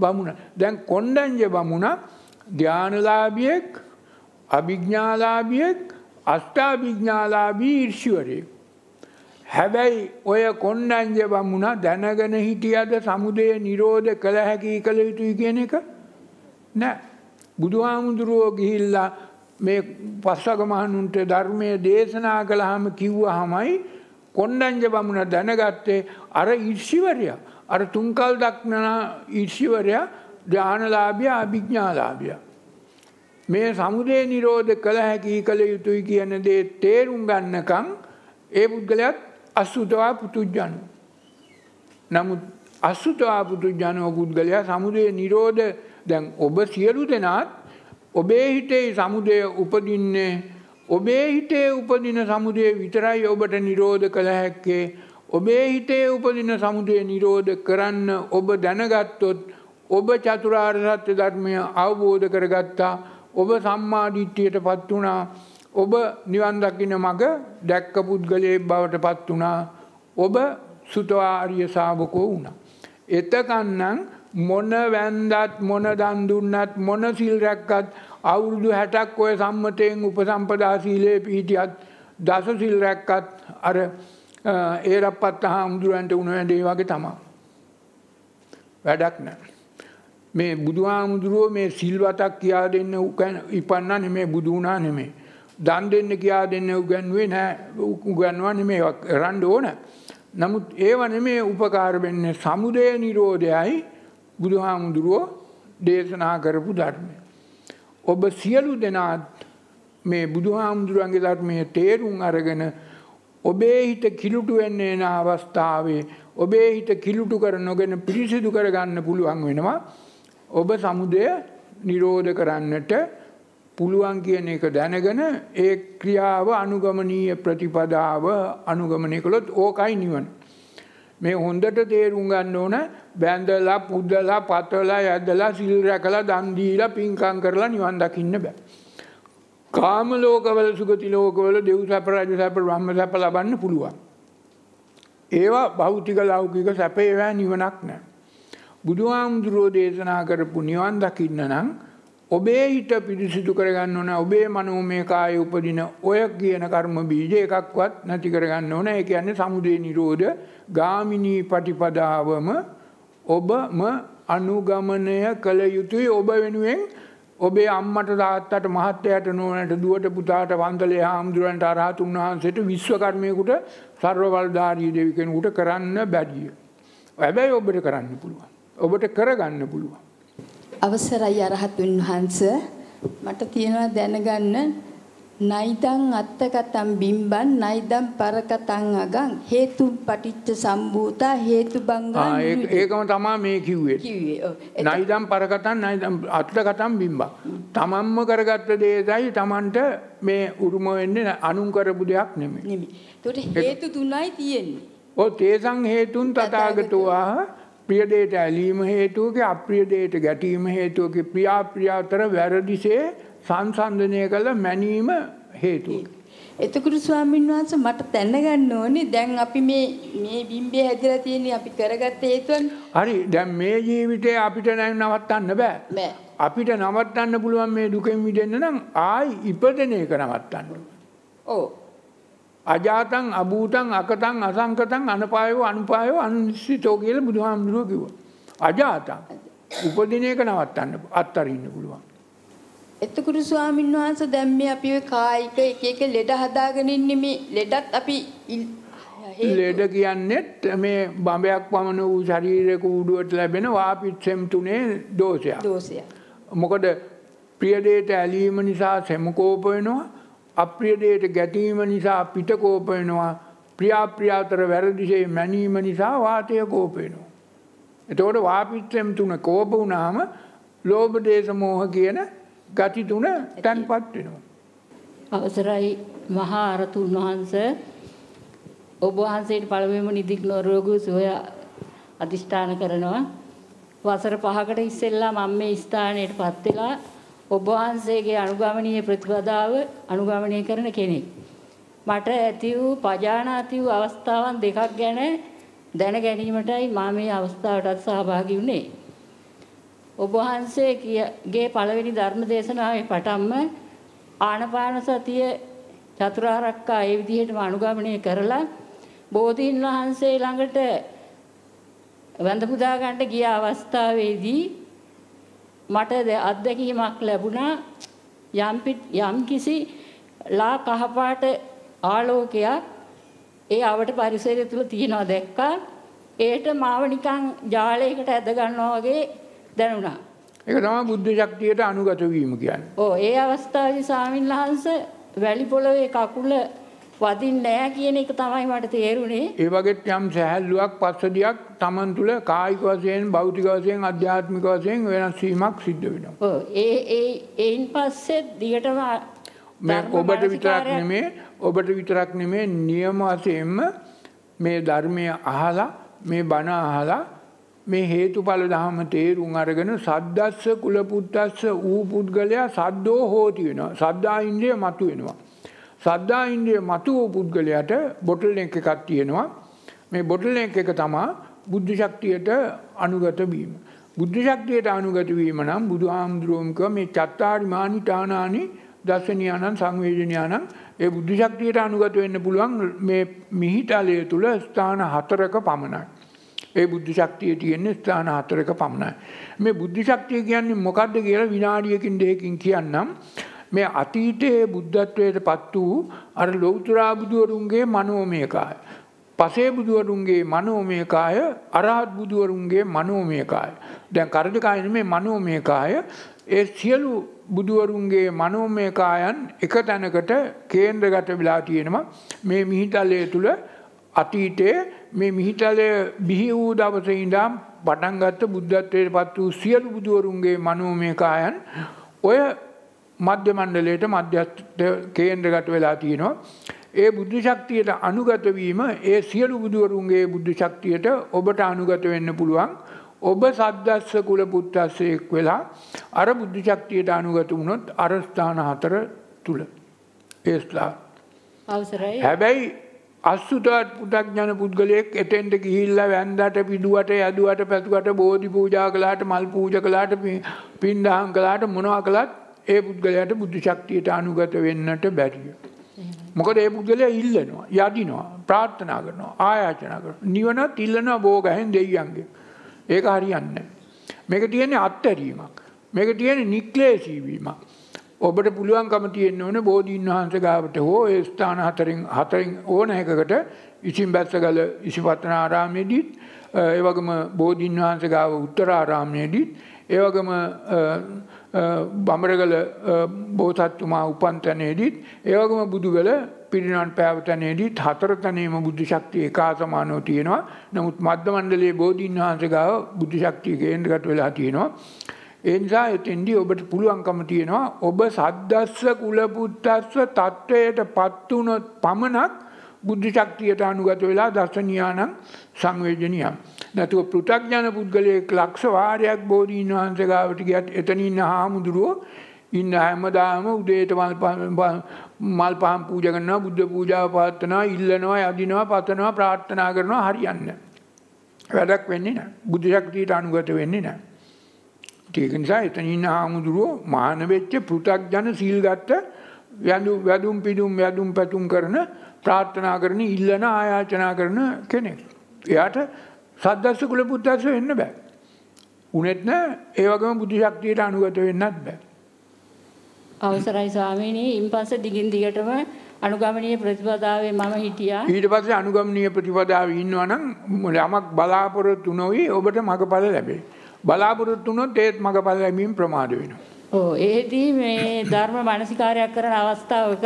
බමුණ. දැන් කොණ්ඩංජ බමුණක් ධ්‍යානලාභියෙක් අභිඥ්ඥාලාභියෙක් අස්ථාභිඥ්ඥාලාබී ඉර්ෂිවරේ. හැබැයි ඔය කොන්නංජ බමුණ දැනගෙන හිටියද සමුදය නිරෝධ කළ හැකි කළ යුතුයි කියන එක නෑ. බුදුහාමුදුරුවෝ ගිහිල්ලා මේ පස්සක මහනුන්ට ධර්මය දේශනා කළහම කිව්ව හමයි කොන්්ඩංජ බමුණ දැනගත්තේ අර ඉර්ෂිවරයා. අර තුන්කල් දක්නනා ඉර්ෂිවරයා ධානලාභිය අභිඥාලාභිය. මේ සමුදේ නිරෝධ කළ හැකි කළ යුතුයි කියන දේ තේරුම් ගන්නකම් ඒ පුද්ගලයත් අසුතවා පුතුජ්ජන. නමුත් අසුතවා පුතුජ්ජනෝ පුද්ගලයා සමුදේ නිරෝධ දැන් ඔබ සියලු දෙනාත් ඔබේ හිතේ සමුදය උපදින්නේ ඔබේ හිතේ උපදින සමුදය විතරයි ඔබට නිරෝධ කළ හැක්කේ ඔබේ හිතේ උපදින සමුදය නිරෝධ කරන්න ඔබ දැනගත්තොත් ඔබ චතුරාර්ය සත්‍ය ධර්මය අවබෝධ කරගත්තා ඔබ සම්මාධිත්‍යයට පත් වුණා ඔබ නිවන් දකින මඟ දැක්ක පුද්ගලයේ බවට පත් වුණා ඔබ සුතවාර්ය ශාවකෝ වුණා එතකන්නම් මොන වැන්දත් මොන දන් දුන්නත් මොන සිල් රැක්කත් අවුරුදු 60ක් ඔය සම්මතයෙන් උපසම්පදා සීලේ පිහිටියත් දස සිල් රැක්කත් අර ඒරප්පත් හාමුදුරන්ට උණ වැඩේ වගේ තමයි වැඩක් නැහැ මේ බුදුහාමුදුරුවෝ මේ සිල්වතක් කියා දෙන්න ඉපන්නා නෙමේ බුදු වුණා නෙමේ. දන් දෙන්න කියා දෙන්න උගන්වුවේ නෑ උගන්වන්නේ නෙමේ රණ්ඩ ඕන. නමුත් ඒව නෙමේ උපකාර වෙන්නේ සමුදය නිරෝධයයි බුදුහාමුදුරුවෝ දේශනා කරපු ධර්මය. ඔබ සියලු දෙනාත් මේ බුදුහාමුදුරන්ගේ ධර්මයේ තේරුම් අරගෙන ඔබේ හිත කිලුටු වෙන්නේ නැන අවස්ථාවේ ඔබේ හිත කිලුටු කර නොගෙන පිරිසිදු කරගන්න පුළුවන් වෙනවා. ඔබ සමුදය නිරෝධ කරන්නට පුළුවන් කියන එක දැනගෙන ඒ ක්‍රියාව අනුගමනීය ප්‍රතිපදාව අනුගමනය කළොත් ඕකයි නිවන. මේ හොඳට තේරුම් ගන්න ඕන බැඳලා පුද්දලා පතලා ඇදලා සිල් රැකලා දන් දීලා පින්කම් කරලා නිවන් දකින්න බෑ. කාම ලෝකවල සුගති ලෝකවල දෙව් සැප රාජ සැප බ්‍රහ්ම සැප ලබන්න පුළුවන්. ඒවා භෞතික ලෞකික සැප ඒවා නිවනක් නැහැ. බුදුහාමුදුරෝ දේශනා කරපු නිවන් දකින්න නම් ඔබේ හිත පිරිසිදු කරගන්න ඕන ඔබේ මනෝමය කාය උපදින ඔය කියන කර්ම බීජ එකක්වත් නැති කරගන්න ඕන. ඒ කියන්නේ සමුදය නිරෝධ ගාමිනී පටිපදාවම ඔබම අනුගමනය කළ යුතුයි ඔබ වෙනුවෙන් ඔබේ අම්මට තාත්තට මහත්තයට නෝනට දුවට පුතාට වන්දලේ හාමුදුරන්ට අරහතුන් වහන්සේට විශ්වකර්මයෙකුට සර්වවල්ධාරී දෙවි කෙනෙකුට කරන්න බැරිය. හැබැයි ඔබට කරන්න පුළුවන්. ඔබට කරගන්න පුළුවන්.
අවසරයි අරහත් වහන්ස මට තියෙනවා දැනගන්න නයිදං අත්තකතම් බිම්බන් නයිදං පරකතං අගං හේතු පටිච්ච සම්භූතා හේතු බංගා ඒකම
තමා මේ කිව්වේ නයිදම් පරකතන් නයිදම් අත්තකතම් බිම්බක් තමන්ම කරගත්ත දේසයි තමන්ට මේ උරුම වෙන්නේ අනුන් කරපු දෙයක් නෙමෙයි නෙමෙයි
හේතු තුනයි තියෙන්නේ
ඔව් තේසං හේතුන් තථාගතෝවා ප්‍රිය දෙයට ඇලීම හේතුවක අප්‍රිය දෙයට ගැටීම හේතුවක ප්‍රියාප්‍රියාතර වැරදිසේ සංසන්දනය කළ මැනීම හේතුව.
එතකොට ස්වාමීන් වහන්සේ මට දැනගන්න ඕනේ දැන් අපි මේ මේ බිම්බේ හැදලා තියෙන්නේ අපි කරගත්ත හේතුවනේ.
හරි දැන් මේ ජීවිතේ අපිට නම් නවත්තන්න බෑ. බෑ. අපිට නවත්තන්න පුළුවන් මේ දුකෙන් මිදෙන්න නම් ආයි ඉපදෙන එක නවත්තන්න ඕනේ. ඔව්. අජාතන් අභූතන් අකතන් අසංකතන් අනපායෝ අනුපායෝ අනුසිතෝ කියල බුදුහාමුදුරුව කිව. අජාතන් උපදිනයක නවත්තන්න අත්තරින්න පුළුවන්.
එතකුරු ස්වාමීන් වහන්ස දැම්ම අපි කායික එක එක ලෙඩ හදාගෙනින්නෙම ලෙඩත් අපි
ලෙඩ කියන්නෙත් මේ බඹයක් පමණ වූ ශරීරක උඩුවට ලැබෙන වාපිත්සෙම් තුනේ දෝෂයක් දෝෂය. මොකද ප්‍රියදේට ඇලීම නිසා සෙමකෝප වෙනවා අප්‍රියදයට ගැටීම නිසා පිටකෝපයනවා ප්‍රියාප්‍රියාතර වැරදිසේ මැනීම නිසා වාතය කෝපයනවා. එතකොට වාපිත්‍රයම් තුන කෝප වුණාම ලෝභ දේශමෝහ කියන ගති තුන තැන්පත් වෙනවා.
අවසරයි මහා අරතුන් වහන්ස ඔබ වහන්සේට පළමුවෙන්ම නිදික් නොරෝගී සුවය අදිෂ්ඨාන කරනවා. වසර 5කට ඉස්සෙල්ලා මම මේ ස්ථානයටපත් වෙලා ඔබ වහන්සේගේ අනුගමනීය ප්‍රතිපදාව අනුගමනය කරන කෙනෙක්. මට ඇති වූ පජානාති වූ අවස්ථාවන් දෙකක් ගැන දැන ගැනීමටයි මා මේ අවස්ථාවටත් සහභාගී වුණේ. ඔබ වහන්සේගේ පළවෙනි ධර්ම දේශනාවේ පටන්ම ආනපාන සතිය චතුරාර්යකා ඒ විදිහටම අනුගමනය කරලා බෝධීන් වහන්සේ ළඟට වැඳ පුදා ගන්න ගිය අවස්ථාවේදී මට අත්දැකීමක් ලැබුණා යම් යම් කිසි ලා කහපාට ආලෝකයක් ඒ අවට පරිසරය තුල තියෙනවා දැක්කා ඒට මාව නිකන් ජාලයකට ඇද ගන්නවා වගේ දැනුණා
ඒක තමයි බුද්ධ ශක්තියට අනුගත වීම කියන්නේ
ඔව් ඒ අවස්ථාවේ ස්වාමින්වහන්සේ වැලි පොළවේ කකුල වදින්නේ නැහැ කියන එක තමයි මට තේරුනේ.
ඒ වගේ යම් සැහැල්ලුවක් පස්සදියක් Taman තුල කායික වශයෙන් භෞතික වශයෙන් අධ්‍යාත්මික වශයෙන් වෙනස් වීමක් සිද්ධ වෙනවා.
ඔව් ඒ ඒ ඒන් පස්සේ දිගටම මේ ඔබට විතරක් නෙමේ
ඔබට විතරක් නෙමේ නියම වශයෙන්ම මේ ධර්මය අහලා මේ බණ අහලා මේ හේතුඵල ධහම තේරුම් අරගෙන සද්දස්ස කුල පුද්දස්ස ඌ පුද්ගලයා සද්දෝ හෝති වෙනවා. සද්දා ඉන්ද්‍රිය මතු වෙනවා. සද්දා ඉන්ද්‍රිය මතුව පුද්ගලයාට බොටල් එක එකක් තියෙනවා. මේ බොටල් එක එක තමයි බුද්ධ ශක්තියට අනුගත වීම. බුද්ධ ශක්තියට අනුගත වීම නම් බුදුහාමුදුරුවෝ කිව්ව මේ චත්තාරිමානි තානානි දසනියානම් සංවේදනයානම් ඒ බුද්ධ ශක්තියට අනුගත වෙන්න පුළුවන් මේ මිහිතලය තුල ස්ථාන හතරක පමණයි. ඒ බුද්ධ ශක්තිය තියෙන ස්ථාන හතරක පමණයි. මේ බුද්ධ ශක්තිය කියන්නේ මොකද්ද කියලා විනාඩියකින් දෙකකින් කියන්නම්. මේ අතීතයේ බුද්ධත්වයට පත් වූ අර ලෞතුරා බුදුවරුන්ගේ මනෝමය කාය. පසේ බුදුවරුන්ගේ මනෝමය කාය අරහත් බුදුවරුන්ගේ මනෝමය කාය. දැන් කරඩ කාය නෙමේ මනෝමය කාය. ඒ සියලු බුදුවරුන්ගේ මනෝමය කායන් එක තැනකට කේන්ද්‍රගත වෙලා තියෙනවා. මේ මිහිතලය තුල අතීතයේ මේ මිහිතලය බිහි වූ දවසේ ඉඳන් පටන් ගත්ත බුද්ධත්වයට පත් වූ සියලු බුදුවරුන්ගේ මනෝමය කායන් ඔය මධ්‍ය මණ්ඩලයට මධ්‍යස්ථ කේන්ද්‍රගත වෙලා තියෙනවා. ඒ බුද්ධ ශක්තියට අනුගත වීම ඒ සියලු බුදුවරුන්ගේ බුද්ධ ශක්තියට ඔබට අනුගත වෙන්න පුළුවන්. ඔබ සද්දස්ස කුල පුත්තස්සෙක් වෙලා අර බුද්ධ ශක්තියට අනුගත වුණොත් අර ස්ථාන හතර තුල. ඒ ස්ථාන.
අවසරයි. හැබැයි
අස්සුතවත් පු탁ඥන පුද්ගලයෙක් එතෙන්ට ගිහිල්ලා වැන්දට පිදුවට යදුවට පැතුකට බෝධි පූජා කළාට මල් පූජ කළාට පින්දහම් කළාට මොනවා කළත් ඒ පුද්ගලයට බුද්ධ ශක්තියට අනුගත වෙන්නට බැරිය. මොකද ඒ පුද්ගලය ඉල්ලනවා යදිනවා ප්‍රාර්ථනා කරනවා ආයාචනා කර නිවනත් ඉල්ලනවා බෝගහෙන් දෙයියන්ගේ. ඒක හරියන්න. මේක තියෙන අත්තැරීමක්. මේක තියෙන නික්ලේශීවීමක්. ඔබට පුළුවන්කම තියෙන්න ඕන බෝධීන් වහන්සේ ගාවට හෝ ඒ ස්ථාන හතරින් හතරින් ඕන එකකට ඉසින් බැස්සගල ඉසිපතන ආරාමයේදීත් ඒ වගේම බෝධීන් වහන්සේ ගාව උත්තර ආරාමයේදීත් ඒ වගේම බඹරගල බෝතත්තුමා උපන් තැනේදීත් ඒවගම බුදුගල පිරිනන් පැවතනේදීත් හතර තනේම බුද්ධශක්තිය එකාසමානෝ තියෙනවා නමුත් මධ්‍ය මණ්ඩලේ බෝධීන් වහන්සේගාව බුද්ධශක්තිය කේන්ද්‍රගත වෙලා තියෙනවා. එනිසා එතෙන්දී ඔබට පුළුවන්කම තියෙනවා ඔබ සද්දස්ස කුලපුත්තස්ස තත්ත්වයට පත්වුණොත් පමණක් බුද්ධ ශක්තියට අනුගත වෙලා දර්ශනීයානම් සංවේජනියම්. නැතුව පෘථග්ජන පුද්ගලයෙක් ලක්ෂ වාරයක් බෝධීන් වහන්සේ ගාවට ගියත් එතනින් හාමුදුරුවෝ ඉන්න හැමදාම උදේට මල් මල් පහන් පූජා කරනවා බුද්ධ පූජාව පවත්වනවා ඉල්ලනවා යදිනවා පතනවා ප්‍රාර්ථනා කරනවා හරියන්නේ වැඩක් වෙන්නේ නැහැ. බුද්ධ ශක්තියට අනුගත වෙන්නේ නැහැ. ඒක නිසා එතන ඉන්න හාමුදුරුවෝ මහාන වෙච්ච පෘථග්ජන සීල් ගත්ත වැඳුම් පිදුම් වැඳුම් පැතුම් කරන ප්‍රාර්ථනා කරන ඉල්ලන ආයාචනා කරන කෙනෙක්. එයාට සද්දස්ස කුල බුද්දස්ස වෙන්න බෑ. උනෙත් නෑ ඒ වගේම බුද්ධි ශක්තියට අනුගත වෙන්නත් බෑ.
අවසරයි ස්වාමීනි, ඉන්පස්සේ දිගින් දිගටම අනුගමනීය ප්‍රතිපදාවේ මම හිටියා. ඊට පස්සේ
අනුගමනීය ප්‍රතිපදාවේ ඉන්නවා නම් යමක් බලාපොරොත්තු නොවි ඔබට මගපල ලැබේ. බලාපොරොත්තු වුණොත් ඒත් මගපල ලැබීම ප්‍රමාද වෙනවා.
ඔව් ඒදී මේ ධර්ම මානසිකාරයක් කරන අවස්ථාවක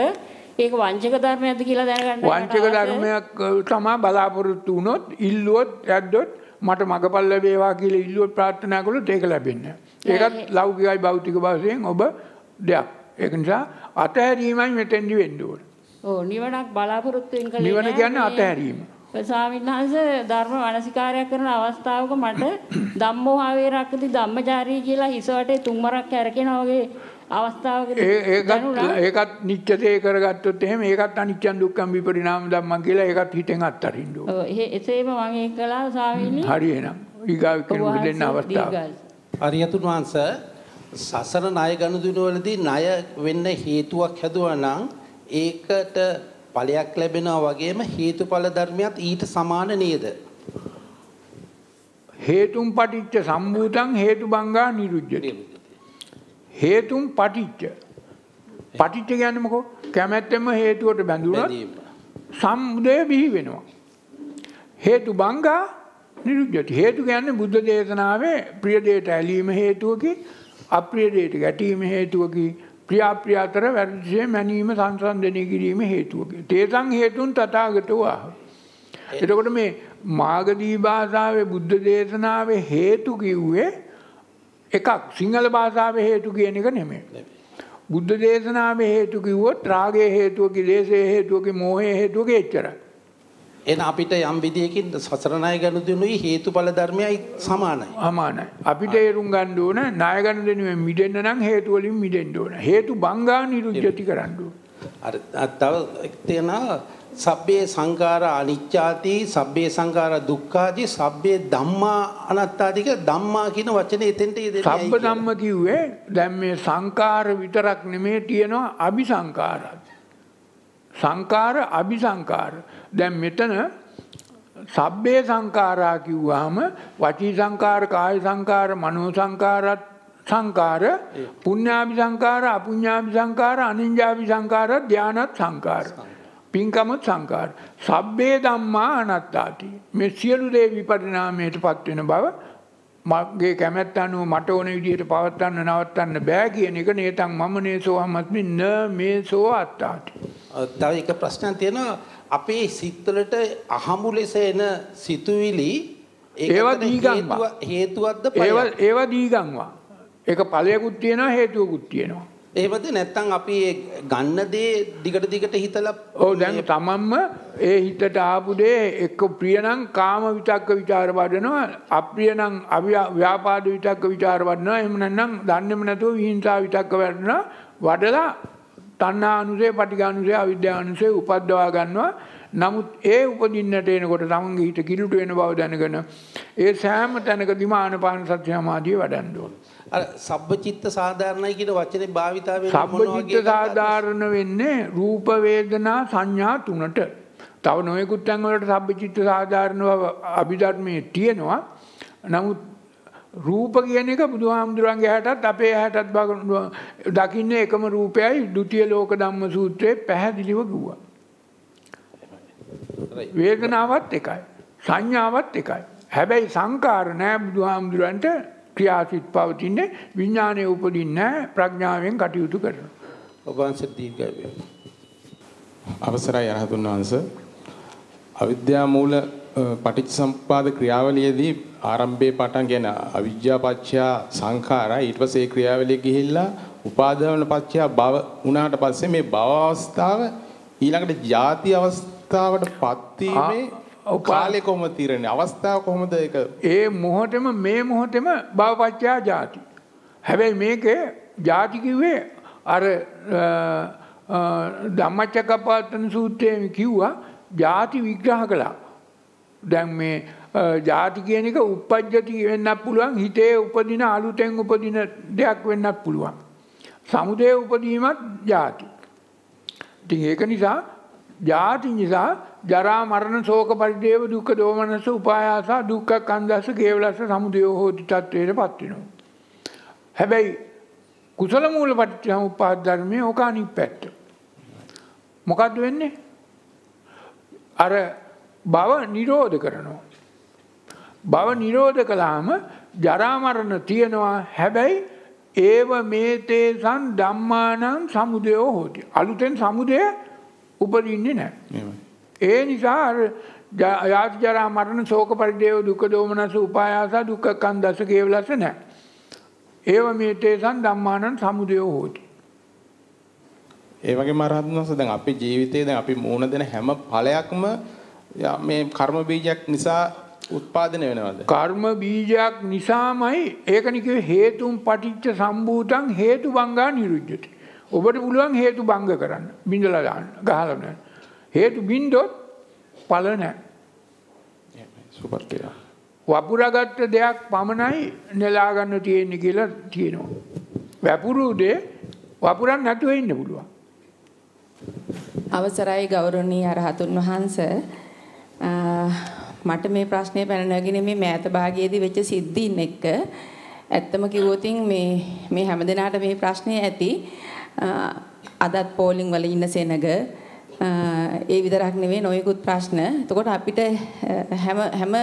ඒක වංචක ධර්මයක්ද කියලා දැනගන්න වංචක ධර්මයක්
තමා බලාපොරොත්තු වුණොත් ඉල්ලුවොත් ඇද්දොත් මට මගපල් ලැබේවා කියලා ඉල්ලුවොත් ප්‍රාර්ථනා කළොත් ඒක ලැබෙන්නේ ඒකත් ලෞකිකයි භෞතික වශයෙන් ඔබ දෙයක් ඒක නිසා අතහැරීමයි මෙතෙන්දි වෙන්න ඕන
ඕ නිවනක් බලාපොරොත්තු වෙන කලින් නිවන කියන්නේ අතහැරීම ස්වාමීන් වහන්සේ ධර්ම මානසිකාරය කරන අවස්ථාවක මට ධම්මෝහාවේ රක්කති ධම්මචාරී කියලා හිස වටේ තුන්වරක් කැරකෙනා වගේ අවස්ථාවක
ඒකත් නිච්චතය කරගත්තොත් එහෙම ඒකත් අනිච්චන් දුක්ඛම් විපරිණාම ධම්මං කියලා ඒකත් හිතෙන් අත්හරින්න
ඕනේ. එසේම මම ඒක කළා ස්වාමීනි.
හරි එහෙනම් ඊගාව
කෙනෙකුට දෙන්න අවස්ථාව.
අරියතුන් වහන්සේ සසර ණය ගනුදෙනුවලදී ණය වෙන්න හේතුවක් හැදුවා නම් ඒකට ඵලයක් ලැබෙනවා වගේම හේතුඵල ධර්මයක් ඊට සමාන නේද? හේතුම් පටිච්ච සම්භූතං හේතුබංගා නිරුද්ධති.
හේතුම් පටිච්ච. පටිච්ච කියන්නේ මොකෝ? කැමැත්තෙම හේතුවට බැඳුනොත් සම්මුදය බිහි වෙනවා. හේතු බංගා නිරුද්ධති. හේතු කියන්නේ බුද්ධ දේශනාවේ ප්‍රිය දේට ඇලීම හේතුවකි, අප්‍රිය දේට ගැටීම හේතුවකි, ප්‍රියාප්‍රිය අතර වැරදිසේ මැනීම සංසන්දනය කිරීම හේතුවකි. තේසං හේතුන් තථාගතෝ ආහ. එතකොට මේ මාගදී භාෂාවේ බුද්ධ දේශනාවේ හේතු කිව්වේ එකක් සිංහල භාෂාව හේතු කියන එක නෙමේ. බුද්ධ දේශනාව හේතු කිව්වොත් රාගයේ හේතුවකි දේශයේ හේතුවකි
මෝහයේ හේතුවකි එච්චරයි. එන අපිට යම් විදියකින් සසර ණය ගනු දෙනුයි හේතුඵල ධර්මයයි සමානයි. සමානයි. අපිට ඒරුම් ගන්න ඕන ණය ගන්න දෙනුයි මිදෙන්න නම් හේතු වලින් මිදෙන්න ඕන. හේතු බංගා නිරුද්ධති කරන්න ඕන. අර තව එක් තේනවා සබ්බේ සංඛාරා අනිච්ඡාති සබ්බේ සංඛාරා දුක්ඛාති සබ්බේ ධම්මා අනාත්තාති කියලා ධම්මා කියන වචනේ එතෙන්ට දෙන්නේ. සබ්බ ධම්ම කිව්වේ දැන් මේ
සංඛාර විතරක් නෙමෙයි තියෙනවා අபிසංඛාරات. සංඛාර අபிසංඛාර. දැන් මෙතන සබ්බේ සංඛාරා කිව්වහම වචී සංඛාර කාය සංඛාර මනෝ සංඛාරත් සංකාර පුඤ්ඤාභි සංකාර අපුඤ්ඤාභි සංකාර අනිඤ්ඤාභි සංකාර ධානාත් සංකාර පින්කමත් සංකාර. සබ්බේ දම්මා අනත්තාති. මෙ සියලු දේ විපරිනාමයට පත්වෙන බව මගේ කැමැත් අනුව මට ඕන විදිහයට පවත්වන්න නවත්තන්න බෑ
කියන එක නේතන් මම නේසෝ හමත්මි න මේ සෝ අත්තාති. තව එක ප්‍රශ්නයක් තියෙනවා අපේ සිත්වලට අහඹු ලෙස එන සිතුවිලි ඒවා දීගම්වා හේතුවක්ද ඒවා දීගම්වා. ඒක ඵලයකුත් තියෙනවා හේතුවකුත් තියෙනවා. එහෙමද නැත්තම් අපි ඒ ගන්න දේ දිගට දිගට හිතලා ඔව් දැන් තමන්ම ඒ හිතට ආපු දේ එක්ක ප්‍රියනම් කාම විතක්ක ਵਿਚාර වඩනවා
අප්‍රියනම් ව්‍යාපාද විතක්ක විචාර වඩනවා එහෙම නැත්නම් දන්නේම නැතුව විහිංසා විතක්ක වඩනවා වඩලා තණ්හා අනුසේ පටිඝානුසේ අවිද්‍යානුසේ උපද්දවා ගන්නවා නමුත් ඒ උපදින්නට එනකොට තමන්ගේ හිත කිලුට වෙන බව දැනගෙන ඒ සෑම තැනකදීම ආනපාන සති සමාධිය වඩන්න ඕනේ
සබ්බචිත්ත සාධාරණයි කියන වචනේ භාවිතා වෙන්නේ සබ්බචිත්ත සාධාරණ
වෙන්නේ රූප වේදනා සංඥා තුනට. තව නොයෙකුත් තැන් වලට සබ්බචිත්ත සාධාරණව අභිධර්මයේ තියෙනවා. නමුත් රූප කියන එක බුදුහාමුදුරන්ගේ හැටත් අපේ හැටත් දකින්නේ එකම රූපයයි ဒုတိ ය ලෝක ධම්ම සූත්‍රයේ පැහැදිලිව කිව්වා. වේදනාවත් එකයි. සංඥාවත් එකයි. හැබැයි සංකාර නෑ බුදුහාමුදුරන්ට ක්‍රියාසිත පවතින විඥානයේ උපදින්න ප්‍රඥාවෙන් කටයුතු කරනවා.
ඔබ වහන්සේ දීර්ඝය. අවසරයි අරහතුන් වහන්සේ. අවිද්‍යා මූල පටිච්චසම්පාද ක්‍රියාවලියේදී ආරම්භයේ පටන් ගෙන අවිද්‍යා පත්‍ය සංඛාරා ඊට පස්සේ ඒ ක්‍රියාවලිය ගිහිල්ලා උපාදාන පත්‍ය භව උනාට පස්සේ මේ භව අවස්ථාව ඊළඟට ಜಾති අවස්ථාවට පත් වීමේ කාලය කොහොම තීරණය අවස්ථාව කොහොමද ඒක ඒ මොහොතෙම මේ මොහොතෙම භවපච්චයා ජාති. හැබැයි මේක
ජාති කිව්වේ අර ධම්මචක්කපවත්තන සූත්‍රයෙන් කිව්වා ජාති විග්‍රහ කළා. දැන් මේ ජාති කියන එක උපජ්ජති වෙන්නත් පුළුවන් හිතේ උපදින අලුතෙන් උපදින දෙයක් වෙන්නත් පුළුවන්. සමුදය උපදීමත් ජාති. ඉතින් ඒක නිසා ජාති නිසා ජරා මරණ ශෝක පරිදේව දුක්ඛ දෝමනස උපායාස දුක්ඛ කන්දස කේවලස සමුදය හෝති තත්වයට පත්වෙනවා. හැබැයි කුසල මූල පටිච්චසමුප්පාද ධර්මයේ ඕක අනිත් පැත්ත. මොකද්ද වෙන්නේ? අර භව නිරෝධ කරනවා. භව නිරෝධ කළාම ජරා මරණ තියෙනවා හැබැයි ඒව මේතේ සම් ධම්මානම් සමුදය හෝති. අලුතෙන් සමුදය උපදින්නේ නැහැ. ඒ නිසා යාති ජරා මරණ ශෝක පරිදේව දුක්ඛ දෝමනස උපායාස දුක්ඛ කන්දස කේවලස නැහැ. ඒව මේතේසන් ධම්මානං
සමුදයෝ හෝති. ඒ වගේම අරහත්නස දැන් අපේ ජීවිතේ දැන් අපි මූණ දෙන හැම ඵලයක්ම මේ කර්ම බීජයක් නිසා උත්පාදනය වෙනවද? කර්ම බීජයක් නිසාමයි ඒකනි කිව්වේ හේතුම් පටිච්ච සම්භූතං හේතු
බංගා නිරුද්ධති. ඔබට පුළුවන් හේතු බංග කරන්න. බින්දලා දාන්න. ගහලා දාන්න. හේතු ගින්ඩොත් පල නෑ සුපටය. වපුරගත්ත දෙයක් පමණයි නෙලාගන්න තියෙන්නේ කියලා තියෙනවා. වැපුරුදේ වපුරන් නැතුව ඉන්න පුළුවන්.
අවසරයි ගෞරවනීය අරහතුන් වහන්ස මට මේ ප්‍රශ්නේ පැන නැගිනේ මෑත භාගයේදී වෙච්ච සිද්ධීන් එක්ක ඇත්තම කිව්වොත් මේ මේ හැමදෙනාට මේ ප්‍රශ්නේ ඇති අදත් පෝලිං වල ඉන්න සෙනග ඒ විතරක් නෙවෙයි නොයෙකුත් ප්‍රශ්න. එතකොට අපිට හැම හැම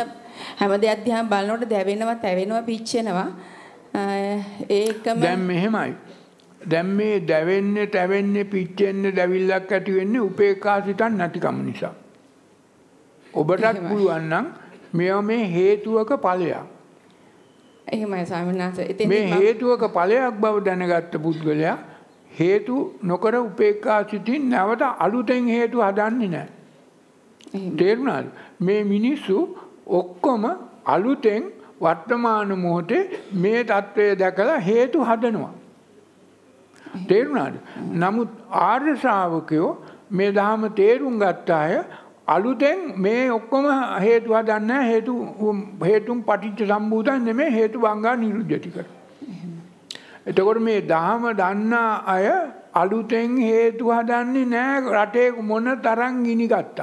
හැම දෙයක් දිහා බලනකොට දැවෙනවා, තැවෙනවා, පිච්චෙනවා. ඒකම දැන් මෙහෙමයි.
දැන් මේ දැවෙන්නේ, තැවෙන්නේ, පිච්චෙන්නේ, දැවිල්ලක් ඇති වෙන්නේ උපේක්ෂාසිතන් නැතිකම නිසා. ඔබටත් පුළුවන් නම් මේවා මේ හේතුවක ඵලයක්.
එහෙමයි ස්වාමීන් වහන්සේ. මේ
හේතුවක ඵලයක් බව දැනගත්ත පුද්ගලයා හේතු නොකර උපේක්ඛා සිතින් නැවත අලුතෙන් හේතු හදන්නේ නැහැ. තේරුණාද? මේ මිනිස්සු ඔක්කොම අලුතෙන් වර්තමාන මොහොතේ මේ தત્ත්වය දැකලා හේතු හදනවා. තේරුණාද? නමුත් ආර්ය ශ්‍රාවකයෝ මේ ධහම තේරුම් ගත්ත අය අලුතෙන් මේ ඔක්කොම හේතු හදන්නේ හේතු හේතුම් පටිච්ච සම්භූතං නෙමෙයි හේතු බංගා නිරුද්ධටි කරනවා. එතකොට මේ දහම දන්නා අය අලුතෙන් හේතු හදන්නේ නෑ රටේ මොන තරම් ගිනි ගත්තත්.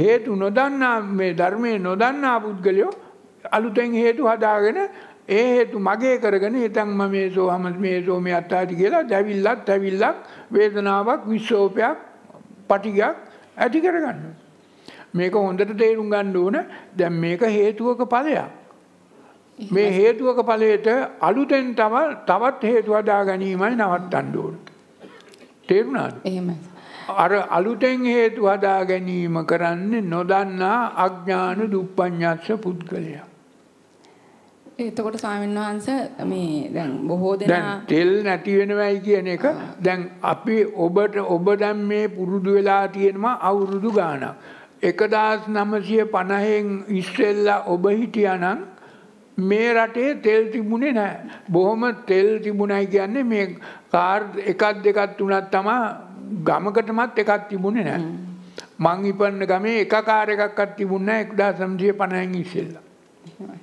හේතු නොදන්නා මේ ධර්මයේ නොදන්නා පුද්ගලයෝ අලුතෙන් හේතු හදාගෙන ඒ හේතු මගේ කරගෙන හිතන් මම මේ සෝහම මේ සෝමේ අත්තාටි කියලා දැවිල්ලක් තැවිල්ලක් වේදනාවක් විශ්ෝපයක් පටිගයක් ඇති කරගන්න. මේක හොඳට තේරුම් ගන්න ඕන දැන් මේක හේතුවක ඵලයක්. මේ හේතුවක ඵලයට අලුතෙන් තව තවත් හේතු හදා ගැනීමයි නවත්තන්න ඕන. තේරුණාද? එහෙමයි. අර අලුතෙන් හේතු හදා ගැනීම කරන්නේ නොදන්නා අඥාන දුප්පඤ්ඤස්ස පුද්ගලයා.
එතකොට ස්වාමීන් වහන්සේ මේ දැන් බොහෝ දෙනා දැන්
තෙල් නැති වෙනවයි කියන එක දැන් අපි ඔබට ඔබ දැන් මේ පුරුදු වෙලා තියෙනවා අවුරුදු ගාණක් 1950න් ඉස්සෙල්ලා ඔබ හිටියානම් මේ රටේ තෙල් තිබුණේ නෑ. බොහොම තෙල් තිබුණයි කියන්නේ මේ කාර් එකක් දෙකක් තුනක් තමා ගමකටමත් එකක් තිබුණේ නෑ. මං ඉපන්න ගමේ එක කාර එකක්වත් තිබුණේ නෑ 1950 ඉස්සෙල්ලා.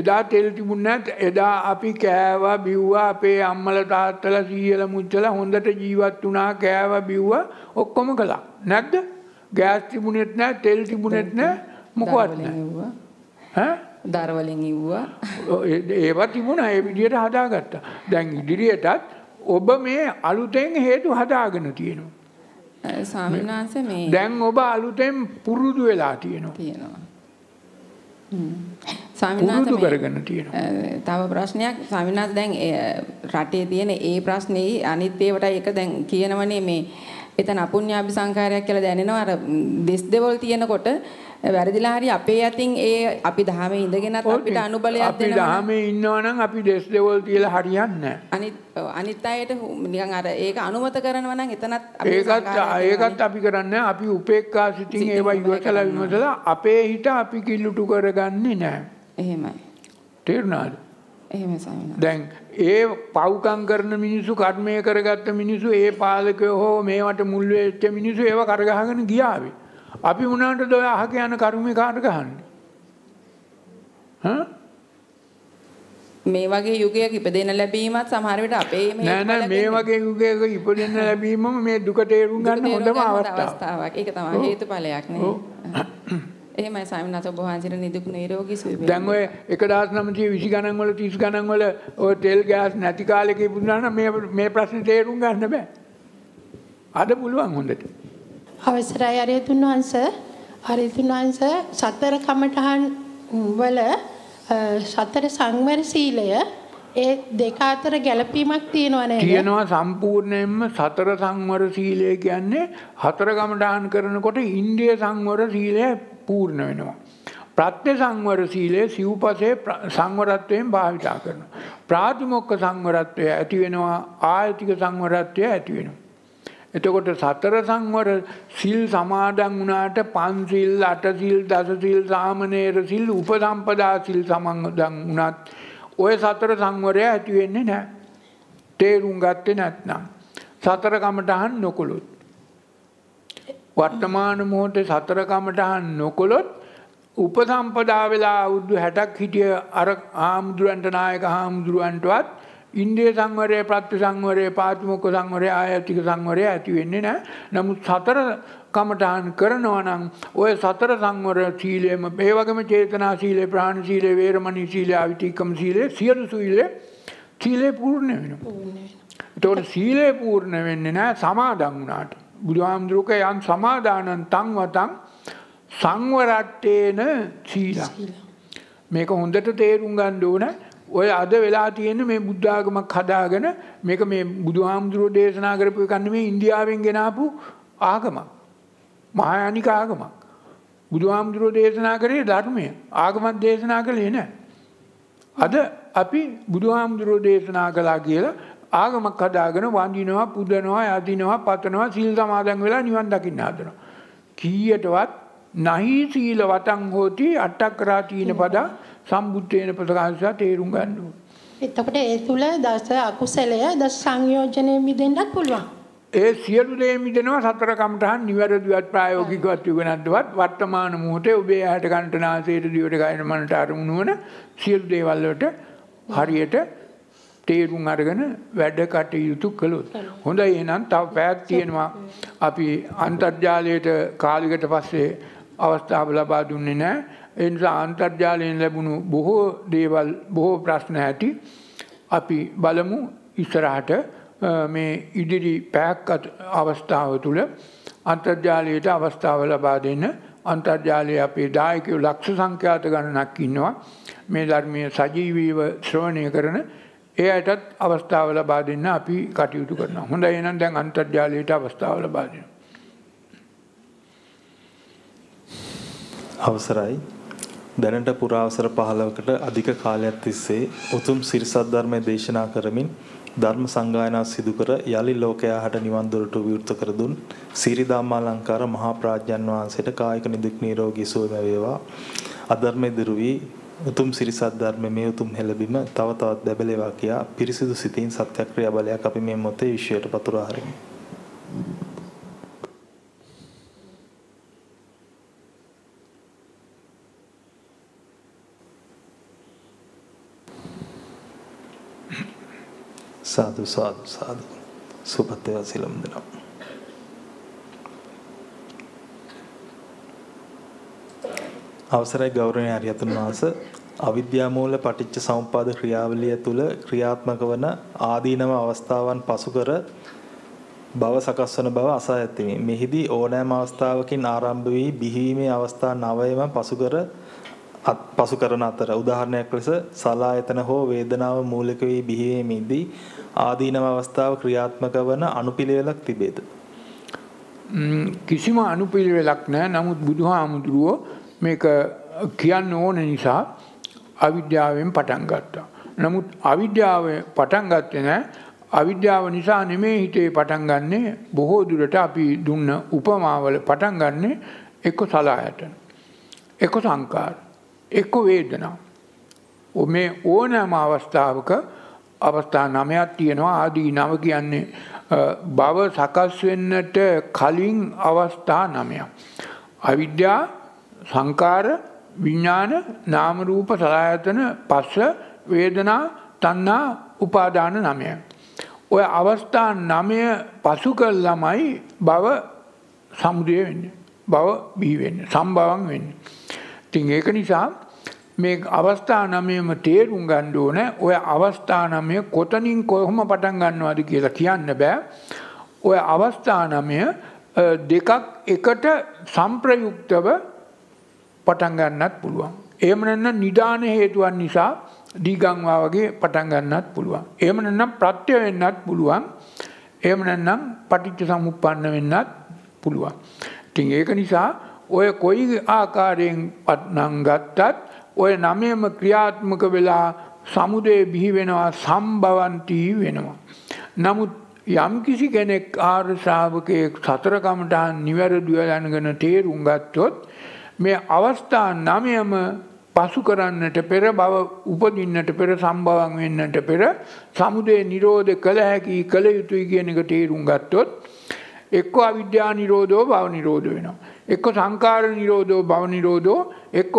එදා තෙල් තිබුණත් එදා අපි කෑවා බිව්වා අපේ අම්මල තාත්තලා සීයලා මුච්චලා හොඳට ජීවත් වුණා කෑවා බිව්වා ඔක්කොම කළා. නැද්ද? ගෑස් තිබුණෙත් නැහැ, තෙල් තිබුණෙත් නැහැ, මොකවත් නැහැ. ඈ දරවලින් ඉව්වා. ඒවා තිබුණා ඒ විදිහට හදාගත්තා. දැන් ඉදිරියටත් ඔබ මේ අලුතෙන් හේතු හදාගෙන තියෙනවා. ස්වාමීන්
වහන්සේ මේ දැන්
ඔබ අලුතෙන් පුරුදු වෙලා තියෙනවා. තියෙනවා. පුරුදු කරගෙන තියෙනවා.
තව ප්‍රශ්නයක් ස්වාමීනාත් දැන් රටේ තියෙන ඒ ප්‍රශ්නේ අනිත් ඒවට එක දැන් කියනවනේ මේ එතන අපුඤ්ඤාභි සංකාරයක් කියලා දැනෙනවා අර දෙස් දෙවල් තියෙනකොට වැරදිලා හරි අපේ අතින් ඒ අපි දහමේ ඉඳගෙනත් අපිට අනුබලයක් දෙනවා. අපි දහමේ
ඉන්නවනම් අපි ඩෙස් ලෙවල් තියලා හරියන්නේ
අනිත් අනිත් අයට නිකන් අර ඒක අනුමත කරනවා නම් එතනත් අපි ඒකත් ඒකත්
අපි කරන්නේ අපි උපේක්ඛා සිතින් ඒවා ඉවසලා විමසලා අපේ හිත අපි කිල්ලුටු කරගන්නේ නැහැ. එහෙමයි. තේරුණාද? එහෙමයි ස්වාමීනි. දැන් ඒ පව්කම් කරන මිනිස්සු කර්මය කරගත්ත මිනිස්සු ඒ පාලකයෝ හෝ මේවට මුල් වෙච්ච මිනිස්සු ඒව කරගහගෙන ගියාවේ. අපි වුණාට ඔය අහක යන කරුමේ කාට ගහන්නේ?
මේ වගේ යුගයක ඉපදෙන්න ලැබීමත් සමහර විට අපේ මේ නෑ නෑ මේ වගේ
යුගයක ඉපදෙන්න ලැබීමම මේ දුක තේරුම් ගන්න හොඳම අවස්ථාවක්.
ඒක තමයි හේතුඵලයක් නේ. එහෙමයි සාමිනාත ඔබ වහන්සේට නිදුක් නිරෝගී සුවය වේවා. දැන් ඔය
1920 ගණන් වල 30 ගණන් වල ඔය තෙල් ගෑස් නැති කාලෙක ඉපදුනා නම් මේ මේ ප්‍රශ්නේ තේරුම් ගන්න බෑ. අද පුළුවන් හොඳට.
අවසරයි අරියතුන් වංශ අරියතුන් වංශ සතර කමඨහන් වල සතර සංවර සීලය ඒ දෙක අතර ගැළපීමක් තියෙනව නේද? කියනවා
සම්පූර්ණයෙන්ම සතර සංවර සීලය කියන්නේ හතර ගමඨාන් කරනකොට ඉන්ද්‍රිය සංවර සීලය පූර්ණ වෙනවා. ප්‍රත්‍ය සංවර සීලය සිව්පසේ සංවරත්වයෙන් භාවිතා කරනවා. ප්‍රාතිමොක්ක සංවරත්වය ඇති වෙනවා ආයතික සංවරත්වය ඇති වෙනවා. එතකොට සතර සංවර සිල් සමාදන් වුණාට පන්සිල් අටසිල් දසසිල් සාමනේර සිල් උපසම්පදා සිල් සමාදන් වුණත් ඔය සතර සංවරය ඇති වෙන්නේ නැහැ. තේරුම් ගත්තේ නැත්නම් සතර කමටහන් නොකොලොත් වර්තමාන මොහොතේ සතර කමටහන් නොකොලොත් උපසම්පදා වෙලා අවුරුදු 60ක් හිටිය අර ආම්දුරන්ට නායක ආම්දුරන්ටවත් ඉන්ද්‍රිය සංවරය ප්‍රත්‍ය සංවරය පාතිමොක්ඛ සංවරය ආයතික සංවරය ඇති වෙන්නේ නැහැ නමුත් සතර කමඨාන් කරනවා නම් ඔය සතර සංවර සීලයම ඒ වගේම චේතනා සීලය ප්‍රාණ සීලය වේරමණී සීලය අවිතිකම් සීලය සියලු සීලය සීලේ පූර්ණ වෙනවා එතකොට සීලය පූර්ණ වෙන්නේ නැහැ සමාදන් වුණාට බුදුහාමුදුරුක යම් සමාදානං තං වතං සංවරට්ඨේන සීලං මේක හොඳට තේරුම් ගන්න ඕනේ ඔය අද වෙලා තියෙන මේ බුද්ධාගමක් හදාගෙන මේක මේ බුදුහාමුදුරුවෝ දේශනා කරපු එකක් නෙමෙයි ඉන්දියාවෙන් ගෙනාපු ආගමක්. මහායානික ආගමක්. බුදුහාමුදුරුවෝ දේශනා කරේ ධර්මය. ආගමක් දේශනා කළේ නෑ. අද අපි බුදුහාමුදුරුවෝ දේශනා කළා කියලා ආගමක් හදාගෙන වඳිනවා, පුදනවා, යදිනවා, පතනවා, සීල් සමාදන් වෙලා නිවන් දකින්න හදනවා. කීයටවත් නහි සීල වතං හෝති අට්ඨකරා තීන පදා සම්බුද්ධේන ප්‍රකාශය තේරුම් ගන්න ඕනේ.
එතකොට ඒ තුල දස අකුසලය දස සංයෝජනෙ මිදෙන්නත් පුළුවන්.
ඒ සියලු දේ මිදෙනවා සතර කමඨහන් නිවැරදිවත් ප්‍රායෝගිකවත් යුගනද්දවත් වර්තමාන මොහොතේ ඔබේ ඇහැට කනට නාසයට දිවට ගයන මනට අරමුණු වන සියලු දේවල් වලට හරියට තේරුම් අරගෙන වැඩ කටයුතු කළොත්. හොඳයි එහෙනම් තව පැයක් තියෙනවා. අපි අන්තර්ජාලයට කාලයකට පස්සේ අවස්ථාව ලබා දුන්නේ නැහැ. ඒ නිසා අන්තර්ජාලයෙන් ලැබුණු බොහෝ දේවල් බොහෝ ප්‍රශ්න ඇති අපි බලමු ඉස්සරහට මේ ඉදිරි පැයක් අවස්ථාව තුළ අන්තර්ජාලයට අවස්ථාව ලබා දෙන්න අන්තර්ජාලය අපේ දායකයෝ ලක්ෂ සංඛ්‍යාත ගණනක් ඉන්නවා මේ ධර්මය සජීවීව ශ්‍රවණය කරන ඒ අයටත් අවස්ථාව ලබා දෙන්න අපි කටයුතු කරනවා. හොඳයි එහෙනම් දැන් අන්තර්ජාලයට අවස්ථාව ලබා දෙන්න.
අවසරයි දැනට පුරාවසර 15කට අධික කාලයක් තිස්සේ උතුම් සිරිසත් ධර්මය දේශනා කරමින් ධර්ම සංගායනා සිදු කර යලි ලෝකයා හට නිවන් දොරට විවෘත කර දුන් සීරි ධම්මාලංකාර මහා ප්‍රඥාන් වහන්සේට කායික නිදුක් නිරෝගී සුවය වේවා අධර්මයේ දිරු වී උතුම් සිරිසත් ධර්මයේ මේ උතුම් හෙළබිම තව තවත් දැබලේවා කියා පිරිසිදු සිතින් සත්‍යක්‍රියා බලයක් අපි මේ මොතේ විශ්වයට පතුරා හරිමු සාදු සාදු සාදු සුපත් වේවා සිලම් දෙනවා අවසරයි ගෞරවනීය අරියතුන් වහන්සේ අවිද්‍යාමූල පටිච්ච සමුප්පාද ක්‍රියාවලිය තුල ක්‍රියාත්මක වන ආදීනව අවස්ථාවන් පසු කර බව සකස් වන බව අසා ඇතිමි. මෙහිදී ඕනෑම අවස්ථාවකින් ආරම්භ වී බිහිවීමේ අවස්ථා 9ම පසු කර පසු කරන අතර උදාහරණයක් ලෙස සලායතන හෝ වේදනාව මූලික වී බිහිවීමේදී ආදීනව අවස්ථාව ක්‍රියාත්මක වන අනුපිළිවෙලක් තිබේද?
කිසිම අනුපිළිවෙලක් නැහැ. නමුත් බුදුහාමුදුරුවෝ මේක කියන්න ඕන නිසා අවිද්‍යාවෙන් පටන් ගත්තා. නමුත් අවිද්‍යාව පටන් ගත්තේ නැහැ. අවිද්‍යාව නිසා නෙමේ හිතේ පටන් ගන්නෙ බොහෝ දුරට අපි දුන්න උපමාවල පටන් ගන්නෙ එක්ක සලආයතන. එක්ක සංකාර. එක්ක වේදනා. මේ ඕනෑම අවස්ථාවක අවස්ථා නමයක් තියෙනවා ආදී නව කියන්නේ බව සකස් වෙන්නට කලින් අවස්ථා නමයක්. අවිද්‍යා සංකාර විඥාන නාම රූප සලආයතන පස්ස වේදනා තණ්හා උපාදාන නමය. ඔය අවස්ථා නමය පසු කළමයි බව සමුදය වෙන්නේ. බව බිහි වෙන්නේ. සම්භවම් වෙන්නේ. ඉතින් ඒක නිසා මේ අවස්ථා නමයම තේරුම් ගණ්ඩුවන ඔය අවස්ථානමය කොතනින් කොහොම පටන් ගන්නවාද කියලා කියන්න බෑ. ඔය අවස්ථානමය දෙකක් එකට සම්ප්‍රයුක්තව පටන්ගන්නත් පුළුවන්. එමනන්න නිධාන හේතුවන් නිසා දීගංවා වගේ පටන්ගන්නත් පුළුවන්. එමනනම් ප්‍රත්්‍යය වෙන්නත් පුළුවන් එමනන්නම් පටිච්ච සමුපන්න වෙන්නත් පුළුවන්. ති ඒක නිසා ඔය කොයි ආකාරයෙන් පත්නං ගත්තත් ඔය නමයම ක්‍රියාත්මක වෙලා සමුදය බිහිවෙනවා සම්බවන්තී වෙනවා. නමුත් යම් කිසි කෙනෙක් ආර්ශාවකයෙක් සතරකමටහන් නිවැරදිව යනගෙන තේරුම් ගත්තොත් මේ අවස්ථා නමයම පසු කරන්නට පෙර බව උපදින්නට පෙර සම්බවන් වෙන්නට පෙර සමුදය නිරෝධ කළ හැකි කළ යුතුයි කියන එක තේරුම් ගත්තොත් එක්ක අවිද්‍යා නිරෝධෝ බව නිරෝධ වෙනවා. එක්ක සංකාර නිරෝධෝ බව නිරෝධෝ එක්ක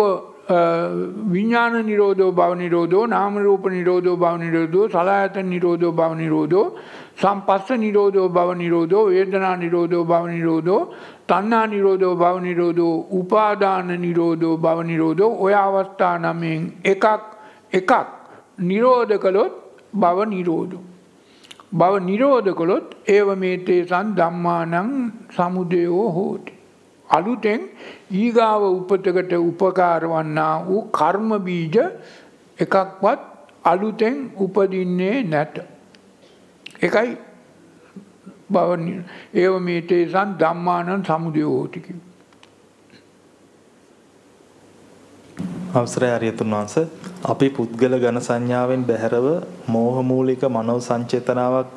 විඤ්ඥාන නිරෝධෝ බව නිරෝධෝ නාමරූප නිරෝධෝ බව නිරෝධෝ සලාඇත නිරෝධෝ බව නිරෝධෝ සම්පස්ස නිරෝධෝ බව නිරෝධෝ වේදනා නිරෝධෝ බව නිරෝධෝ තන්නා නිරෝධෝ බව නිරෝධෝ උපාදාන නිරෝධෝ බව නිරෝධෝ ඔය අවස්ථා නමයෙන් එකක් එකක් නිරෝධ කළොත් බව නිරෝධෝ. බව නිරෝධ කළොත් ඒව මේතේ සන් දම්මානං සමුදයෝ හෝති. අලුතෙන් ඊගාව උපතකට උපකාර වන්නා වූ කර්ම බීජ එකක්වත් අලුතෙන් උපදින්නේ නැත. එකයි බව ඒව මේ තේසන් ධම්මානන් සමුදය හෝති කිව්වා.
අවසරයි ආරියතුන් වහන්ස අපි පුද්ගල ඝන සංඥාවෙන් බැහැරව මෝහ මූලික මනෝ සංචේතනාවක්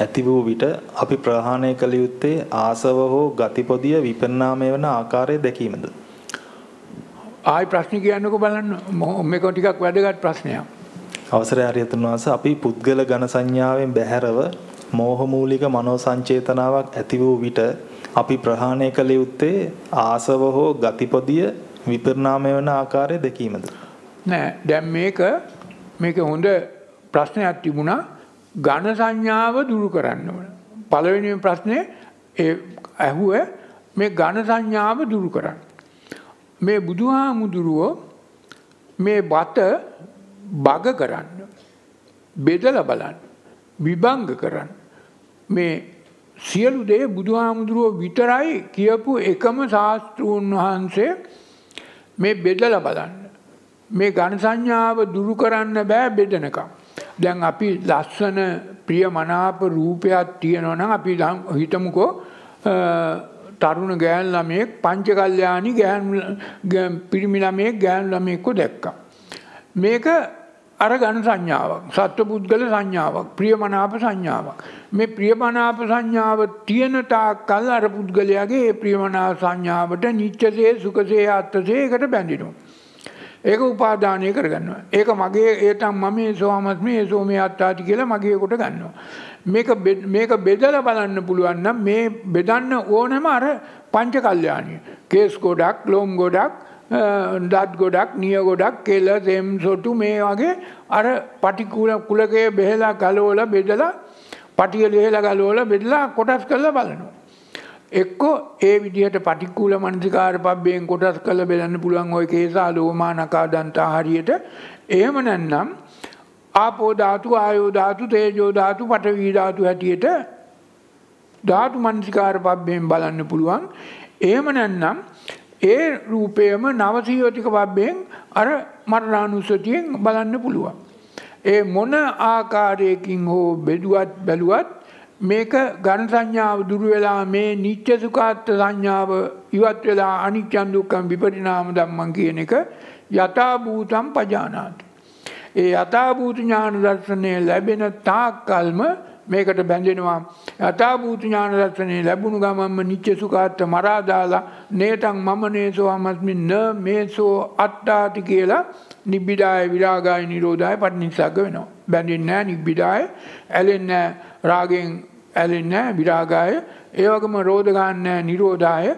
ඇති වූ විට අපි ප්‍රහාණය කළ යුත්තේ ආසව හෝ ගතිපොදිය විපරිණාමය වන ආකාරය දැකීමද?
ආයි ප්‍රශ්න කියන්නකෝ බලන්න මේක ටිකක් වැදගත් ප්‍රශ්නයක්.
අවසරය හරියතුන් වහන්සේ අපි පුද්ගල ඝන සංඥාවෙන් බැහැරව මෝහ මූලික මනෝ සංචේතනාවක් ඇති වූ විට අපි ප්‍රහාණය කළ යුත්තේ ආසව හෝ ගතිපොදිය විපරිණාමය වන ආකාරය දැකීමද?
නෑ දැන් මේක මේක හොඳ ප්‍රශ්නයක් තිබුණා ඝන සංඥාව දුරු කරන්න ඕන. පළවෙනි ප්‍රශ්නේ ඒ ඇහුව මේ ඝන සංඥාව දුරු කරන්න. මේ බුදුහාමුදුරුවෝ මේ බත බග කරන්න. බෙදලා බලන්න. විභංග කරන්න. මේ සියලු දේ බුදුහාමුදුරුවෝ විතරයි කියපු එකම ශාස්ත්‍රූන් වහන්සේ මේ බෙදලා බලන්න. මේ ඝන සංඥාව දුරු කරන්න බෑ බෙදනකම්. දැන් අපි ලස්සන ප්‍රිය මනාප රූපයක් තියෙනවනම් අපි හිතමුකෝ තරුණ ගෑන් ළමයෙක් පංචකල්යාණි ගෑන් පිරිමි ළමයෙක් ගෑන් ළමයෙක්ව දැක්කා. මේක අර ඝන සංඥාවක් සත්ව පුද්ගල සංඥාවක් ප්‍රියමනාප සංඥාවක් මේ ප්‍රියමනාප සංඥාව තියෙන තාක්කල් අර පුද්ගලයාගේ ඒ ප්‍රියමනාප සංඥාවට නිච්චසේ සුඛසේ අත්තසේ එකට බැඳිනවා ඒක උපාදානය කරගන්නවා. ඒක මගේ ඒතම් මම සෝමස්මි සෝමේ අත්තාති කියලා මගේ කොට ගන්නවා. මේක මේක බෙදලා බලන්න පුළුවන් නම් මේ බෙදන්න ඕනම අර පංච කල්යාණිය. කේස් ගොඩක්, ලෝම් ගොඩක්, දත් ගොඩක්, නිය ගොඩක්, කෙල, සෙම් සොටු මේ වගේ අර පටිකුල කුලකයේ බෙහෙලා ගලවලා බෙදලා පටිය ලියලා ගලවලා බෙදලා කොටස් කරලා බලනවා. එක්කෝ ඒ විදිහට පටික්කුල මනසිකාර පබ්බයෙන් කොටස් කළ බෙලන්න පුළුවන් ඔය කේසා ලෝමා නකා දන්තා හරියට එහෙම නැත්නම් ආපෝ ධාතු ආයෝ ධාතු තේජෝ ධාතු පඨවි ධාතු හැටියට ධාතු මනසිකාර පබ්බයෙන් බලන්න පුළුවන් එහෙම නැත්නම් ඒ රූපයම නවසීවතික පබ්බයෙන් අර මරණානුසතියෙන් බලන්න පුළුවන් ඒ මොන ආකාරයකින් හෝ බෙදුවත් බැලුවත් මේක ගණ සංඥාව දුරු වෙලා මේ නිත්‍ය සුඛාත් සංඥාව ඉවත් වෙලා අනිච්චන් දුක්ඛම් විපරිණාම ධම්මං කියන එක යථා භූතම් පජානාති. ඒ යථා භූත ඥාන දර්ශනය ලැබෙන තාක්කල්ම මේකට බැඳෙනවා. යථා භූත ඥාන දර්ශනය ලැබුණු ගමන්ම නිත්‍ය සුඛාත් මරා දාලා නේතං මම නේසෝ අමස්මි න මේසෝ අත්තාති කියලා නිබ්බිදාය විරාගාය නිරෝධාය පටිනිස්සග්ග වෙනවා. බැඳෙන්නේ නැහැ නිබ්බිදාය, ඇලෙන්නේ නැහැ. රාගෙන් ඇලෙන්නේ නැහැ විරාගාය ඒ වගේම රෝධ ගන්න නැහැ නිරෝධාය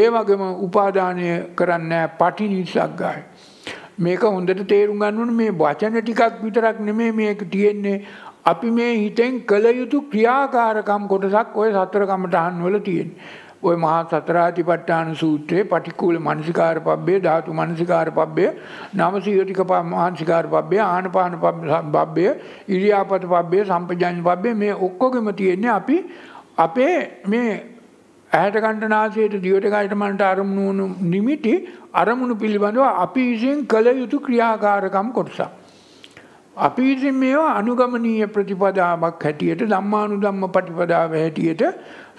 ඒ වගේම උපාදානය කරන්නේ නැහැ පටිනිසග්ගාය මේක හොඳට තේරුම් ගන්න ඕනේ මේ වචන ටිකක් විතරක් නෙමෙයි මේක තියෙන්නේ අපි මේ හිතෙන් කළ යුතු ක්‍රියාකාරකම් කොටසක් ওই සතර කමටහන් වල තියෙන්නේ ඔය මහා සතරාතිපට්ඨාන සූත්‍රයේ පටික්කුල මනසිකාර පබ්බේ ධාතු මනසිකාර පබ්බේ නාමසීයතික මානසිකාර පබ්බේ ආනපාන පබ්බේ ඉරියාපත පබ්බේ සම්පජාඤ්ඤ පබ්බේ මේ ඔක්කොගෙම තියෙන්නේ අපි අපේ මේ ඇහැට කණ්ඩ නාසයට දිවට කයට මනට අරමුණු නිමිටි අරමුණු පිළිබඳව අපි විසින් කළ යුතු ක්‍රියාකාරකම් කොටසක්. අපි ඉතින් මේවා අනුගමනීය ප්‍රතිපදාවක් හැටියට ධම්මානුධම්ම ප්‍රතිපදාව හැටියට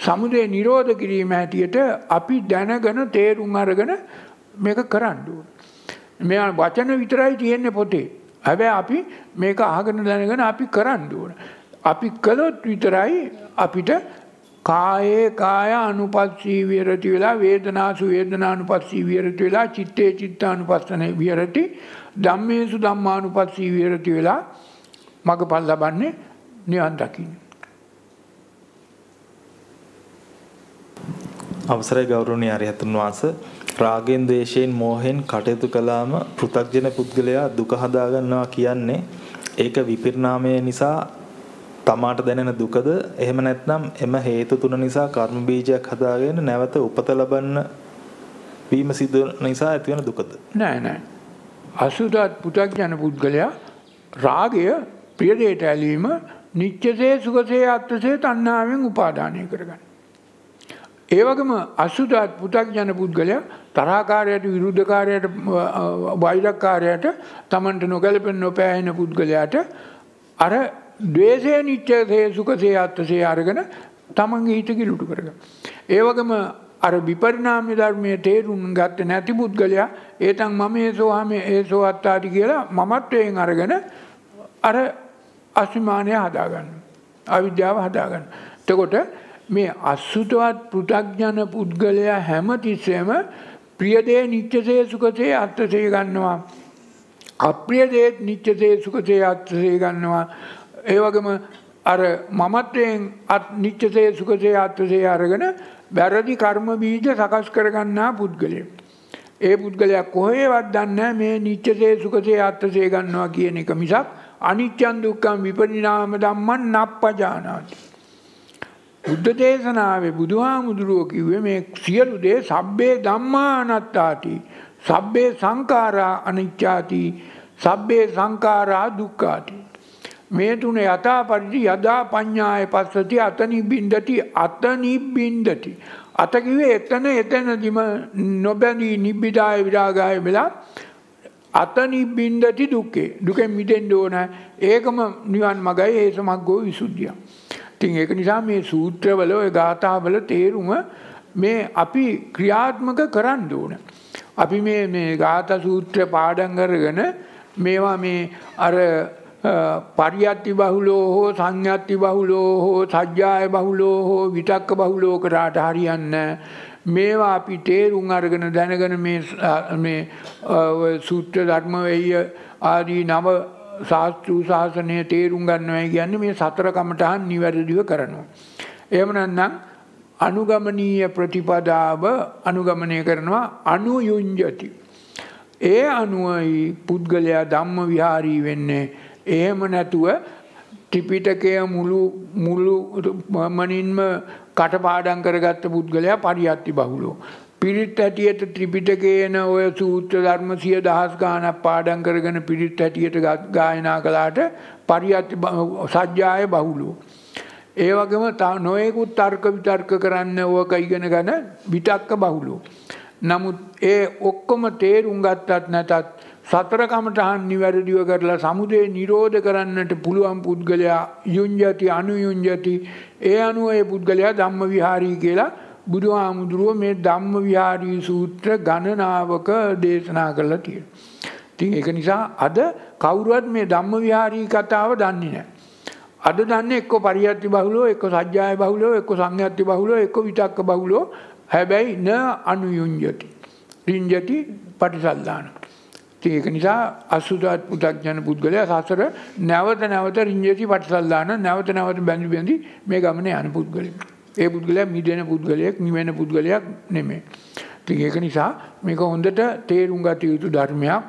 සමුදය නිරෝධ කිරීම හැටියට අපි දැනගෙන තේරුම් අරගෙන මේක කරන්න ඕන. මෙයා වචන විතරයි තියෙන්නේ පොතේ. හැබැයි අපි මේක අහගෙන දැනගෙන අපි කරන්න ඕන. අපි කළොත් විතරයි අපිට කායේ කාය අනුපස්සී විරති වෙලා වේදනාසු වේදනානුපස්සී විරති වෙලා චිත්තේ චිත්තානුපස්සන විරති ධම්මේසු ධම්මානුපස්සී විහෙරති වෙලා මගපල් ලබන්නේ නිවන් දකින්න.
අවසරයි ගෞරවනීය අරිහතුන් වහන්සේ රාගෙන් දේශයෙන් මෝහෙන් කටයුතු කළාම පෘථග්ජන පුද්ගලයා දුක හදාගන්නවා කියන්නේ ඒක විපරිණාමය නිසා තමාට දැනෙන දුකද එහෙම නැත්නම් එම හේතු තුන නිසා කර්ම බීජයක් හදාගෙන නැවත උපත ලබන්න වීම සිදු නිසා ඇතිවන දුකද නෑ නෑ අසුදත්
පුතග්ජන පුද්ගලයා රාගය ප්‍රියදයට ඇලීම නිච්චසේ සුගසේ අත්තසේ තණ්හාවෙන් උපාදානය කරගන්න. ඒ වගේම අසුදත් පුතග්ජන පුද්ගලයා තරහකාරයට විරුද්ධකාරයට වෛරක්කාරයට Tamanට නොගැලපෙන නොපෑහෙන පුද්ගලයාට අර ද්වේෂය නිච්චසේ සුගසේ අත්තසේ අරගෙන Taman හිත කිලුට කරගන්න. ඒ වගේම අර විපරිණාම ධර්මයේ තේරුම් ගත්තේ නැති පුද්ගලයා ඒතන් මම ඒසෝවා මේ ඒසෝ අත්තාටි කියලා මමත්වයෙන් අරගෙන අර අසුමානය හදාගන්න. අවිද්‍යාව හදාගන්න. එතකොට මේ අසුතවත් පෘථග්ජන පුද්ගලයා හැමතිස්සෙම ප්‍රියදේ නිත්‍යසේ සුඛසේ අත්ථසේ ගන්නවා. අප්‍රියදේ නිත්‍යසේ සුඛසේ අත්ථසේ ගන්නවා. ඒ වගේම අර මමත්වයෙන් නිත්‍යසේ සුඛසේ අත්ථසේ අරගෙන වැරදි කර්ම බීජ සකස් කරගන්නා පුද්ගලය. ඒ පුද්ගලයක් කොහේවත් දන්න මේ නිච්චසේ සුකසේ අත්තසේ ගන්නවා කියන එක මිසක් අනිච්චන් දුක්ඛම් විපරිණාම ධම්මන් නප්පජානාති. බුද්ධ දේශනාවේ බුදුහාමුදුරුවෝ කිව්වේ මේ සියලු දේ සබ්බේ ධම්මා අනත්තාති. සබ්බේ සංඛාරා අනිච්ඡාති. සබ්බේ සංඛාරා දුක්ඛාති. මේ තුන යථා පරිදි යදා පඤ්ඤාය පස්සති අතනි බින්දති අතනි බින්දති අත කිව්වේ එතන එතනදිම නොබැඳී නිබ්බිදාය විරාගාය වෙලා අතනි බින්දති දුක්ඛේ දුකෙන් මිදෙන්න ඕන ඒකම නිවන් මගයි ඒ සමග්ගෝ විසුද්ධිය. ඉතින් ඒක නිසා මේ සූත්‍රවල ওই ගාථාවල තේරුම මේ අපි ක්‍රියාත්මක කරන්න ඕන. අපි මේ මේ ගාථා සූත්‍ර පාඩම් කරගෙන මේවා මේ අර පරියත්ති බහුලෝ හෝ සංඥත්ති බහුලෝ හෝ සජ්ජාය බහුලෝ හෝ විතක්ක බහුලෝ කරාට හරියන්න මේවා අපි තේරුම් අරගෙන දැනගෙන මේ සූත්‍ර ධර්ම වෙය ආදී නව ශාස්තෘ ශාසනය තේරුම් ගන්නවයි කියන්නේ මේ සතර කමටහන් නිවැරදිව කරනවා. එහෙම නැත්නම් අනුගමනීය ප්‍රතිපදාව අනුගමනය කරනවා අනුයුංජති. ඒ අනුවයි පුද්ගලයා ධම්ම විහාරී වෙන්නේ එහෙම නැතුව ත්‍රිපිටකය මුළු මුළු මනින්ම කටපාඩම් කරගත්ත පුද්ගලයා පරියත්ති බහුලෝ. පිරිත් හැටියට ත්‍රිපිටකේන ඔය සූත්‍ර ධර්ම සිය දහස් ගානක් පාඩම් කරගෙන පිරිත් හැටියට ගායනා කළාට පරියත්ති සජ්ජාය බහුලෝ. ඒ වගේම නොයෙකුත් තර්ක විතර්ක කරන්න ඕක ඉගෙන ගන්න විතක්ක බහුලෝ. නමුත් ඒ ඔක්කොම තේරුම් ගත්තත් නැතත් සතර කමඨහන් නිවැරදිව කරලා සමුදේ නිරෝධ කරන්නට පුළුවන් පුද්ගලයා යුඤ්ජති අනුයුඤ්ජති ඒ අනුව ඒ පුද්ගලයා ධම්ම විහාරී කියලා බුදුහාමුදුරුව මේ ධම්ම විහාරී සූත්‍ර ගණනාවක දේශනා කරලා තියෙනවා. ඉතින් ඒක නිසා අද කවුරුවත් මේ ධම්ම විහාරී කතාව දන්නේ නැහැ. අද දන්නේ එක්ක පරියත්ති බහුලෝ එක්ක සජ්ජාය බහුලෝ එක්ක සංයත්ති බහුලෝ එක්ක විතක්ක බහුලෝ හැබැයි න අනුයුඤ්ජති. රිඤ්ජති පටිසල්දාන. ඉතින් ඒක නිසා අසුදාත් පු탁ඥන පුද්ගලයා සසර නැවත නැවත රිංජති පටසල්ලාන නැවත නැවත බැඳි බැඳි මේ ගමනේ යන පුද්ගලෙක්. ඒ පුද්ගලයා මිදෙන පුද්ගලයෙක් නිවෙන පුද්ගලයක් නෙමෙයි. ඉතින් ඒක නිසා මේක හොඳට තේරුම් ගත යුතු ධර්මයක්.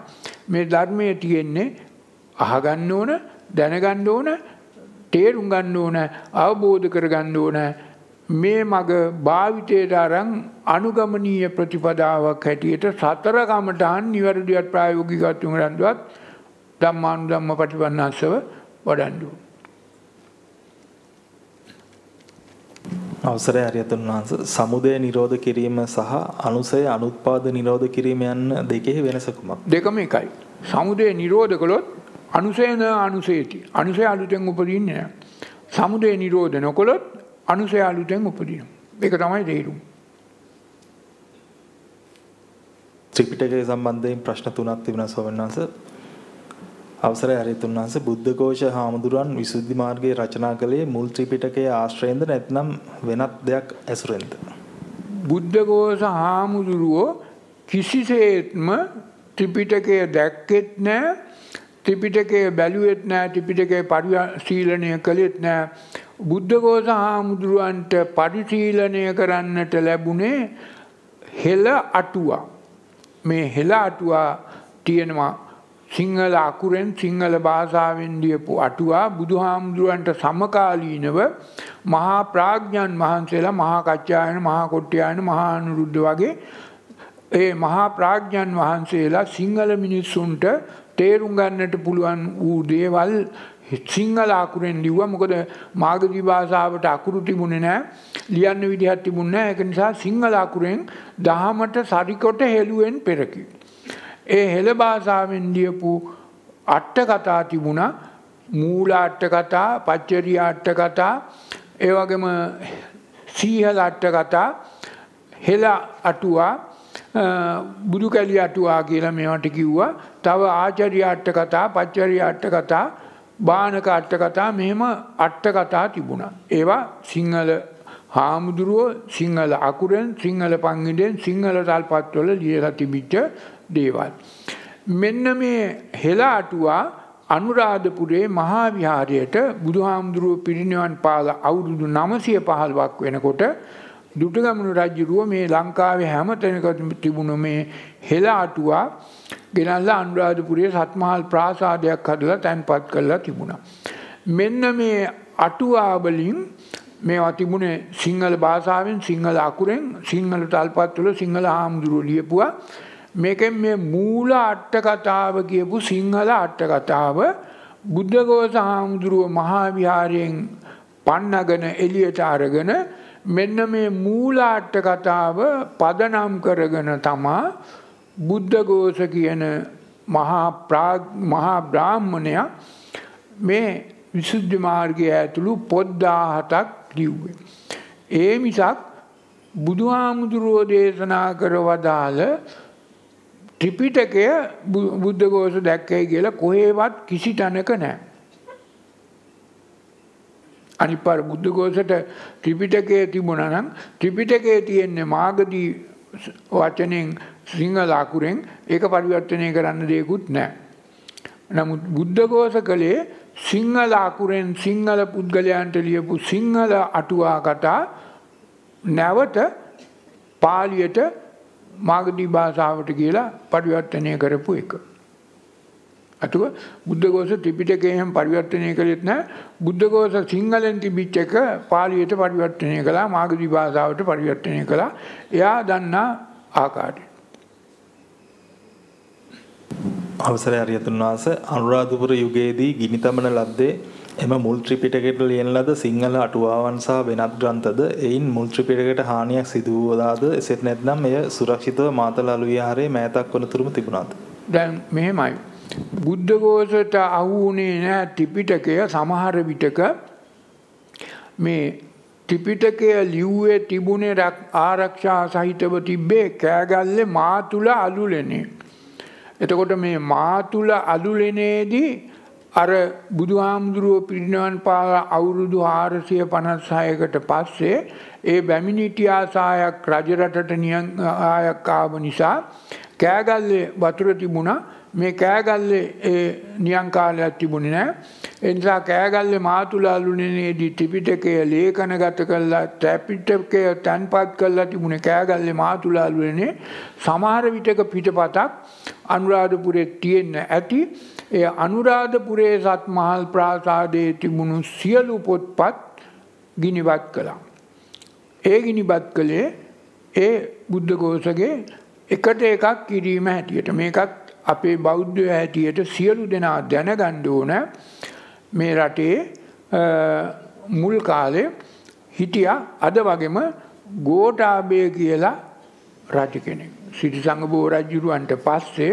මේ ධර්මයේ තියෙන්නේ අහගන්න ඕන, දැනගන්න ඕන, තේරුම් ගන්න ඕන, අවබෝධ කරගන්න ඕන මේ මග භාවිතයට අරන් අනුගමනීය ප්‍රතිපදාවක් හැටියට සතර ගමටහන් නිවැරදිවත් ප්‍රායෝගිකවත් උරන්දුවත් ධම්මානු ධම්ම පටිපන්නස්සව වඩන්ඩුව.
අවසරය හරියතුන් වහන්ස සමුදය නිරෝධ කිරීම සහ අනුසය අනුත්පාද නිරෝධ කිරීම යන්න දෙකෙහි වෙනසකුමක්.
දෙකම එකයි. සමුදය නිරෝධ කළොත් අනුසයන අනුසේති අනුසය අලුතෙන් උපදින්නේ. සමුදය නිරෝධ නොකොළොත් අනුසය අලුතෙන් උපදිනවා. ඒක තමයි තේරුම.
ත්‍රිපිටකය සම්බන්ධයෙන් ප්‍රශ්න තුනක් තිබුණා ස්වාමීන් වහන්සේ. අවසරයි හරිතුන් වහන්සේ බුද්ධඝෝෂ හාමුදුරන් විසුද්ධි මාර්ගයේ රචනා කළේ මුල් ත්‍රිපිටකයේ ආශ්‍රයෙන්ද නැත්නම් වෙනත් දෙයක් ඇසුරෙන්ද? බුද්ධඝෝෂ
හාමුදුරුවෝ කිසිසේත්ම ත්‍රිපිටකය දැක්කෙත් නැහැ ත්‍රිපිටකය බැලුවෙත් නැහැ ත්‍රිපිටකය පරිශීලනය කළෙත් නැහැ බුද්ධඝෝස හාමුදුරුවන්ට පරිශීලනය කරන්නට ලැබුණේ හෙළ අටුවා. මේ හෙළ අටුවා තියෙනවා සිංහල අකුරෙන් සිංහල භාෂාවෙන් ලියපු අටුවා බුදුහාමුදුරුවන්ට සමකාලීනව මහා ප්‍රඥන් වහන්සේලා මහා කච්චායන මහා කොට්ටයායන මහා අනුරුද්ධ වගේ ඒ මහා ප්‍රඥන් වහන්සේලා සිංහල මිනිස්සුන්ට තේරුම් ගන්නට පුළුවන් වූ දේවල් සිංහල අකුරෙන් ලිව්වා මොකද මාගදී භාෂාවට අකුරු තිබුණේ නැහැ ලියන්න විදිහක් තිබුණේ නැහැ ඒක නිසා සිංහල අකුරෙන් දහමට සරිකොට හෙළුවෙන් පෙරකි. ඒ හෙළ භාෂාවෙන් ලියපු අට කතා තිබුණා මූල අට කතා පච්චරිය අට කතා ඒ වගේම සීහල අට කතා හෙළ අටුවා බුදු කැලි අටුවා කියලා මේවට කිව්වා. තව ආචාර්ය අට කතා, පච්චාර්ය අට කතා, බානක අට්ට කතා මෙහෙම අට්ට කතා තිබුණා. ඒවා සිංහල හාමුදුරුවෝ සිංහල අකුරෙන් සිංහල පංගිඩෙන් සිංහල තල්පත්වල ලියලා තිබිච්ච දේවල්. මෙන්න මේ හෙලා අටුවා අනුරාධපුරේ මහාවිහාරයට බුදුහාමුදුරුව පිරිනිවන් පාල අවුරුදු නමසය පහල්වක් වෙනකොට දුටගමනු රජ්ජුරුව මේ ලංකාවේ හැම තැනක තිබුණු මේ හෙලා අටුවා ගෙනල්ලා අනුරාධපුරයේ සත්මහල් ප්‍රාසාදයක් හදලා තැන්පත් කරලා තිබුණා. මෙන්න මේ අටුවාවලින් මේවා තිබුණේ සිංහල භාෂාවෙන් සිංහල අකුරෙන් සිංහල තල්පත් වල සිංහල හාමුදුරුවෝ ලියපුවා. මේකෙන් මේ මූල අට කතාව කියපු සිංහල අට කතාව බුද්ධඝෝෂ හාමුදුරුව මහා විහාරයෙන් පන්නගෙන එළියට අරගෙන මෙන්න මේ මූලාට්ට කතාව පදනම් කරගෙන තමා බුද්ධඝෝෂ කියන මහා ප්‍රාග් මහා බ්‍රාහ්මණයා මේ විසුද්ධි මාර්ගය ඇතුළු පොත් 17ක් ලිව්වේ. ඒ මිසක් බුදුහාමුදුරුවෝ දේශනා කරවදාල ත්‍රිපිටකය බුද්ධඝෝෂ දැක්කයි කියලා කොහෙවත් කිසි තැනක නැහැ. අනිත් පාර බුද්ධඝෝෂට ත්‍රිපිටකය තිබුණා නම් ත්‍රිපිටකයේ තියෙන්නේ මාගදී වචනෙන් සිංහල අකුරෙන් ඒක පරිවර්තනය කරන්න දෙයකුත් නෑ. නමුත් බුද්ධඝෝෂ කළේ සිංහල අකුරෙන් සිංහල පුද්ගලයන්ට ලියපු සිංහල අටුවා කතා නැවත පාලියට මාගදී භාෂාවට කියලා පරිවර්තනය කරපු එක. අතුව බුද්ධඝෝෂ ත්‍රිපිටකයෙන් පරිවර්තනය කළෙත් නැහැ. බුද්ධඝෝෂ සිංහලෙන් තිබිච්ච එක පාලියට පරිවර්තනය කළා, මාගදී භාෂාවට පරිවර්තනය කළා. එයා දන්නා
ආකාරයට අවසරයි අරියතුන් වහන්සේ අනුරාධපුර යුගයේදී ගිනි තමන ලද්දේ එම මුල් ත්‍රිපිටකයට ලියන ලද සිංහල අටුවාවන් සහ වෙනත් ග්‍රන්ථද එයින් මුල් ත්‍රිපිටකයට හානියක් සිදු වූදාද එසේත් නැත්නම් එය සුරක්ෂිතව මාතල අලුවිහාරයේ මෑතක් වනතුරුම තිබුණාද
දැන් මෙහෙමයි බුද්ධ ഘോഷට අහුුනේ නැහැ ත්‍රිපිටකය සමහර විටක මේ ත්‍රිපිටකය ලිව්වේ තිබුණේ ආරක්ෂා සහිතව තිබ්බේ කෑගල්ලේ මාතුල අලුලෙනේ එතකොට මේ මාතුල අලුලෙනේදී අර බුදුහාමුදුරුව පිරිනවන් පාල අවුරුදු 456කට පස්සේ ඒ බැමිණිටි ආසායක් රජරටට නියම් ආයක් ආව නිසා කෑගල්ලේ වතුර තිබුණා මේ කෑගල්ලේ ඒ නියංකාලයක් තිබුණි නෑ. එනිසා කෑගල්ල මාතුලාලුනනේදී ටිපිටකය ලේකන ගත කල්ලා තැපිටකය තැන්පත් කල්ලා තිබුණ කෑගල්ල මාතුලාලුවනේ සමහර විටක පිටපතක් අනුරාධපුරේ තියෙන්න ඇති. එය අනුරාධපුරේ සත් මහල් ප්‍රාසාදයේ තිබුණු සියලු පොත්පත් ගිනිවත් කළා. ඒ ගිනිබත් කළේ ඒ බුද්ධගෝසගේ එකට එකක් කිරීම හැටියට මේකත් අපේ බෞද්ධය හැටියට සියලු දෙනා දැනගන්න ඕන මේ රටේ මුල් කාලේ හිටියා අද වගේම ගෝඨාභය කියලා රජ කෙනෙක්. සිරිසංගබෝ රජුරවන්ට පස්සේ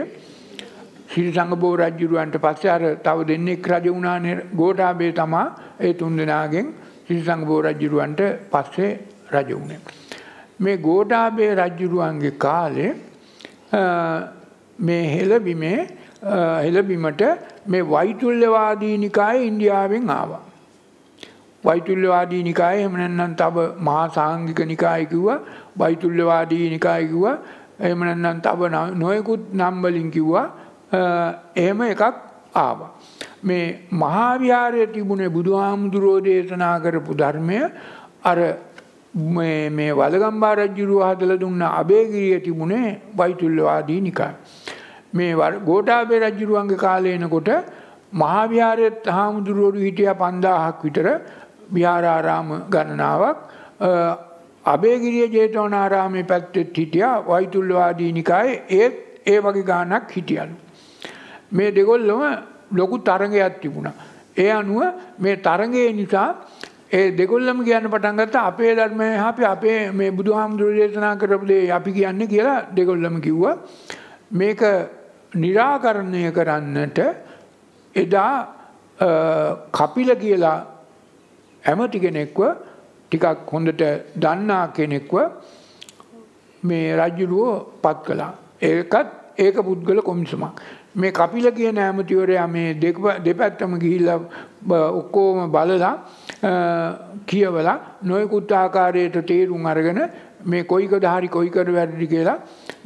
සිරිසංගබෝ රජුරවන්ට පස්සේ අර තව දෙන්නෙක් රජ වුණානේ ගෝඨාභය තමා ඒ තුන් දෙනාගෙන් සිරිසංගබෝ රජුරවන්ට පස්සේ රජ වුණේ. මේ ගෝඨාභය රජුරවන්ගේ කාලේ මේ හෙළබිමේ හෙළබිමට මේ වෛතුල්්‍යවාදී නිකාය ඉන්දියාවෙන් ආවා. වෛතුල්්‍යවාදී නිකාය එමනන්නම් තබ මහා සාංගික නිකායකිව්ව වෛතුල්්‍යවාදී නිකායකිව එමනන්නම් තබ නොයකුත් නම්බලින් කිව්වා එහෙම එකක් ආවා. මේ මහාවිහාරය තිබුණේ බුදුහාමුදුරෝ දේශනා කරපු ධර්මය අර මේ මේ වලගම්බා රජුරුව හදලා දුන්න අබේගිරිය තිබුණේ වෛතුල්‍යවාදී නිකාය. මේ ගෝඨාභය රජුරුවන්ගේ කාලේ එනකොට මහා විහාරයේ හාමුදුරුවරු හිටියා 5000ක් විතර විහාරාරාම ගණනාවක් අබේගිරිය ජේතවනාරාමේ පැත්තෙත් හිටියා වෛතුල්‍යවාදී නිකායේ ඒත් ඒ වගේ ගානක් හිටියලු. මේ දෙගොල්ලම ලොකු තරගයක් තිබුණා. ඒ අනුව මේ තරගය නිසා ඒ දෙගොල්ලම කියන්න පටන් ගත්තා අපේ ධර්මය අපි අපේ මේ බුදුහාමුදුරුවෝ දේශනා කරපු දේ අපි කියන්නේ කියලා දෙගොල්ලම කිව්වා. මේක निराකරණය කරන්නට එදා කපිල කියලා ඇමති කෙනෙක්ව ටිකක් හොඳට දන්නා කෙනෙක්ව මේ රජුලුව පත් කළා. ඒකත් ඒක පුද්ගල කොමිසමක්. මේ කපිල කියන ඇමතිවරයා මේ දෙපැත්තම ගිහිල්ලා ඔක්කොම බලලා කියවලා නොයෙකුත් ආකාරයට තේරුම් අරගෙන මේ කොයිකද හරි කොයිකද වැරදි කියලා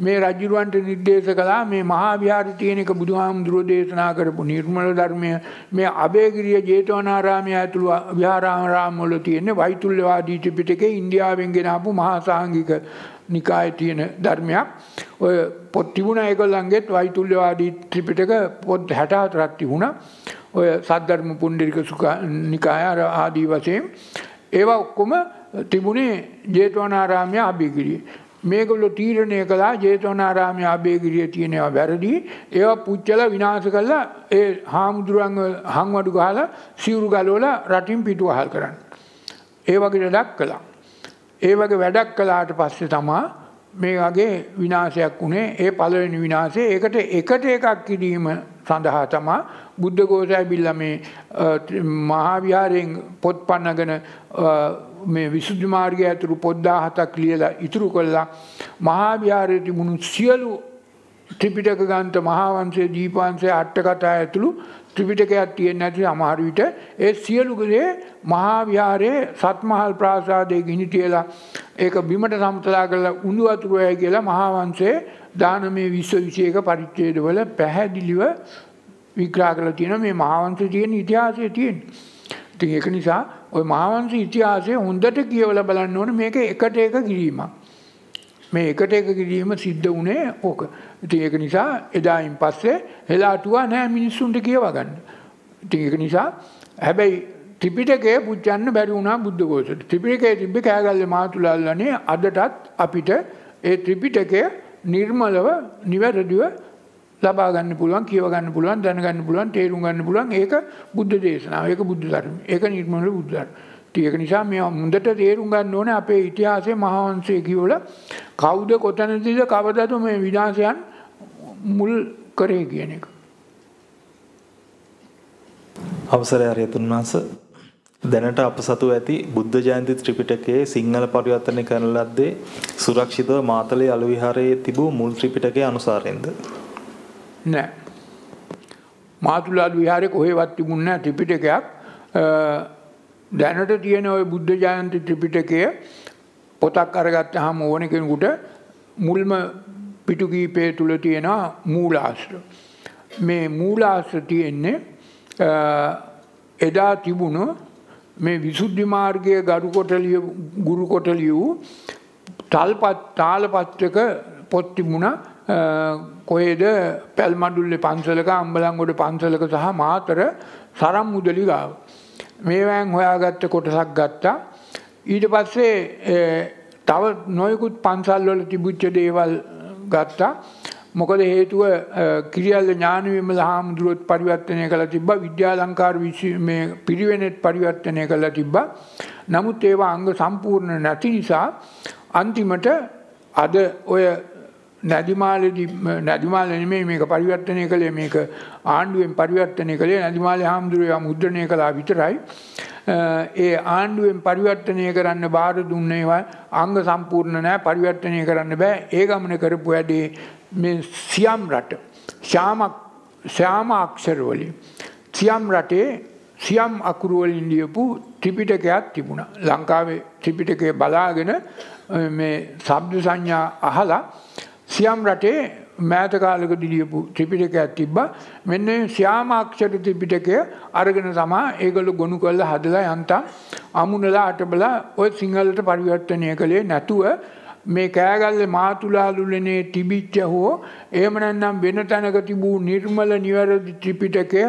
මේ රජුරවන්ට නිර්දේශ කළා මේ මහා විහාරය තියෙන එක බුදුහාමුදුරෝ දේශනා කරපු නිර්මල ධර්මය මේ අබේගිරිය ජේතවනාරාමයේ ඇතුළු විහාරාම රාම වල තියෙන වෛතුල්‍යවාදී ත්‍රිපිටකේ ඉන්දියාවෙන් ගෙන ආපු මහා සාංගික නිකාය තියෙන ධර්මයක් ඔය පොත් තිබුණ ඒගොල්ලන්ගෙත් වෛතුල්්‍යවාදී ත්‍රිපිටක පොත් හැටහතරක් තිබුණ ඔය සද්ධර්ම පුන්ඩිරික සුක නිකාය අර ආදී වශයෙන් ඒවා ඔක්කොම තිබුණේ ජේතවනාරාමය අභිගිරිය මේකොල්ලො තීරණය කලා ජේතවනාරාමය අභේගිරිය තියෙනවා වැරදි ඒවා පුච්චල විනාශ කල්ලා ඒ හාමුදුරුවන් හංවඩු ගහලා සිවුරු ගලෝල රටින් පිටුවහල් කරන්න. ඒ වගේ ඩක් කලා ඒ වගේ වැඩක් කළාට පස්සේ තමා මේ වගේ විනාශයක් වුණේ ඒ පළවෙනි විනාශේ ඒකට එකට එකක් කිරීම සඳහා තමා බුද්ධ ഘോഷය බිල්ලා මේ මහා විහාරයෙන් පොත් පන්නගෙන මේ විසුද්ධි මාර්ගය ඇතුළු පොත් 17ක් ලියලා ඉතුරු කළා මහා විහාරයේ තිබුණු සියලු ත්‍රිපිටක ග්‍රන්ථ මහා වංශයේ දීපාංශයේ අට කතා ඇතුළු ත්‍රිපිටකයක් තියෙන්නේ නැති සමහර විට ඒ සියලු දේ මහා විහාරයේ සත්මහල් ප්‍රාසාදයේ ගිනි තියලා ඒක බිමට සමතලා කරලා උණු වතුර වෙයි කියලා මහා වංශයේ දානමය විශ්ව 21 පරිච්ඡේදවල පැහැදිලිව විග්‍රහ කරලා තියෙනවා මේ මහා වංශයේ තියෙන ඉතිහාසය තියෙන. ඉතින් ඒක නිසා ওই මහා වංශ ඉතිහාසය හොඳට කියවලා බලන්න ඕනේ මේක එකට එක කිරීමක්. මේ එකට එක කිරීම සිද්ධ වුණේ ඕක. ඉතින් ඒක නිසා එදායින් පස්සේ හෙලාටුවා නෑ මිනිස්සුන්ට කියවා ගන්න. ඉතින් ඒක නිසා හැබැයි ත්‍රිපිටකය පුච්චන්න බැරි වුණා බුද්ධඝෝෂට. ත්‍රිපිටකයේ තිබ්බ කෑගල්ලේ මාතුලාල්ලානේ අදටත් අපිට ඒ ත්‍රිපිටකය නිර්මලව නිවැරදිව ලබා ගන්න පුළුවන්, කියව ගන්න පුළුවන්, දැන ගන්න පුළුවන්, තේරුම් ගන්න පුළුවන්. ඒක බුද්ධ දේශනාව. ඒක බුද්ධ ධර්ම. ඒක නිර්මල බුද්ධ ධර්ම. ඒක නිසා මේ හොඳට තේරුම් ගන්න ඕනේ අපේ ඉතිහාසයේ මහාවංශය කියවල කවුද කොතනදද කවදද මේ විනාශයන් මුල් කරේ කියන එක.
අවසරය හරියතුන් වහන්ස දැනට අප සතු ඇති බුද්ධ ජයන්ති ත්‍රිපිටකයේ සිංහල පරිවර්තනය කරන ලද්දේ සුරක්ෂිතව මාතලේ අලු විහාරයේ තිබූ මුල් ත්‍රිපිටකයේ අනුසාරයෙන්ද?
නෑ. මාතුල අලු විහාරේ කොහෙවත් තිබුණ නැහැ ත්‍රිපිටකයක්. දැනට තියෙන ওই බුද්ධ ජයන්ති ත්‍රිපිටකය පොතක් අරගත්තාම ඕන කෙනෙකුට මුල්ම පිටු කීපය තුල තියෙන මූලාශ්‍ර. මේ මූලාශ්‍ර තියෙන්නේ එදා තිබුණු මේ විසුද්ධි මාර්ගයේ ගරු කොටලිය ගුරු කොටලිය වූ තල්පත් තාලපත්‍රක පොත් තිබුණා කොහෙද පැල්මඩුල්ලේ පන්සලක අම්බලන්ගොඩ පන්සලක සහ මාතර සරම් මුදලි ගාව. මේවෑන් හොයාගත්ත කොටසක් ගත්තා. ඊට පස්සේ තව නොයකුත් පන්සල්වල තිබුච්ච දේවල් ගත්තා. මොකද හේතුව කිරියල්ල ඥානවිමල හාමුදුරුවොත් පරිවර්තනය කළ තිබ විද්‍යාලංකාර පිරිවෙනෙත් පරිවර්තනය කළ තිබ්බ. නමුත් ඒවා අංග සම්පූර්ණ නැති නිසා අන්තිමට අද ඔය නැදිමාලේදී නැදිමාල නෙමෙයි මේක පරිවර්තනය කළේ මේක ආණ්ඩුවෙන් පරිවර්තනය කළේ නැදිමාලේ හාමුදුරුවෝ මුද්‍රණය කළා විතරයි. ඒ ආණ්ඩුවෙන් පරිවර්තනය කරන්න බාර දුන්නේවා අංග සම්පූර්ණ නැහැ පරිවර්තනය කරන්න බෑ. ඒ ගමන කරපු වැඩේ මේ සියම් රට. ශාමක් ශාම අක්ෂර වලින් සියම් රටේ සියම් අකුරු වලින් ලියපු ත්‍රිපිටකයක් තිබුණා. ලංකාවේ ත්‍රිපිටකය බලාගෙන මේ ශබ්ද සංඥා අහලා සියම් රටේ මෑත කාලක දිලියපු ත්‍රිපිටකයක් තිබ්බා. මෙන්න ශ්‍යාමාක්ෂර ත්‍රිපිටකය අරගෙන තමා ඒගොල්ලෝ ගොනු කරලා හදලා යන්තම් අමුණලා අටබලා ওই සිංහලට පරිවර්තනය කළේ නැතුව මේ කෑගල්ලේ මාතුලාලුලනේ තිබිච්ච හෝ එහෙම නැත්නම් වෙන තැනක තිබූ නිර්මල නිවැරදි ත්‍රිපිටකය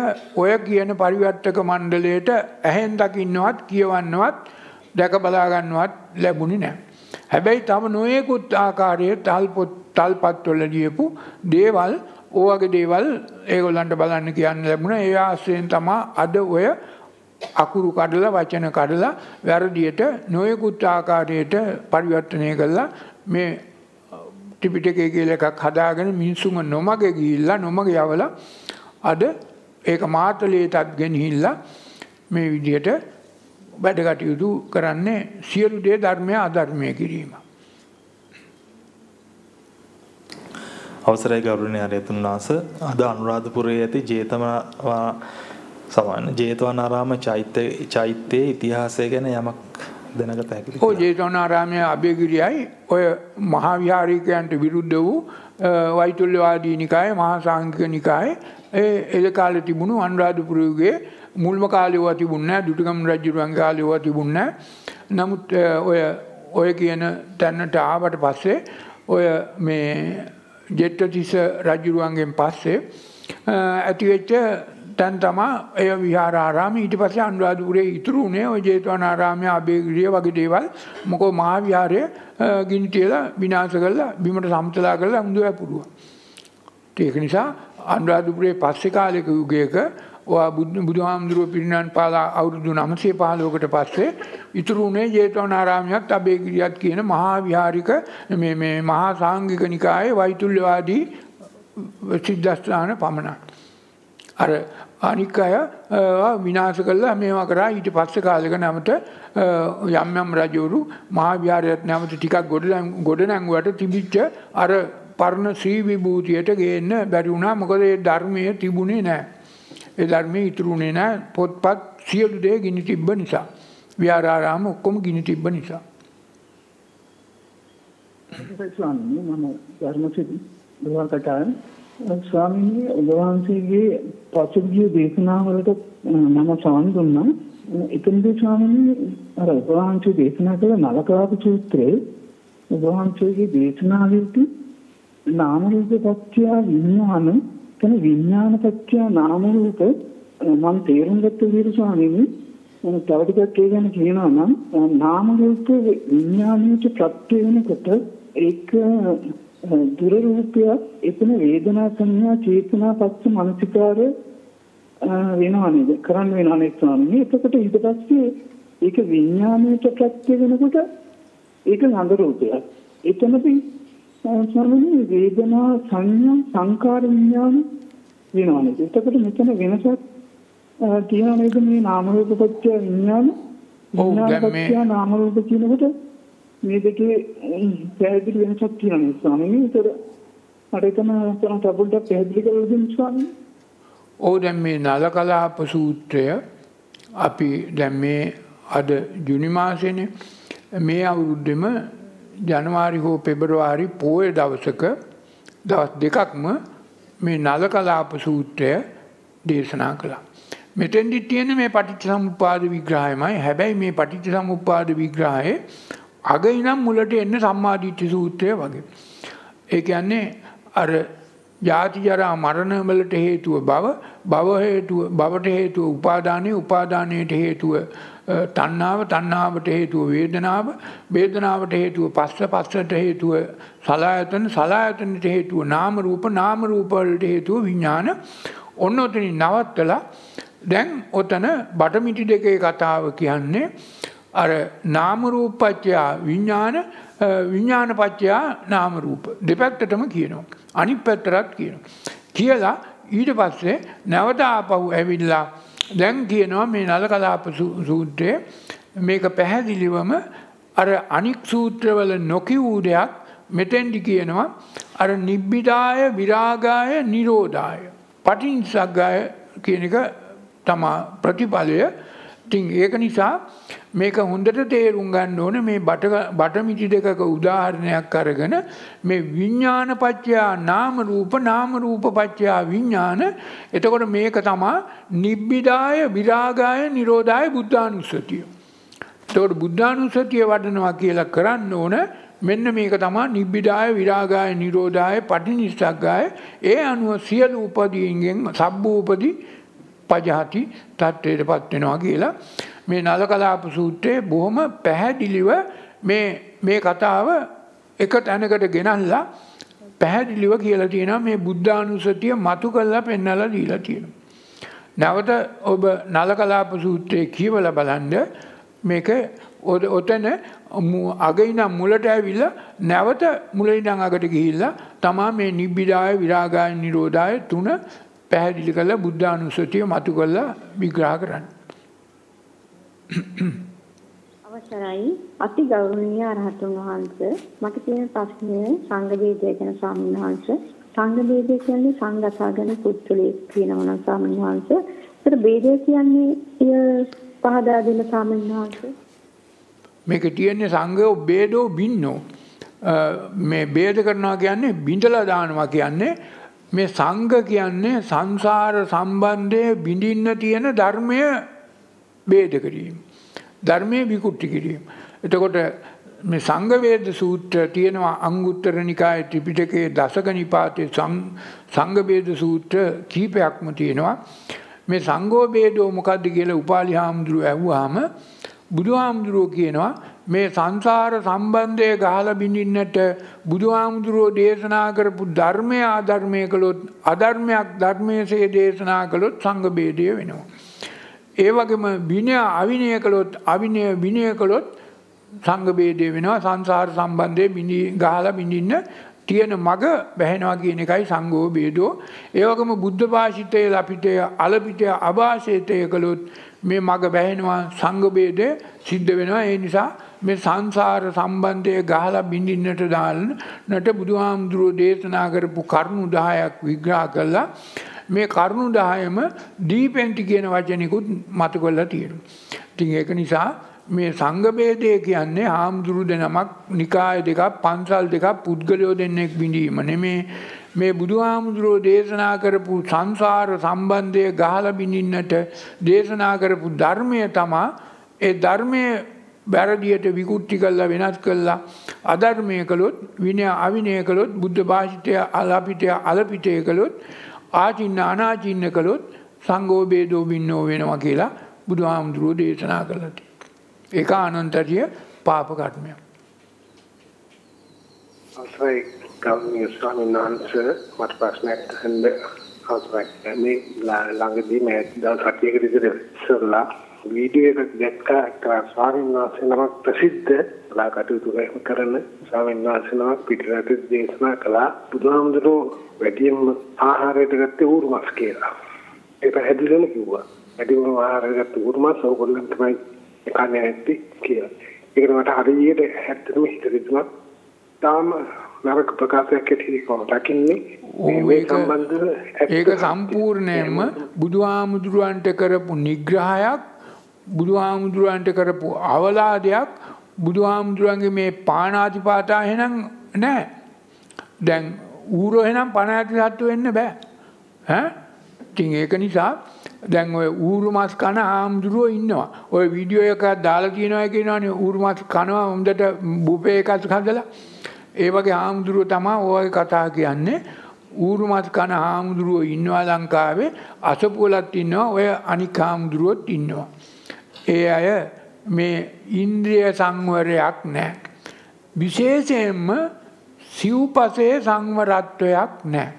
ඔය කියන පරිවර්තක මණ්ඩලයට ඇහෙන් දකින්නවත් කියවන්නවත් දැක බලා ගන්නවත් ලැබුණේ නැහැ. හැබැයි තම නොයෙකුත් ආකාරයේ තල්පොත් තල්පත්වල ලියපු දේවල් ඕවගේ දේවල් ඒගොල්ලන්ට බලන්න කියන්න ලැබුණ ඒ ආශ්‍රයෙන් තමා අද ඔය අකුරු කඩලා වචන කඩලා වැරදියට නොයෙකුත් ආකාරයට පරිවර්තනය කළා මේ ටිපිටකේ කියලා එකක් හදාගෙන මිනිසුන්ව නොමග ගිහිල්ලා නොමග යවලා අද ඒක මාතලයටත් ගෙනහිල්ලා මේ විදිහට වැඩ කටයුතු කරන්නේ සියලු දේ ධර්මය අධර්මය කිරීම
අවසරයි ගෞරවනීය ආරයතුන් වහන්සේ අද අනුරාධපුරයේ ඇති ජේතවනා සමාන ජේතවනාරාම චෛත්‍ය චෛත්‍යයේ ඉතිහාසය ගැන යමක් දැනගත හැකිද? ඔව් ජේතවනාරාමයේ අභයගිරියයි ඔය මහා විහාරිකයන්ට විරුද්ධ
වූ වෛතුල්‍යවාදී නිකාය මහා සංඝික නිකාය ඒ එල කාලේ තිබුණු අනුරාධපුර යුගයේ මුල්ම කාලේ වා තිබුණේ නැහැ දුටුගම් රජුරුවන් කාලේ වා තිබුණේ නැහැ නමුත් ඔය ඔය කියන තැනට ආවට පස්සේ ඔය මේ ජෙට්ටතිස රජුරුවන්ගෙන් පස්සේ ඇතිවෙච්ච තැන් තමා එය විහාරාරාම ඊට පස්සේ අනුරාධපුරේ ඉතුරු උනේ ඔය ජේතවනාරාමය අභයගිරිය වගේ දේවල් මොකෝ මහා විහාරය ගිනි තියලා විනාශ කරලා බිමට සමතලා කරලා මුදු වැපුරුවා. ඒක නිසා අනුරාධපුරේ පස්සේ කාලයක යුගයක ඔයා බුද්ධ බුදුහාමුදුරුව පිරිනන් පාලා අවුරුදු 915කට පස්සේ ඉතුරු උනේ ජේතවනාරාමියත් අබේගිරියත් කියන මහා විහාරික මේ මේ මහා සාංගික නිකායේ වෛතුල්‍යවාදී සිද්ධාස්ථාන පමණයි. අර අනික් අය විනාශ කළා මේවා කරා ඊට පස්සේ කාලෙක නැමත යම් යම් රජවරු මහා විහාරයත් නැමත ටිකක් ගොඩ ගොඩ නැංගුවට තිබිච්ච අර පරණ ශ්‍රී විභූතියට ගේන්න බැරි වුණා මොකද ඒ ධර්මයේ තිබුණේ නැහැ. ඒ ධර්මයේ ඉතුරුනේ නැහැ පොත්පත් සියලු දේ ගිනි තිබ්බ නිසා. විහාරාරාම ඔක්කොම ගිනි තිබ්බ නිසා.
ස්වාමීන් වහන්සේ මම ධර්ම ස්වාමීන් වහන්සේගේ පසුගිය දේශනාවලට මම සවන් දුන්නා. එතනදී ස්වාමීන් අර වහන්සේ දේශනා කළ නලකාප සූත්‍රයේ වහන්සේගේ දේශනාවේදී නාම රූප පත්‍ය විඥාන එතන විඥාන පත්‍ය නාම රූප මම තේරුම් ගත්ත විදිහට ස්වාමීනි මම තව ටිකක් ඒ ගැන කියනවා නම් නාම රූප විඥානයේ ප්‍රත්‍ය වෙනකොට ඒක දුර රූපය එතන වේදනා සංඥා චේතනා පස්ස මනසිකාර වෙනවා නේද කරන්න වෙනවා නේද ස්වාමීනි එතකොට ඊට පස්සේ ඒක විඥානයේ ප්‍රත්‍ය වෙනකොට ඒක නාම රූපයක් එතනදී සර්වනේ වේදනා සංඥා සංකාර විඥාන වෙනවා නේද? එතකොට මෙතන වෙනසක් තියෙනවා නේද මේ නාම රූප පත්‍ය විඥාන? ඔව් දැන් මේ නාම රූප කියනකොට මේ දෙකේ පැහැදිලි වෙනසක් තියෙනවා නේද ස්වාමීනි? ඒතර මට එතන තන තබුල්ට පැහැදිලි කරලා දෙන්න ස්වාමීනි.
ඔව් දැන් මේ නලකලාප සූත්‍රය අපි දැන් මේ අද ජුනි මාසෙනේ මේ අවුරුද්දෙම ජනවාරි හෝ පෙබරවාරි පෝය දවසක දවස් දෙකක්ම මේ නල කලාප සූත්‍රය දේශනා කළා. මෙතෙන්දි තියෙන මේ පටිච්ච සමුප්පාද විග්‍රහයමයි. හැබැයි මේ පටිච්ච සමුප්පාද විග්‍රහයේ අග ඉනම් මුලට එන්න සම්මාදිට්ඨි සූත්‍රය වගේ. ඒ කියන්නේ අර ජාති ජරා මරණ වලට හේතුව බව, භව හේතුව, භවට හේතුව උපාදානයේ, උපාදානයට හේතුව තණ්හාව තණ්හාවට හේතුව වේදනාව වේදනාවට හේතුව පස්ස පස්සට හේතුව සලායතන සලායතනට හේතුව නාම රූප නාම රූප වලට හේතුව විඥාන ඔන්න ඔතනින් නවත්තලා දැන් ඔතන බටමිටි දෙකේ කතාව කියන්නේ අර නාම රූපච්චය විඥාන විඥාන පත්‍යා නාම රූප දෙපැත්තටම කියනවා අනිත් පැත්තරත් කියනවා කියලා ඊට පස්සේ නැවත ආපහු ඇවිල්ලා දැන් කියනවා මේ නල කලාප සූත්‍රය මේක පැහැදිලිවම අර අනික් සූත්‍රවල නොකිවූ දෙයක් මෙතෙන්ඩි කියනවා අර නිබ්බිදාය විරාගාය නිරෝධාය පටින් සක්ගාය කියන එක තමා ප්‍රතිඵලය ඉතින් ඒක නිසා මේක හොඳට තේරුම් ගන්න ඕනේ මේ බටමිටි දෙකක උදාහරණයක් අරගෙන මේ විඥාන පත්‍යා නාම රූප නාම රූප පත්‍යා විඥාන එතකොට මේක තමයි නිබ්බිදාය විරාගාය නිරෝධාය බුද්ධානුස්සතිය. එතකොට බුද්ධානුස්සතිය වඩනවා කියලා කරන්න ඕන මෙන්න මේක තමයි නිබ්බිදාය විරාගාය නිරෝධාය පටිනිස්සග්ගාය ඒ අනුව සියලු උපදීන්ගෙන් සබ්බූපදී පජහති තත්ත්වයට පත් වෙනවා කියලා මේ නල කලාප සූත්‍රයේ බොහොම පැහැදිලිව මේ මේ කතාව එක තැනකට ගෙනල්ලා පැහැදිලිව කියලා තියෙනවා මේ බුද්ධානුස්සතිය මතු කරලා පෙන්වලා දීලා තියෙනවා. නැවත ඔබ නල කලාප සූත්‍රයේ කියවලා බලන්න මේක ඔතන අගයිනම් මුලට ඇවිල්ලා නැවත මුලින්නම් අගට ගිහිල්ලා තමා මේ නිබ්බිදාය විරාගාය නිරෝධාය තුන පැහැදිලි කළ බුද්ධානුස්සතිය මතු කළා විග්‍රහ කරන්න.
අවසරයි අති ගෞරවනීය අරහතුන් වහන්සේ මට තියෙන ප්‍රශ්නය සංඝ වේදය ගැන
ස්වාමීන් වහන්සේ සංඝ වේදය කියන්නේ සංඝසාගන පුත්තුලේ කියනවා නම් ස්වාමීන් වහන්සේ
ඒතර වේදය කියන්නේ පහදා දෙන ස්වාමීන් වහන්සේ
මේක තියෙන්නේ සංඝෝ බේදෝ බින්නෝ මේ බේද කරනවා කියන්නේ බින්දලා දානවා කියන්නේ මේ සංඝ කියන්නේ සංසාර සම්බන්ධයේ බිඳින්න තියෙන ධර්මය ભેද කිරීම. ධර්මයේ විකුට්ටි කිරීම. එතකොට මේ සංඝවේද සූත්‍ර තියෙනවා අංගුත්තර නිකායේ ත්‍රිපිටකයේ දසක නිපාතේ සංඝවේද සූත්‍ර කීපයක්ම තියෙනවා. මේ සංඝෝභේදෝ මොකද්ද කියලා උපාලි හාමුදුරුව ඇහුවාම බුදුහාමුදුරුව කියනවා මේ සංසාර සම්බන්ධය ගහලා බිඳින්නට බුදුහාමුදුරෝ දේශනා කරපු ධර්මය ආධර්මය කළොත් අධර්මයක් ධර්මයේසේ දේශනා කළොත් සංඝ බේදය වෙනවා. ඒ වගේම විනය අවිනය කළොත් අවිනය විනය කළොත් සංඝ බේදය වෙනවා. සංසාර සම්බන්ධය බිනි ගහලා බිඳින්න තියෙන මග බැහැනවා කියන එකයි සංඝෝ බේදෝ. ඒ වගේම බුද්ධ භාෂිතයේ ලපිතය අලපිතය අභාෂිතය කළොත් මේ මග බැහැනවා සංඝ බේදය සිද්ධ වෙනවා. ඒ නිසා මේ සංසාර සම්බන්ධය ගහලා බිඳින්නට දාන්නට බුදුහාමුදුරුවෝ දේශනා කරපු කරුණු 10ක් විග්‍රහ කළා. මේ කරුණු 10ම දීපෙන්ටි කියන වචනිකුත් මතු කරලා තියෙනවා. ඉතින් ඒක නිසා මේ සංගභේදය කියන්නේ හාමුදුරු දෙනමක් නිකාය දෙකක් පන්සල් දෙකක් පුද්ගලයෝ දෙන්නෙක් බිඳීම නෙමේ මේ බුදුහාමුදුරෝ දේශනා කරපු සංසාර සම්බන්ධය ගහලා බිඳින්නට දේශනා කරපු ධර්මය තමා ඒ ධර්මයේ බැරදියට විකුට්ටි කල්ලා වෙනස් කල්ලා අධර්මය කළොත් විනය අවිනය කළොත් බුද්ධ භාෂිතය අලපිටය අලපිටය කළොත් ආචින්න අනාචින්න කළොත් සංගෝබේදෝ බින්නෝ වෙනවා කියලා බුදු හාමුදුරුවෝ දේශනා කළට. එක අනන්තරිය පාපකටමය.
අසයි ගෞරවනීය ස්වාමීන් වහන්සේ මට ප්‍රශ්නයක් අහන්න අවශ්‍යයි. මේ ළඟදී මම දවස් 7කට ඉස්සෙල්ලා වීඩියෝ එකක් දැක්කා එක්තරා ස්වාමීන් වහන්සේ නමක් ප්‍රසිද්ධ කලා කටයුතු කරන ස්වාමීන් වහන්සේ නමක් පිටරට දේශනා කළා බුදුහාමුදුරුවෝ වැඩියෙන්ම ආහාරයට ගත්තේ ඌරුමස් කියලා. ඒ පැහැදිලිවම කිව්වා. වැඩිම ආහාරයට ගත්ත ඌරුමස් ඕගොල්ලන් තමයි කන්නේ නැති කියලා. ඒකට මට හරියට ඇත්තටම හිතෙන්නේ තුනක් තාම නරක ප්‍රකාශයක් ඇටිකෝ දකින්නේ මේ සම්බන්ධ ඒක
සම්පූර්ණයෙන්ම බුදුහාමුදුරුවන්ට කරපු නිග්‍රහයක් බුදුහාමුදුරන්ට කරපු අවලාදයක් බුදුහාමුදුරන්ගේ මේ පාණාතිපාතා එහෙනම් නැහැ. දැන් ඌරෝ එහෙනම් පණ ඇති සත්තු වෙන්න බෑ. ඈ? ඉතින් ඒක නිසා දැන් ඔය ඌරු මස් කන ආම්දුරුවෝ ඉන්නවා. ඔය වීඩියෝ එකක් දාලා තියෙනවා කියනවනේ ඌරු මස් කනවා හොඳට බුපේ එකක් හදලා. ඒ වගේ ආම්දුරුවෝ තමයි ඔය කතා කියන්නේ. ඌරු මස් කන ආම්දුරුවෝ ඉන්නවා ලංකාවේ. අසපුවලත් ඉන්නවා. ඔය අනික් ආම්දුරුවොත් ඉන්නවා. ඒ අය මේ ඉන්ද්‍රිය සංවරයක් නැහැ. විශේෂයෙන්ම සිව්පසේ සංවරත්වයක් නැහැ.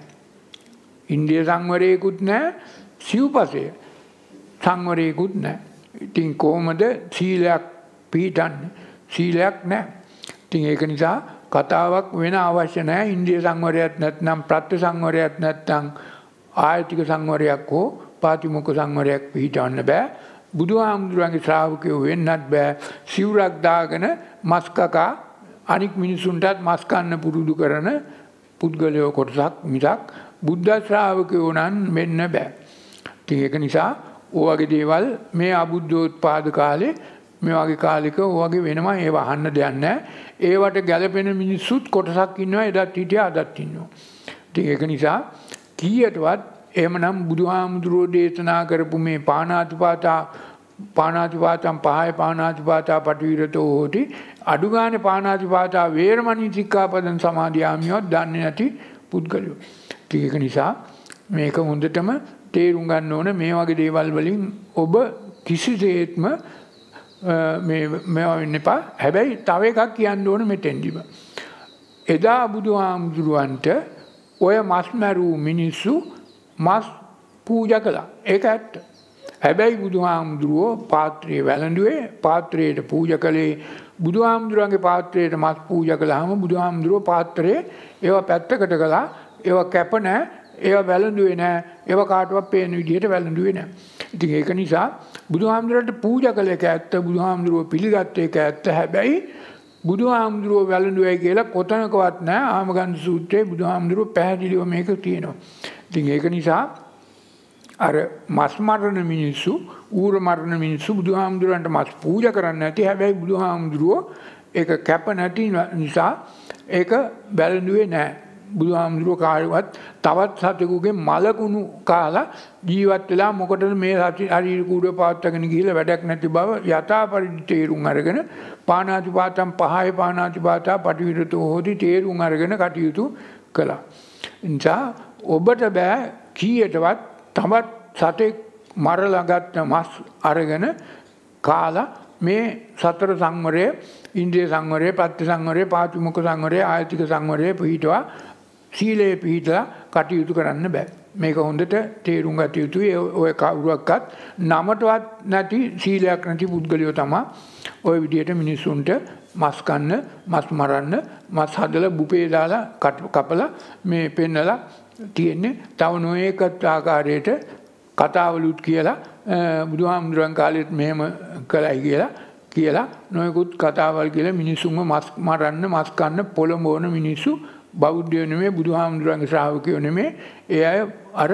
ඉන්ද්‍රිය සංවරයකුත් නැහැ, සිව්පසේ සංවරයකුත් නැහැ. ඉතින් කොහොමද සීලයක් පිහිටන්නේ? සීලයක් නැහැ. ඉතින් ඒක නිසා කතාවක් වෙන අවශ්‍ය නැහැ. ඉන්ද්‍රිය සංවරයක් නැත්නම් ප්‍රත්‍ය සංවරයක් නැත්නම් ආයතික සංවරයක් හෝ පාතිමොක්ඛ සංවරයක් පිහිටවන්න බෑ. බුදුහාමුදුරන්ගේ ශ්‍රාවකයෝ වෙන්නත් බෑ සිවුරක් දාගෙන මස් කකා අනික් මිනිසුන්ටත් මස් කන්න පුරුදු කරන පුද්ගලයෝ කොටසක් මිසක් බුද්ධ ශ්‍රාවකයෝ නම් වෙන්න බෑ. ඉතින් ඒක නිසා ඔයගේ දේවල් මේ අබුද්ධෝත්පාද කාලේ මේ වගේ කාලෙක ඔයගේ වෙනවා ඒව අහන්න දෙයක් නැහැ. ඒවට ගැළපෙන මිනිස්සුත් කොටසක් ඉන්නවා එදත් හිටියා අදත් ඉන්නවා. ඉතින් ඒක නිසා කීයටවත් එහෙමනම් බුදුහාමුදුරෝ දේශනා කරපු මේ පාණාතිපාතා පාණාතිපාතම් පහය පාණාතිපාතා පටිවිරතෝ හෝති අඩු ගානේ පාණාතිපාතා වේරමණී සික්ඛාපදං සමාදියාමියවත් දන්නේ නැති පුද්ගලයෝ. ඒක නිසා මේක හොඳටම තේරුම් ගන්න ඕන මේ වගේ දේවල් වලින් ඔබ කිසිසේත්ම මේ මේවා වෙන්න එපා. හැබැයි තව එකක් කියන්න ඕන මෙතෙන්දිම. එදා බුදුහාමුදුරුවන්ට ඔය මස් මැරූ මිනිස්සු මස් පූජ කළා. ඒක ඇත්ත. හැබැයි බුදුහාමුදුරුවෝ පාත්‍රයේ වැළඳුවේ පාත්‍රයට පූජ කළේ බුදුහාමුදුරුවන්ගේ පාත්‍රයට මස් පූජ කළාම බුදුහාමුදුරුවෝ පාත්‍රයේ ඒව පැත්තකට කළා. ඒව කැප නැහැ. ඒව වැළඳුවේ නැහැ. ඒව කාටවත් පේන විදිහට වැළඳුවේ නැහැ. ඉතින් ඒක නිසා බුදුහාමුදුරන්ට පූජ කළ එක ඇත්ත. බුදුහාමුදුරුවෝ පිළිගත් එක ඇත්ත. හැබැයි බුදුහාමුදුරුවෝ වැළඳුවයි කියලා කොතනකවත් නැහැ. ආමගන් සූත්‍රයේ බුදුහාමුදුරුවෝ පැහැදිලිව මේක තියෙනවා. ඉතින් ඒක නිසා අර මස් මරණ මිනිස්සු ඌර මරණ මිනිස්සු බුදුහාමුදුරන්ට මස් පූජ කරන්න ඇති හැබැයි බුදුහාමුදුරුවෝ ඒක කැප නැති නිසා ඒක බැලඳුවේ නෑ බුදුහාමුදුරුවෝ කාලවත් තවත් සතෙකුගේ මලකුණු කාලා ජීවත් වෙලා මොකටද මේ හරි කූඩුව පවත්වාගෙන ගිහිල්ලා වැඩක් නැති බව යථා පරිදි තේරුම් අරගෙන පාණාතිපාතම් පහය පාණාතිපාතා පටිවිරතෝ හොති තේරුම් අරගෙන කටයුතු කළා. නිසා ඔබට බෑ කීයටවත් තමත් සතෙක් මරලගත්ත මස් අරගෙන කාලා මේ සතර සංවරය ඉන්ද්‍රිය සංවරය පත්ති සංවරය පාතිමක සංවරය ආයතික සංවරය පිහිටවා සීලයේ පිහිටලා කටයුතු කරන්න බෑ. මේක හොඳට තේරුම් ගත යුතුයි ඔය කවුරුවක්වත් නමටවත් නැති සීලයක් නැති පුද්ගලයෝ තමා ඔය විදියට මිනිස්සුන්ට මස් කන්න මස් මරන්න මස් හදලා බුපේ දාලා කපලා මේ පෙන්නලා තියෙන්නේ තව නොඒකත් ආකාරයට කතාවලුත් කියලා බුදු හාමුදුරන් කාලෙත් මෙහෙම කළයි කියලා කියලා නොයකුත් කතාවල් කියල මිනිසුන්ම මස් මරන්න මස්කන්න පොළඹෝන මිනිස්සු බෞද්ධයනමේ බුදු හාමුදුරන්ගේ ශ්‍රාවකයනමේ ඒ අය අර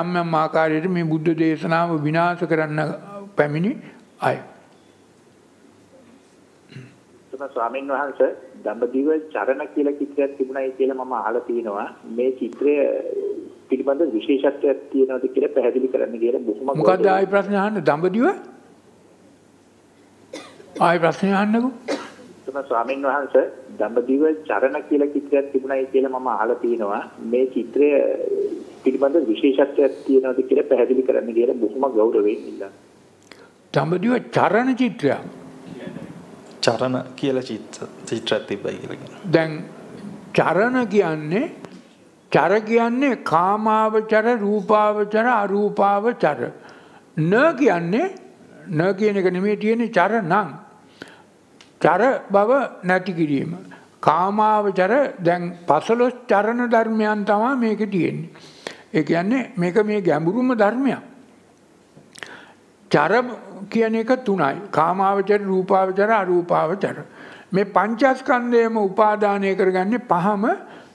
යම් යම් ආකාරයට මේ බුද්ධ දේශනාව විනාස කරන්න පැමිණි අය.
ගෞතම ස්වාමීන් වහන්සේ දඹදිව චරණ කියලා චිත්‍රයක් තිබුණයි කියලා මම අහලා තිනවා. මේ චිත්‍රය පිළිබඳ විශේෂත්වයක් තියෙනවද කියලා පැහැදිලි කරන්න කියලා බොහොම මොකද්ද ආයි
ප්‍රශ්න අහන්න දඹදිව? ආයි ප්‍රශ්න අහන්නකෝ.
ගෞතම ස්වාමීන් වහන්සේ දඹදිව චරණ කියලා චිත්‍රයක් තිබුණයි කියලා මම අහලා තිනවා. මේ චිත්‍රය පිළිබඳ විශේෂත්වයක් තියෙනවද කියලා පැහැදිලි කරන්න කියලා බොහොම
ගෞරවයෙන් ඉල්ලනවා.
දඹදිව චරණ චිත්‍රයක් චරණ කියලා චිත්‍රයක් තිබ්බයි කියලා දැන් චරණ
කියන්නේ චර කියන්නේ කාමාවචර රූපාවචර අරූපාවචර න කියන්නේ න කියන එක නෙමෙයි තියෙන්නේ චර නම් චර බව නැති කිරීම කාමාවචර දැන් 15 චරණ ධර්මයන් තමයි මේක තියෙන්නේ ඒ කියන්නේ මේක මේ ගැඹුරුම ධර්මයක් චර කියන එක තුනයි. කාමාවචර, රූපාවචර, අරූපාවචර. මේ පංචස්කන්ධයම උපාදානය කරගන්නේ පහම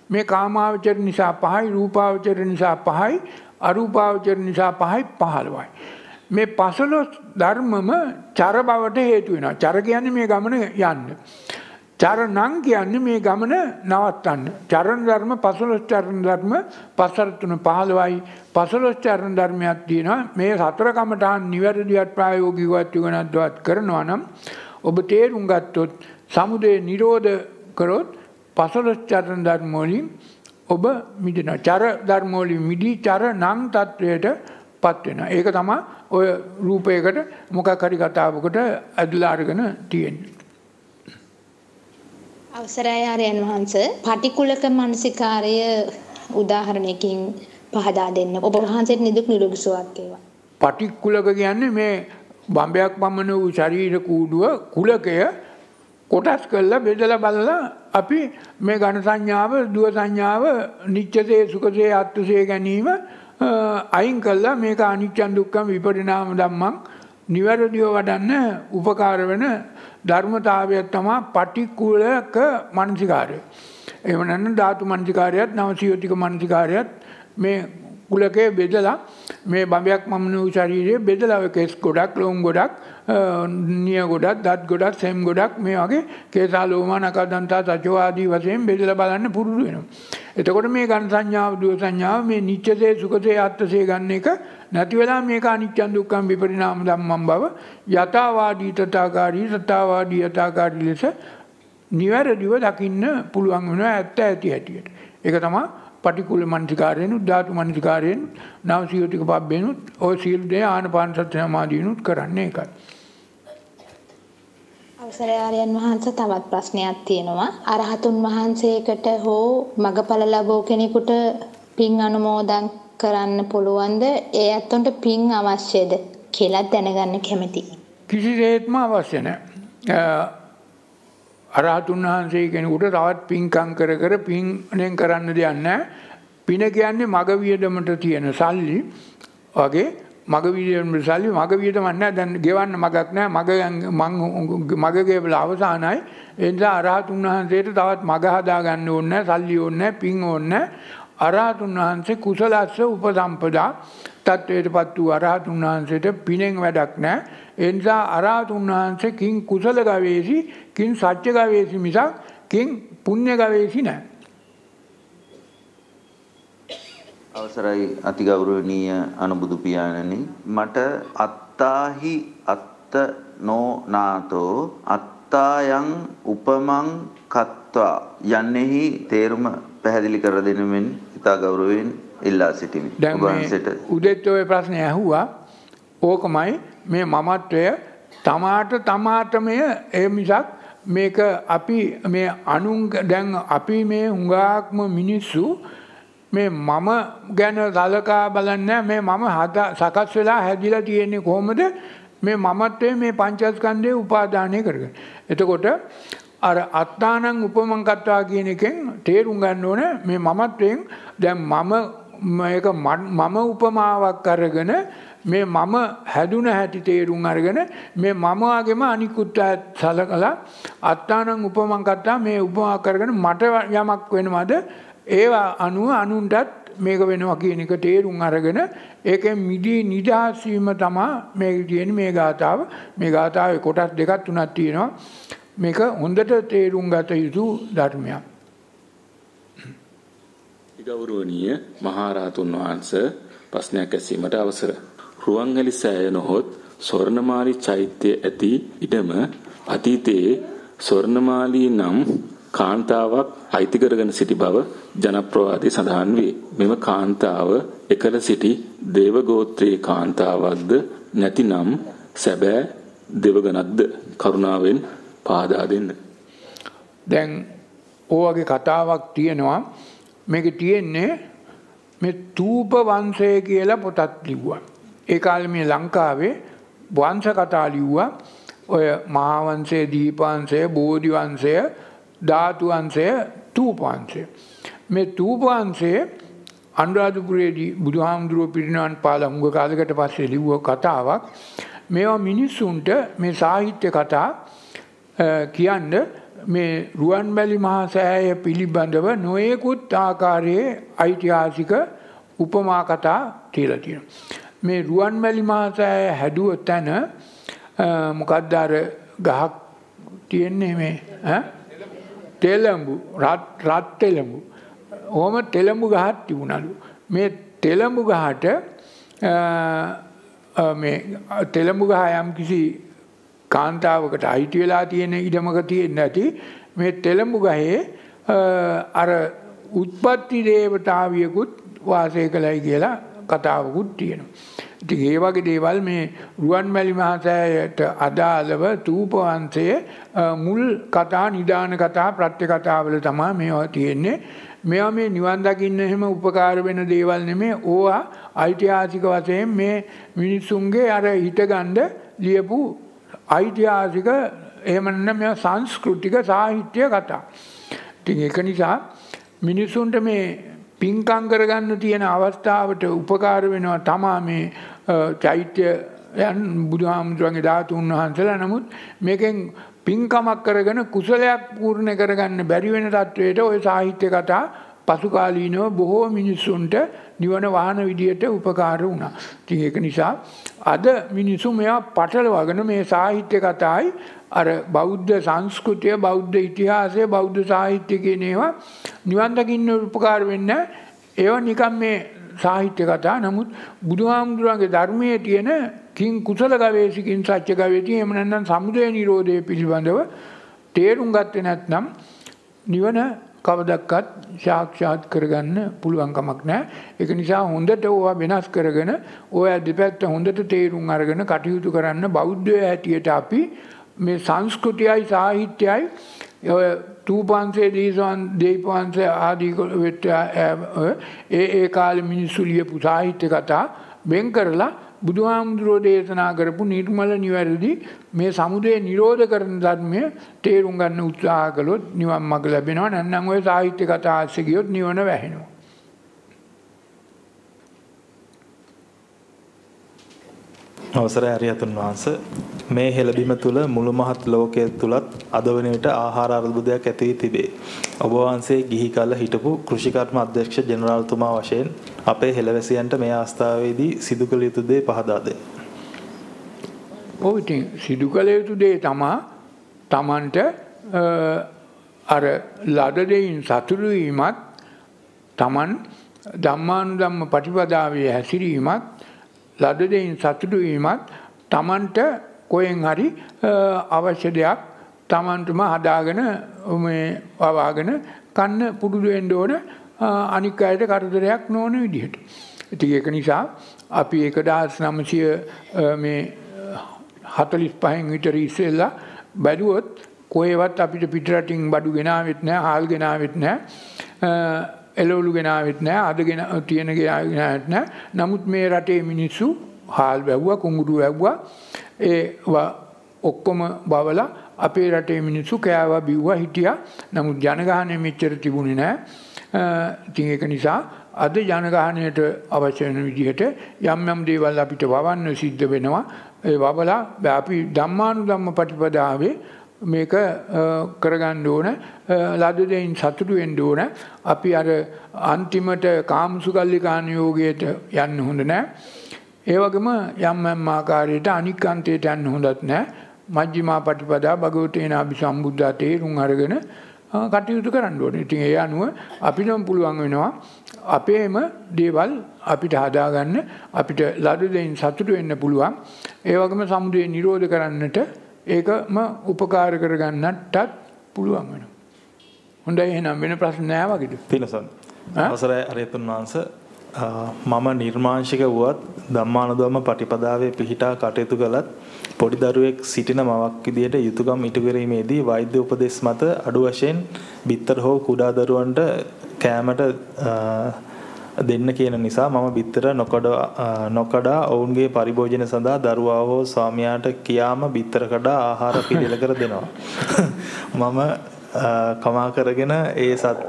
මේ කාමාවචර නිසා පහයි, රූපාවචර නිසා පහයි, අරූපාවචර නිසා පහයි 15යි. මේ 15 ධර්මම චර බවට හේතු වෙනවා. චර කියන්නේ මේ ගමන යන්න. චරණං කියන්නේ මේ ගමන නවත්තන්න. චරණ ධර්ම 15 චරණ ධර්ම 5 3 15යි පසලොස්චරණ ධර්මයක් තියෙනවා මේ සතර කමඨාන් නිවැරදිවත් ප්‍රායෝගිකවත් යොගනද්දවත් කරනවා නම් ඔබ තේරුම් ගත්තොත් සමුදය නිරෝධ කරොත් පසලොස්චරණ ධර්ම වලින් ඔබ මිදෙනවා. චර ධර්ම වලින් මිදී චර නම් තත්වයට පත් වෙනවා. ඒක තමයි ඔය රූපයකට මොකක් හරි කතාවකට ඇදලා අරගෙන තියෙන්නේ.
අවසරයි ආර්යයන් වහන්සේ පටිකුලක මානසිකාරය උදාහරණයකින් පහදා දෙන්න. ඔබ වහන්සේට නිදුක් නිරෝගී සුවයක් වේවා.
පටික්කුලක කියන්නේ මේ බම්බයක් පමණ වූ ශරීර කූඩුව කුලකය කොටස් කරලා බෙදලා බලලා අපි මේ ඝන සංඥාව, දුව සංඥාව, නිච්ඡසේ, සුඛසේ, අත්තුසේ ගැනීම අයින් කළා මේක අනිච්චන් දුක්ඛම් විපරිණාම ධම්මං නිවැරදිව වඩන්න උපකාර වෙන ධර්මතාවය තමයි පටික්කුලක මනසිකාරය. එහෙම නැත්නම් ධාතු මනසිකාරයත්, නවසියෝතික මනසිකාරයත් මේ කුලකේ බෙදලා මේ බඹයක් මමනූ ශරීරයේ බෙදලා කෙස් ගොඩක් ලෝම් ගොඩක් නිය ගොඩක් දත් ගොඩක් සෙම් ගොඩක් මේ වගේ කේසා ලෝමා නකදන්තා සජෝ ආදී වශයෙන් බෙදලා බලන්න පුරුදු වෙනවා. එතකොට මේ ඝන සංඥාව දුව සංඥාව මේ නිච්ඡසේ සුඛසේ ආත්මසේ ගන්න එක නැති වෙලා මේක අනිච්චන් දුක්ඛම් විපරිණාම ධම්මම් බව යථාවාදී තථාකාරී තථාවාදී යථාකාරී ලෙස නිවැරදිව දකින්න පුළුවන් වෙනවා ඇත්ත ඇති හැටියට. ඒක තමයි පටිකුල මන්ත්‍රිකාරයනුත් ධාතු මන්ත්‍රිකාරයෙන් නව සියෝතික පබ්බෙනුත් ඔය සියල් දෙය ආනපාන සත්‍ය සමාධියනුත් කරන්නේ එකයි.
අවසරයි ආර්යයන් වහන්සේ තවත් ප්‍රශ්නයක් තියෙනවා. අරහතුන් වහන්සේකට හෝ මගඵල ලැබෝ කෙනෙකුට පින් අනුමෝදන් කරන්න පුළුවන්ද? ඒ ඇත්තොන්ට පින් අවශ්‍යද කියලා දැනගන්න කැමතියි.
කිසිසේත්ම අවශ්‍ය නැහැ. අරහතුන් වහන්සේ කෙනෙකුට තවත් පින්කම් කර කර පින්ෙන් කරන්න දෙයක් නැහැ. පින කියන්නේ මග වියදමට තියෙන සල්ලි වගේ මග වියදමට සල්ලි මග වියදමක් නැහැ. දැන් ගෙවන්න මගක් නැහැ. මග මං මග ගෙවලා අවසానයි. ඒ නිසා අරහතුන් වහන්සේට තවත් මග හදා ගන්න ඕනේ නැහැ. සල්ලි ඕනේ නැහැ. පින් ඕනේ නැහැ. අරහතුන් වහන්සේ කුසලස්ස උපසම්පදා තත්වයටපත් වූ අරහතුන් වහන්සේට පිනෙන් වැඩක් නැහැ. ඒ නිසා අරහත් උන්වහන්සේ කිං කුසල ගවේෂි කිං සත්‍ය ගවේෂි මිසක් කිං පුණ්‍ය ගවේෂි නෑ.
අවසරයි අතිගෞරවනීය අනුබුදු පියාණනි මට අත්තාහි අත්ත නොනාතෝ අත්තායන් උපමං කත්වා යන්නේහි තේරුම පැහැදිලි කර දෙනමින් ඉතා ගෞරවයෙන් ඉල්ලා සිටිමි. දැන්
උදෙත් ඔය ප්‍රශ්නේ ඇහුවා ඕකමයි මේ මමත්වය තමාට තමාටමය ඒ මිසක් මේක අපි මේ අනුන් දැන් අපි මේ හුඟාක්ම මිනිස්සු මේ මම ගැන දලකා බලන්න මේ මම හද සකස් වෙලා හැදිලා තියෙන්නේ කොහොමද මේ මමත්වේ මේ පංචස්කන්දය උපාධානය කරග. එතකොට අර අත්තානං උපමංකත්වා කියන එකෙන් තේරුම් ගන්න ඕන මේ මමත්වෙන් දැන් මම මම උපමාවක් කරගෙන මේ මම හැදුන හැටි තේරුම් අරගෙන මේ මමවාගේම අනිකුත් ඇත් සලකලා අත්තානං උපමං කත්තා මේ උපමා කරගෙන මට යමක් වෙනවද ඒවා අනුව අනුන්ටත් මේක වෙනවා කියන එක තේරුම් අරගෙන ඒක මිදී නිදහස්වීම තමා මේ තියෙන මේ ගාථාව මේ ගාථාවේ කොටස් දෙකක් තුනක් තියෙනවා මේක හොඳට තේරුම් ගත යුතු ධර්මයක්
ගෞරවනීය මහරහතුන් වහන්ස ප්‍රශ්නයක් ඇසීමට අවසර රුවන්වැලි සෑය නොහොත් ස්වර්ණමාලි චෛත්‍ය ඇති ඉඩම අතීතයේ ස්වර්ණමාලී නම් කාන්තාවක් අයිති කරගෙන සිටි බව ජනප්‍රවාදයේ සඳහන් වේ. මෙම කාන්තාව එකල සිටි දේවගෝත්‍රයේ කාන්තාවක්ද නැතිනම් සැබෑ දෙවගණක්ද කරුණාවෙන් පාදා දෙන්න.
දැන් ඕවගේ කතාවක් තියෙනවා මේක තියෙන්නේ මේ තූප වංශය කියලා පොතක් ලිව්වා. ඒ කාලේ මේ ලංකාවේ වංශ කතා ලිව්වා ඔය මහා වංශය, දීප වංශය, බෝධි වංශය, ධාතු වංශය, තූප වංශය. මේ තූප වංශයේ අනුරාධපුරයේදී බුදුහාමුදුරුව පිරිනවන් පාලා හුඟ කාලයකට පස්සේ ලිව්ව කතාවක්. මේවා මිනිස්සුන්ට මේ සාහිත්‍ය කතා කියන්න මේ රුවන්මැලි මහා සෑය පිළිබඳව නොයෙකුත් ආකාරයේ ඓතිහාසික උපමා කතා තියලා තියෙනවා. මේ රුවන්මැලි මහසෑය හැදුව තැන මොකද්ද අර ගහක් තියෙන්නේ මේ ඈ තෙලඹු රත් රත් තෙලඹු. ඕම තෙලඹු ගහක් තිබුණලු. මේ තෙලඹු ගහට මේ තෙලඹු ගහ යම්කිසි කාන්තාවකට අයිති වෙලා තියෙන ඉඩමක තියෙන්නේ නැති මේ තෙලඹු ගහේ අර උත්පත්ති දේවතාවියකුත් වාසය කළයි කියලා කතාවකුත් තියෙනවා. ඉතින් ඒ වගේ දේවල් මේ රුවන්මැලි මහසෑයට අදාළව තූප වංශයේ මුල් කතා නිදාන කතා ප්‍රත්‍ය කතාවල තමයි මේවා තියෙන්නේ. මේවා මේ නිවන් දකින්න එහෙම උපකාර වෙන දේවල් නෙමේ. ඕවා ඓතිහාසික වශයෙන් මේ මිනිසුන්ගේ අර හිතගන්න ලියපු ඓතිහාසික එහෙම නැත්නම් සංස්කෘතික සාහිත්‍ය කතා. ඉතින් ඒක නිසා මිනිසුන්ට මේ පින්කම් කරගන්න තියෙන අවස්ථාවට උපකාර වෙනවා තමා මේ චෛත්‍ය යන් බුදුහාමුදුරන්ගේ ධාතුන් වහන්සලා නමුත් මේකෙන් පින්කමක් කරගෙන කුසලයක් පූර්ණ කරගන්න බැරි වෙන තත්වයට ওই සාහිත්‍ය කතා පසුකාලීනව බොහෝ මිනිස්සුන්ට නිවන වහන විදියට උපකාර වුණා. ඉතින් ඒක නිසා අද මිනිසු මෙයා පටලවාගෙන මේ සාහිත්‍ය කතායි අර බෞද්ධ සංස්කෘතිය බෞද්ධ ඉතිහාසය බෞද්ධ සාහිත්‍ය කියන ඒවා නිවන්දකින්න උපකාර වෙන්න ඒව නිකම් මේ සාහිත්‍ය කතා නමුත් බුදුහාමුදුරන්ගේ ධර්මයේ තියෙන කින් කුසල ගවේෂකින් සත්‍ය ගවේති එහෙම නැත්නම් සමුදය නිරෝධය පිළිබඳව තේරුම් ගත්තේ නැත්නම් නිවන කවදක්වත් සාක්ෂාත් කරගන්න පුළුවන් කමක් නැහැ. ඒක නිසා හොඳට ඕවා වෙනස් කරගෙන ඔය දෙපැත්ත හොඳට තේරුම් අරගෙන කටයුතු කරන්න බෞද්ධය හැටියට අපි මේ සංස්කෘතියයි සාහිත්‍යයයි ඔය තූපන්සේ දීසන් දෙයිපන්සේ ආදීකොල වෙට ඒ ඒ කාල මිනිස්සු ලියපු සාහිත්‍ය කතා බෙන් කරලා බුදුහාමුදුරෝ දේශනා කරපු නිර්මල නිවැරදි මේ සමුදය නිරෝධ කරන ධර්මය තේරුම් ගන්න උත්සාහ කළොත් නිවන් මඟ ලැබෙනවා නැත්නම් ওই සාහිත්‍ය කතා ඇස්සේ ගියොත් නිවන වැහෙනවා
අවසරයි අරියතුන් වහන්ස මේ හෙළබිම තුල මුළු මහත් ලෝකයේ තුලත් අද වන විට ආහාර අර්බුදයක් ඇති වී තිබේ. ඔබ වහන්සේ ගිහි කල හිටපු කෘෂිකර්ම අධ්‍යක්ෂ ජෙනරාල්තුමා වශයෙන් අපේ හෙළවැසියන්ට මේ අවස්ථාවේදී සිදු කළ යුතු දේ පහදා දෙන්න.
ඔව් ඉතින් සිදු කළ යුතු දේ තමා Tamanට අර ලද දෙයින් සතුටු වීමත් Taman ධම්මානුධම්ම ප්‍රතිපදාවේ හැසිරීමත් ලද දෙයින් සතුටු වීමත් තමන්ට කොයෙන් හරි අවශ්‍ය දෙයක් තමන්ටම හදාගෙන වවාගෙන කන්න පුඩුදුුවෙන්ඩ ඕන අනික් අයට කරදරයක් නොවන විදිහට. ඉති ඒක නිසා අපි ඒක දහස් නමසය හතලිස් පහෙන් විතර ඉස්සෙල්ලා බැලුවොත් කොයවත් අපිට පිටරටින් බඩු ගෙනාවෙත් නෑ හාල් ගෙනාවෙත් නෑ එළවලු ගෙනාවෙත් නෑ අද ගෙන තියෙන ගෙනාවෙත් නෑ. නමුත් මේ රටේ මිනිස්සු හාල් වැව්වා කුඹුරු වැව්වා ඒ ඔක්කොම බවලා අපේ රටේ මිනිස්සු කෑවා බිව්වා හිටියා. නමුත් ජනගහනය මෙච්චර තිබුණේ නෑ. ඉතින් ඒක නිසා අද ජනගහනයට අවශ්‍ය වෙන විදිහට යම් යම් දේවල් අපිට වවන්න සිද්ධ වෙනවා. ඒ වබලා අපි ධම්මානුධම්ම ප්‍රතිපදාවේ මේක කරගන්න ඕන ලද දෙයින් සතුටු වෙන්න ඕන අපි අර අන්තිමට කාමසුකල්ලි කාණියෝගයට යන්න හොඳ නැහැ ඒ වගේම යම් යම් ආකාරයට අනික් අන්තයට යන්න හොඳත් නැහැ මජ්ක්‍ධිමා පටිපදා භගවතේනාභි සම්බුද්ධා තේරුම් අරගෙන කටයුතු කරන්න ඕනේ. ඉතින් ඒ අනුව අපිටම පුළුවන් වෙනවා අපේම දේවල් අපිට හදාගන්න අපිට ලඩු දෙයින් සතුටු වෙන්න පුළුවන්. ඒ වගේම සමුදේ නිරෝධ කරන්නට ඒකම උපකාර කරගන්නටත්
පුළුවන් වෙනවා. හොඳයි එහෙනම් වෙන ප්‍රශ්න නැහැ වගේද? තිලසන්. අවසරයි අරියතුන් වහන්ස මම නිර්මාංශික වුවත් ධම්මානුදොම පටිපදාවේ පිහිටා කටයුතු කළත් පොඩි දරුවෙක් සිටින මවක් විදියට යුතුයකම් ඉටු කිරීමේදී වෛද්‍ය උපදෙස් මත අඩු වශයෙන් බිත්තර හෝ කුඩා දරුවන්ට කෑමට දෙන්න කියන නිසා මම බිත්තර නොකඩා නොකඩා ඔවුන්ගේ පරිභෝජන සඳහා දරුවා හෝ ස්වාමියාට කියාම බිත්තර කඩා ආහාර පිළිල කර දෙනවා. මම කමා කරගෙන ඒ සත්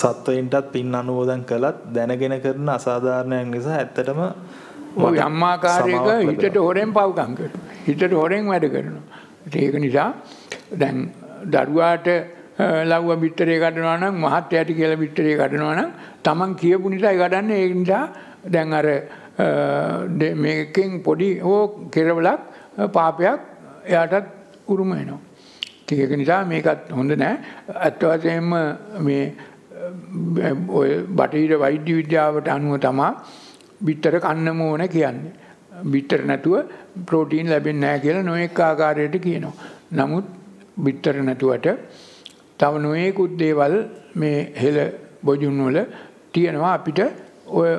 සත්වයින්ටත් පින් අනුමෝදන් කළත් දැනගෙන කරන අසාධාරණයක් නිසා ඇත්තටම යම්මාකාරයක හිතට
හොරෙන් පව්කම් කරනවා.
හිතට හොරෙන් වැඩ කරනවා. ඒක
නිසා දැන් දරුවාට ලව්ව බිත්තරය කටනවා නම් මහත් යට කියල බිත්තරය කටනවා නම් තමන් කියපු නිසයි ගඩන්න ඒ නිසා දැන් අර මේකෙන් පොඩි හෝ කෙරවලක් පාපයක් එයාටත් උරුම එනවා. තියක නිසා මේකත් හොඳ නෑ ඇත්තවසයෙන්ම මේ බටහිර වෛද්‍ය විද්‍යාවට අනුව තමා බිත්තර කන්නම ඕන කියන්නේ. බිත්තර නැතුව ප්‍රෝටීන් ලැබෙන් නෑ කියලා නොයෙක් ආකාරයට කියනවා. නමුත් බිත්තර නැතුවට තව නොයෙකුත් දේවල් මේ හෙළ බොජුන් වල තියෙනවා අපිට ඔය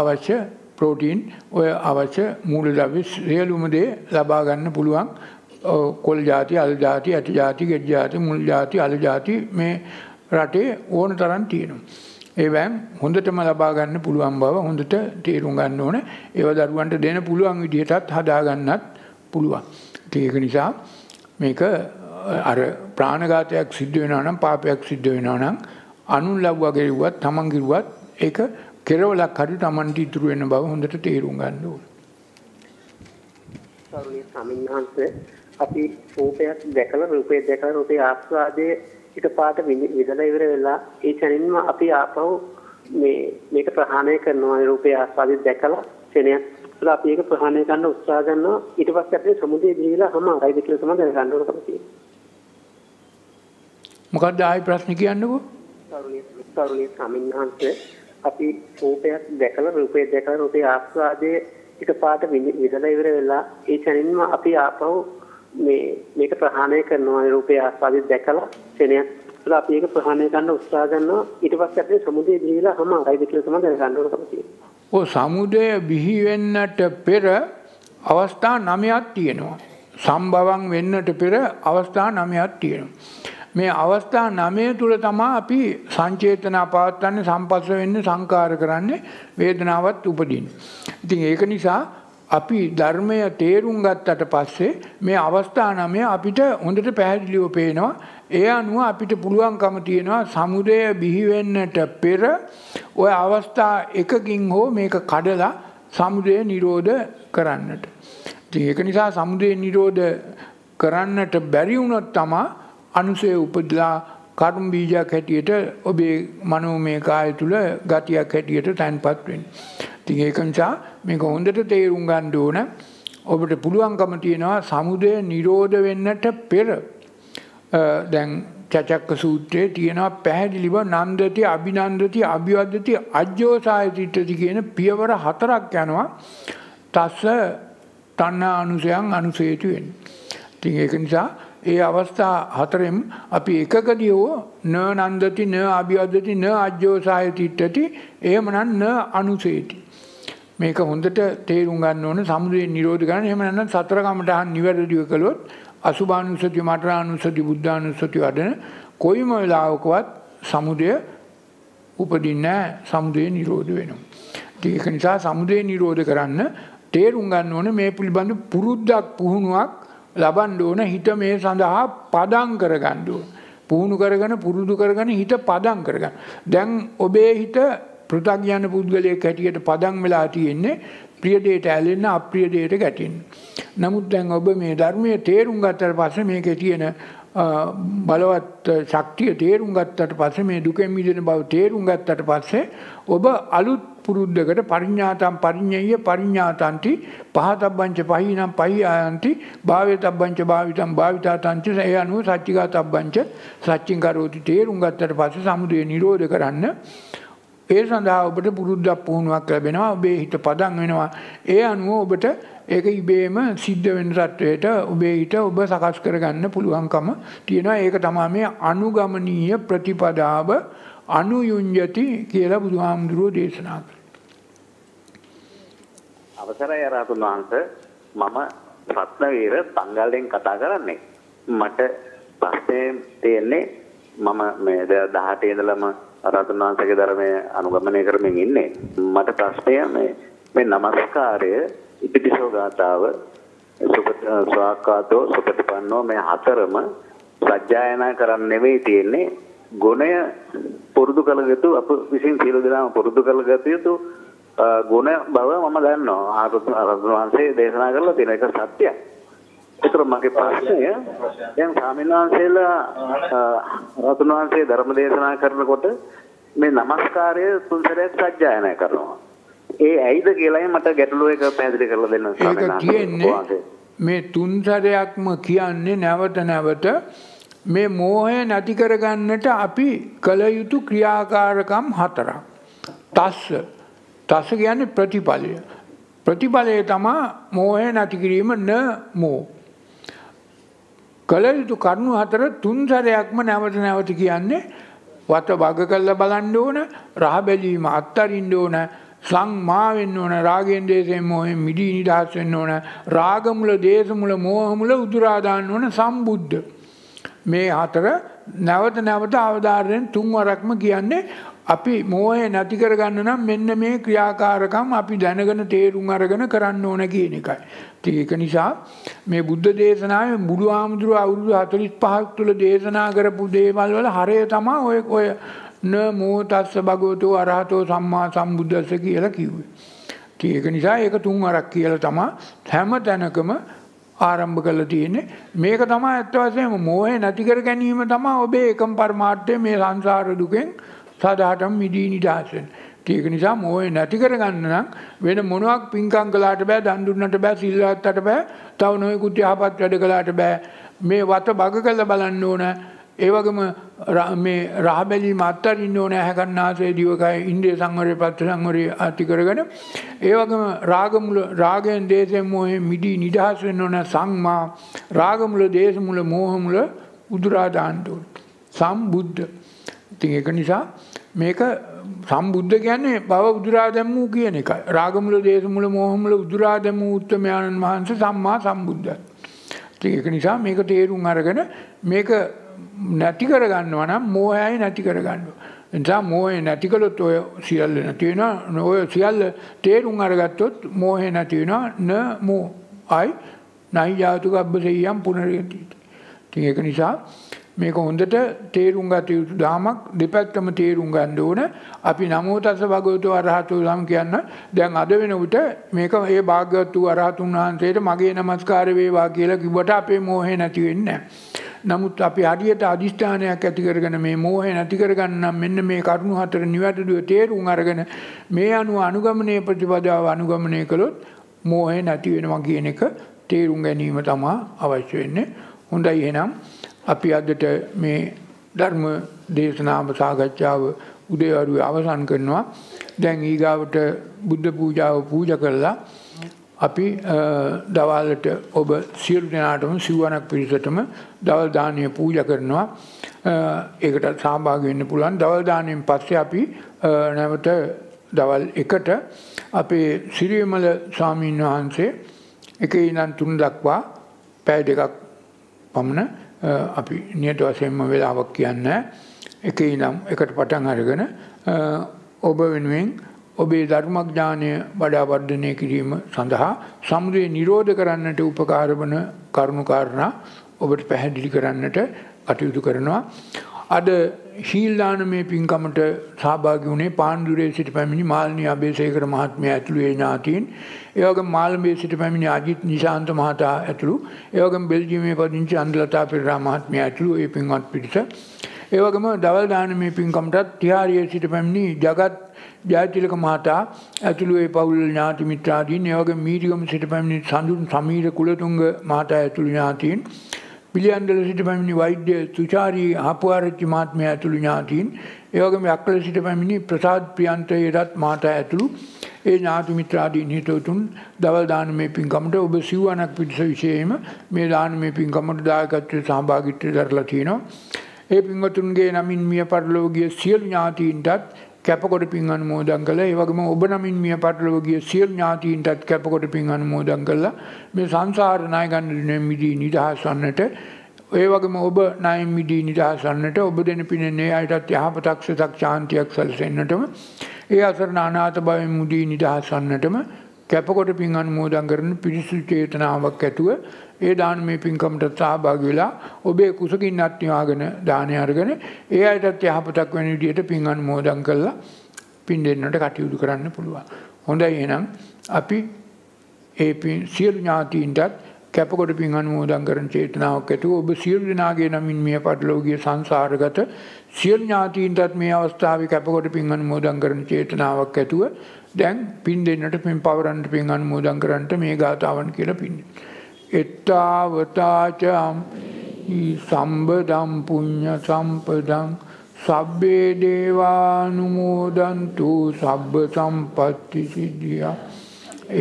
අවශ්‍ය ප්‍රෝටීන් ඔය අවශ්‍ය මූලද්‍රව්‍ය සියලුම දේ ලබා ගන්න පුළුවන් කොල් ಜಾති අල් ಜಾති ඇට ಜಾති ගෙඩ් ಜಾති මුල් ಜಾති අල ಜಾති මේ රටේ ඕන තරම් තියෙනවා. ඒවෑන් හොඳටම ලබා ගන්න පුළුවන් බව හොඳට තේරුම් ගන්න ඕන. ඒව දරුවන්ට දෙන්න පුළුවන් විදිහටත් හදා ගන්නත් පුළුවන්. ඒක නිසා මේක අර ප්‍රාණඝාතයක් සිද්ධ වෙනවා නම් පාපයක් සිද්ධ වෙනවා නම් අනුන් ලව්වා ගෙරුවත් තමන් ගිරුවත් ඒක කෙරවලක් හරි තමන්ට ඉතුරු වෙන බව හොඳට තේරුම් ගන්න ඕන.
තරුණිය සමින්හන්සේ අපි රූපයක් දැකලා රූපේ දැකලා රූපේ ආස්වාදයේ ඊට පාට විදලා ඉවර වෙලා ඒ තැනින්ම අපි ආපහු මේ මේක ප්‍රහාණය කරනවා රූපේ ආස්වාදය දැකලා ක්ෂණයක් තුළ අපි ඒක ප්‍රහාණය කරන්න උත්සාහ කරනවා ඊට පස්සේ අපේ සමුදේ දීලා හම අරයිද කියලා තමයි දැනගන්න ඕනකම තියෙනවා
මොකක්ද ආයි ප්‍රශ්න කියන්නකෝ
තරුණිය සමින්හන්ස අපි රූපයක් දැකලා රූපය දැකලා රූපේ ආස්වාදයේ එක පාට විදලා ඉවර වෙලා ඒ තැනින්ම අපි ආපහු මේ මේක ප්‍රහාණය කරනවා රූපේ ආස්වාදයේ දැකලා ක්ෂණයක් තුළ අපි ඒක ප්‍රහාණය කරන්න උත්සාහ කරනවා ඊට පස්සේ අපි සමුදේ බිහිලා හම ආයිද කියලා තමයි දැනගන්න ඕන තමයි
ඔය සමුදේ බිහි වෙන්නට පෙර අවස්ථා 9ක් තියෙනවා සම්භවං වෙන්නට පෙර අවස්ථා 9ක් තියෙනවා මේ අවස්ථා 9 තුල තමයි අපි සංචේතනා පවත්වන්නේ සම්පස්ස වෙන්නේ සංකාර කරන්නේ වේදනාවත් උපදින්නේ. ඉතින් ඒක නිසා අපි ධර්මය තේරුම් ගත්තට පස්සේ මේ අවස්ථා 9 අපිට හොඳට පැහැදිලිව පේනවා. ඒ අනුව අපිට පුළුවන්කම තියෙනවා සමුදය බිහි වෙන්නට පෙර ওই අවස්ථා එකකින් හෝ මේක කඩලා සමුදය නිරෝධ කරන්නට. ඉතින් ඒක නිසා සමුදය නිරෝධ කරන්නට බැරි වුණොත් තමයි අනුසය උපදලා කර්ම බීජයක් හැටියට ඔබේ මනෝමය කාය තුල ගතියක් හැටියට තැන්පත් වෙන. ඉතින් ඒක නිසා මේක හොඳට තේරුම් ගන්න ඕන. ඔබට පුළුවන්කම තියෙනවා සමුදය නිරෝධ වෙන්නට පෙර දැන් චචක්ක සූත්‍රයේ තියෙනවා පැහැදිලිව නන්දති අභිනන්දති අභිවද්දති අජ්ජෝසායතිත්‍ත්‍ති කියන පියවර හතරක් යනවා තස්ස තණ්හා අනුසයන් අනුසේතු වෙන. ඉතින් ඒක නිසා ඒ අවස්ථා හතරෙන් අපි එකකදීව න නන්දති න අභිවදති න අජ්ජෝසායතිට්ඨති එහෙමනම් න අනුසේති මේක හොඳට තේරුම් ගන්න ඕන සමුදේ නිරෝධ කරන්න එහෙම නැත්නම් සතර කමටහන් නිවැරදිව කළොත් අසුභානුසති මටරානුසති බුද්ධානුසති වඩන කොයිම වෙලාවකවත් සමුදය උපදින්නේ නැහැ සමුදේ නිරෝධ වෙනවා ඒක නිසා සමුදේ නිරෝධ කරන්න තේරුම් ගන්න ඕනේ මේ පිළිබඳ පුරුද්දක් පුහුණුවක් ලබන්න ඕන හිත මේ සඳහා පදම් කරගන්න ඕන. පුහුණු කරගෙන පුරුදු කරගෙන හිත පදම් කරගන්න. දැන් ඔබේ හිත පෘථග්ජන පුද්ගලයෙක් හැටියට පදම් වෙලා තියෙන්නේ ප්‍රිය දෙයට ඇලෙන්න අප්‍රිය දෙයට ගැටෙන්න. නමුත් දැන් ඔබ මේ ධර්මයේ තේරුම් ගත්තට පස්සේ මේකේ තියෙන බලවත් ශක්තිය තේරුම් ගත්තට පස්සේ මේ දුකෙන් මිදෙන බව තේරුම් ගත්තට පස්සේ ඔබ අලුත් පුරුද්දකට පරිඥාතම් පරිඥය පරිඥාතන්ටි පහතබ්බංච පහිනම් පහියායන්ටි භාවතබ්බංච භාවිතම් භාවිතාතංච ඒ අනුව සච්චිකාතබ්බංච සච්චින් කරෝති තේරුම් ගත්තට පස්සේ සමුදය නිරෝධ කරන්න ඒ සඳහා ඔබට පුරුද්දක් පුහුණුවක් ලැබෙනවා ඔබේ හිත පදන් වෙනවා ඒ අනුව ඔබට ඒක ඉබේම සිද්ධ වෙන තත්වයට ඔබේ හිත ඔබ සකස් කරගන්න පුළුවන්කම තියෙනවා. ඒක තමයි මේ අනුගමනීය ප්‍රතිපදාව අනුයුඤ්ජති කියලා බුදුහාමුදුරුවෝ දේශනා කළේ.
අවසරයි ආරාතුන් වහන්සේ මම රත්නවීර සංගල්ලෙන් කතා කරන්නේ. මට ප්‍රශ්නේ තියෙන්නේ මම මේ 18 ඉඳලම ආරාතුන් වහන්සේගේ ධර්මය අනුගමනය කරමින් ඉන්නේ. මට ප්‍රශ්නය මේ මේ নমස්කාරය ඉතිපිසෝ ගාතාව සුගත ස්වාකාතෝ සුගතපන්නෝ මේ හතරම සජ්ජායනා කරන්න නෙවෙයි තියෙන්නේ ගුණය පුරුදු කළ යුතු අප විසින් සියලු දෙනාම පුරුදු කළ යුතු ගුණ බව මම දන්නවා. ආරතුන් වහන්සේ දේශනා කරලා තියෙන එක සත්‍යයි. ඒතර මගේ ප්‍රශ්නය දැන් ස්වාමීන් වහන්සේලා ආරතුන් වහන්සේ ධර්ම දේශනා කරනකොට මේ নমස්කාරය තුන්සරයක් සජ්ජායනා කරනවා. ඒ ඇයිද කියලා මට ගැටලුව එක පැහැදිලි කරලා දෙන්න ස්වාමීන් වහන්සේ.
මේ තුන්සරයක්ම කියන්නේ නැවත නැවත මේ මෝහය නැති කරගන්නට අපි කළ යුතු ක්‍රියාකාරකම් හතරක්. තස්ස තස්ස කියන්නේ ප්‍රතිඵලය. ප්‍රතිඵලය තමා මෝහය නැති කිරීම න මෝ. කල යුතු කරුණු හතර තුන් සැරයක්ම නැවත නැවත කියන්නේ වත බග කරලා බලන්න ඕන, රහ බැලීම අත්තරින්න ඕන, සංමා වෙන්න ඕන, රාගෙන් දේශයෙන් මෝහෙන් මිදී නිදහස් වෙන්න ඕන, රාග මුල, දේශ මුල, මෝහ මුල උදුරා දාන්න ඕන සම්බුද්ධ. මේ හතර නැවත නැවත අවධාරයෙන් තුන් වරක්ම කියන්නේ අපි මෝහය නැති කරගන්න නම් මෙන්න මේ ක්‍රියාකාරකම් අපි දැනගෙන තේරුම් අරගෙන කරන්න ඕන කියන එකයි. ඉතින් ඒක නිසා මේ බුද්ධ දේශනාවේ බුදු ආමඳුර අවුරුදු 45ක් තුල දේශනා කරපු දේවල් වල හරය තමයි ඔය ඔය න මෝතස්ස භගවතෝ අරහතෝ සම්මා සම්බුද්දස්ස කියලා කිව්වේ. ඉතින් ඒක නිසා ඒක තුන් වරක් කියලා තමයි හැම තැනකම ආරම්භ කරලා තියෙන්නේ මේක තමයි ඇත්ත වශයෙන්ම මෝහය නැති කර ගැනීම තමයි ඔබේ එකම පරමාර්ථය මේ සංසාර දුකෙන් සාදාටම මිදී නිදහසෙන්. ඒක නිසා මොහේ නැති කරගන්න නම් වෙන මොනවක් පින්කම් කළාට බෑ දන් දුන්නට බෑ සිල්වත්තට බෑ තව නොයෙකුත් යහපත් වැඩ කළාට බෑ මේ වත බග කළ බලන්න ඕන ඒ වගේම මේ රහ බැලීම අත්හරින්න ඕන ඇහැ කන්න ආසය දිවකය ඉන්ද්‍රිය සංවරය පත්‍ය සංවරය ඇති කරගෙන ඒ වගේම රාග මුල රාගයෙන් දේශයෙන් මොහේ මිදී නිදහස් වෙන්න ඕන සංමා රාග මුල දේශ මුල මෝහ මුල උදුරා දාන්න ඕන සම්බුද්ධ ඉතින් ඒක නිසා මේක සම්බුද්ධ කියන්නේ බව උදුරා දැම්මූ කියන එකයි. රාගමුල, දේශමුල, මෝහමුල උදුරා දැම්මූ උත්තමයන්න් වහන්සේ සම්මා සම්බුද්ධත්. ඉතින් ඒක නිසා මේක තේරුම් අරගෙන මේක නැති කරගන්නවා නම් මෝහයයි නැති කරගන්නවා. එනිසා මෝහය නැති කළොත් ඔය සියල්ල නැති වෙනවා. ඔය සියල්ල තේරුම් අරගත්තොත් මෝහය නැති වෙනවා. න මෝ අයි නයි ජාතුකබ්බ සෙයියම් පුනරේති. ඉතින් ඒක නිසා මේක හොඳට තේරුම් ගත යුතු දාමක් දෙපැත්තම තේරුම් ගන්න ඕන. අපි නමෝ තස්ස භගවතු අරහතු නම් කියන්න දැන් අද වෙනකොට මේක ඒ භාග්‍යවත් වූ අරහතුන් වහන්සේට මගේ নমස්කාර වේවා කියලා කිව්වට අපේ මෝහය නැති වෙන්නේ නමුත් අපි හරියට අදිෂ්ඨානයක් ඇති කරගෙන මේ මෝහය නැති කරගන්න නම් මෙන්න මේ කරුණු හතර නිවැරදිව තේරුම් අරගෙන මේ අනුව අනුගමනයේ ප්‍රතිපදාව අනුගමනය කළොත් මෝහය නැති වෙනවා කියන එක තේරුම් ගැනීම තමා අවශ්‍ය වෙන්නේ. හොඳයි එහෙනම් අපි අදට මේ ධර්ම දේශනාව සාකච්ඡාව උදේවරුේ අවසන් කරනවා. දැන් ඊගාවට බුද්ධ පූජාව පූජ කරලා අපි දවල්ට ඔබ සියලු දෙනාටම සිව්වනක් පිරිසටම දවල් දානය පූජ කරනවා. ඒකට සහභාගී වෙන්න පුළුවන්. දවල් දාණයෙන් පස්සේ අපි නැවත දවල් 1ට අපේ සිරියමල ස්වාමීන් වහන්සේ එකේ ඉඳන් තුන දක්වා පැය දෙකක් පමණ අපි නියත වශයෙන්ම වෙලාවක් කියන්න එක ඉනම් එකට පටන් අරගෙන ඔබ වෙනුවෙන් ඔබේ ධර්මඥානය වඩා වර්ධනය කිරීම සඳහා සමුදය නිරෝධ කරන්නට උපකාරවන කරුණු කාරණා ඔබට පැහැදිලි කරන්නට කටයුතු කරනවා අද ශීල්දාන මේ පින්කමට සහභාගි වුණේ පාන්දුරේ සිට පැමිණි මාල්නී අබේසේකර මහත්මයා ඇතුළු ඒ ඥාතීන් ඒවගේ මාල්මේ සිට පැමිණි අජිත් නිශාන්ත මහතා ඇතුළු ඒවගේ බෙල්ජියමේ පදිංචි අන්දලතා පෙරා මහත්මයා ඇතුළු ඒ පින්වත් පිරිස ඒවගේම දවල් දාන මේ පින්කමටත් තිහාරයේ සිට පැමිණි ජගත් ජයතිලක මහතා ඇතුළු ඒ පවුල් ඥාති මිත්‍රාදීන් ඒවගේ මීටිගම සිට පැමිණි සඳුන් සමීර කුලතුංග මහතා ඇතුළු ඥාතීන් පිළියන්දල සිට පැමිණි වෛද්‍ය තුචාරී හපුආරච්චි මාත්මය ඇතුළු ඥාතීන් ඒවගේම අක්කල සිට පැමිණි ප්‍රසාද් ප්‍රියන්තයටත් මාතා ඇතුළු ඒ ඥාති මිත්‍රාදීන් හිතවතුන් දවල් දානමය පින්කමට ඔබ සිව්වනක් පිටිස විශේෂයෙන්ම මේ දානමය පින්කමට දායකත්වයේ සහභාගීත්වය දරලා තිනවා. ඒ පින්වතුන්ගේ නමින් මිය පරලෝකීය සියලු ඥාතීන්ටත් කැපකොට පින් අනුමෝදන් කළා. ඒ වගේම ඔබ නමින් මිය පරලොව ගිය සියලු ඥාතීන්ටත් කැපකොට පින් අනුමෝදන් කළා. මේ සංසාර ණය ගන්න මිදී නිදහස් වන්නට ඒ වගේම ඔබ ණය මිදී නිදහස් වන්නට ඔබ දෙන පිනේ අයටත් යහපතක් සතක් ශාන්තියක් සැලසෙන්නටම ඒ අසරණ අනාථ භවෙන් මුදී නිදහස් වන්නටම කැපකොට පින් අනුමෝදන් කරන පිරිසු චේතනාවක් ඇතුව ඒ දාන මේ පින්කමට සහභාගි වෙලා ඔබේ කුසකින් අත්නිවාගෙන දානය අරගෙන ඒ අයටත් යහපතක් වෙන විදිහට පින් අනුමෝදන් කරලා පින් දෙන්නට කටයුතු කරන්න පුළුවන්. හොඳයි එහෙනම් අපි ඒ පින් සියලු ඥාතීන්ටත් කැපකොට පින් අනුමෝදන් කරන චේතනාවක් ඇතුව ඔබ සියලු දෙනාගේ නමින් මිය පරලෝකීය සංසාරගත සියලු ඥාතීන්ටත් මේ අවස්ථාවේ කැපකොට පින් අනුමෝදන් කරන චේතනාවක් ඇතුව දැන් පින් දෙන්නට පින් පවරන්න පින් අනුමෝදන් කරන්නට මේ ගාතාවන් කියලා පින්න. එත්තාවතාචම් සම්බදම් පුඤ්ඤ සම්පදම් සබ්බේ දේවානුමෝදන්තු සබ්බ සම්පත්ති සිද්ධියා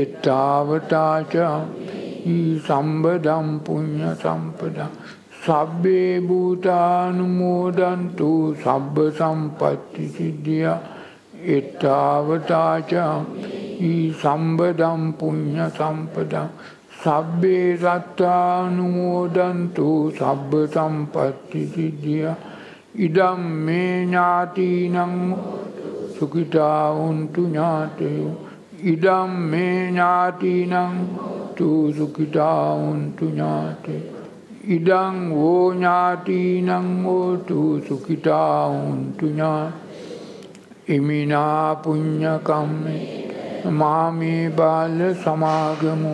එත්තාවතාචම් සම්බදම් පුඤ්ඤ සම්පදම් සබ්බේ භූතානුමෝදන්තු සබ්බ සම්පත්ති සිද්ධියා එත්තාවතාචම් ඊ සම්බදම් පුුණ්්‍ය සම්පදම් සබ්බේ සත්තානුමෝදන්තු සබ්බ සම්පත්ති සිද්ධිය ඉඩම් මේ ඥාතිීනං සුකිතාවුන්තු ඥාතයු ඉඩම් මේ ඥාතිීනං තු සුකිතාවුන්තු ඥාතය ඉඩං වෝඥාතිීනං ඕතු සුකිතාවුන්තු ඥාතය ඉමිනා පුඤ්ඤකම්මේ මාමේ බාල සමාගමු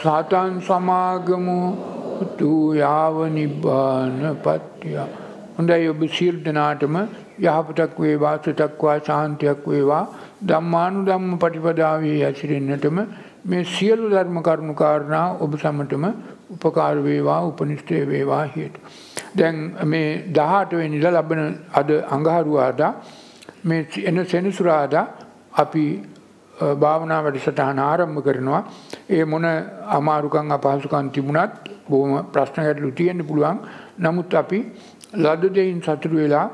සතන් සමාගමු තු යාව නිබ්බාන පත්‍ය හොඳයි ඔබ සියලු දෙනාටම යහපතක් වේවා සිතක් වා ශාන්තියක් වේවා ධම්මානුධම්ම ප්‍රතිපදාවේ හැසිරෙන්නටම මේ සියලු ධර්ම කරුණු කාරණා ඔබ සමටම උපකාර වේවා උපනිෂ්ඨේ වේවා හේතු දැන් මේ 18 වෙනිදා ලබන අද අඟහරුවාදා මේ එන සෙනසුරාදා අපි භාවනා වැඩසටහන ආරම්භ කරනවා. ඒ මොන අමාරුකම් අපහසුකම් තිබුණත් බොහොම ප්‍රශ්න ගැටලු තියෙන්න පුළුවන්. නමුත් අපි ලද දෙයින් සතුටු වෙලා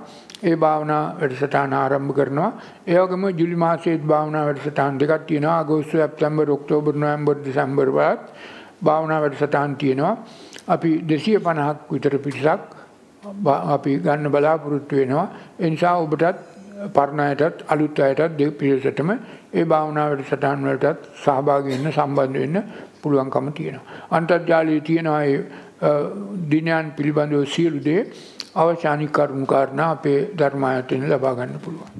ඒ භාවනා වැඩසටහන ආරම්භ කරනවා. ඒ වගේම ජූලි මාසයේත් භාවනා වැඩසටහන් දෙකක් තියෙනවා. අගෝස්තු, සැප්තැම්බර්, ඔක්තෝබර්, නොවැම්බර්, දෙසැම්බර් වලත් භාවනා වැඩසටහන් තියෙනවා. අපි 250ක් විතර පිටසක් අපි ගන්න බලාපොරොත්තු වෙනවා. ඒ නිසා ඔබටත් පරණ අයටත් අලුත් අයටත් දෙපිරිසටම ඒ භාවනා වැඩසටහන් වලටත් සහභාගී වෙන්න සම්බන්ධ වෙන්න පුළුවන්කම තියෙනවා. අන්තර්ජාලයේ තියෙන ඒ දිනයන් පිළිබඳව සියලු දේ අවශ්‍ය අනිකරුණු කාරණා අපේ ධර්මායතනයේ ලබා ගන්න පුළුවන්.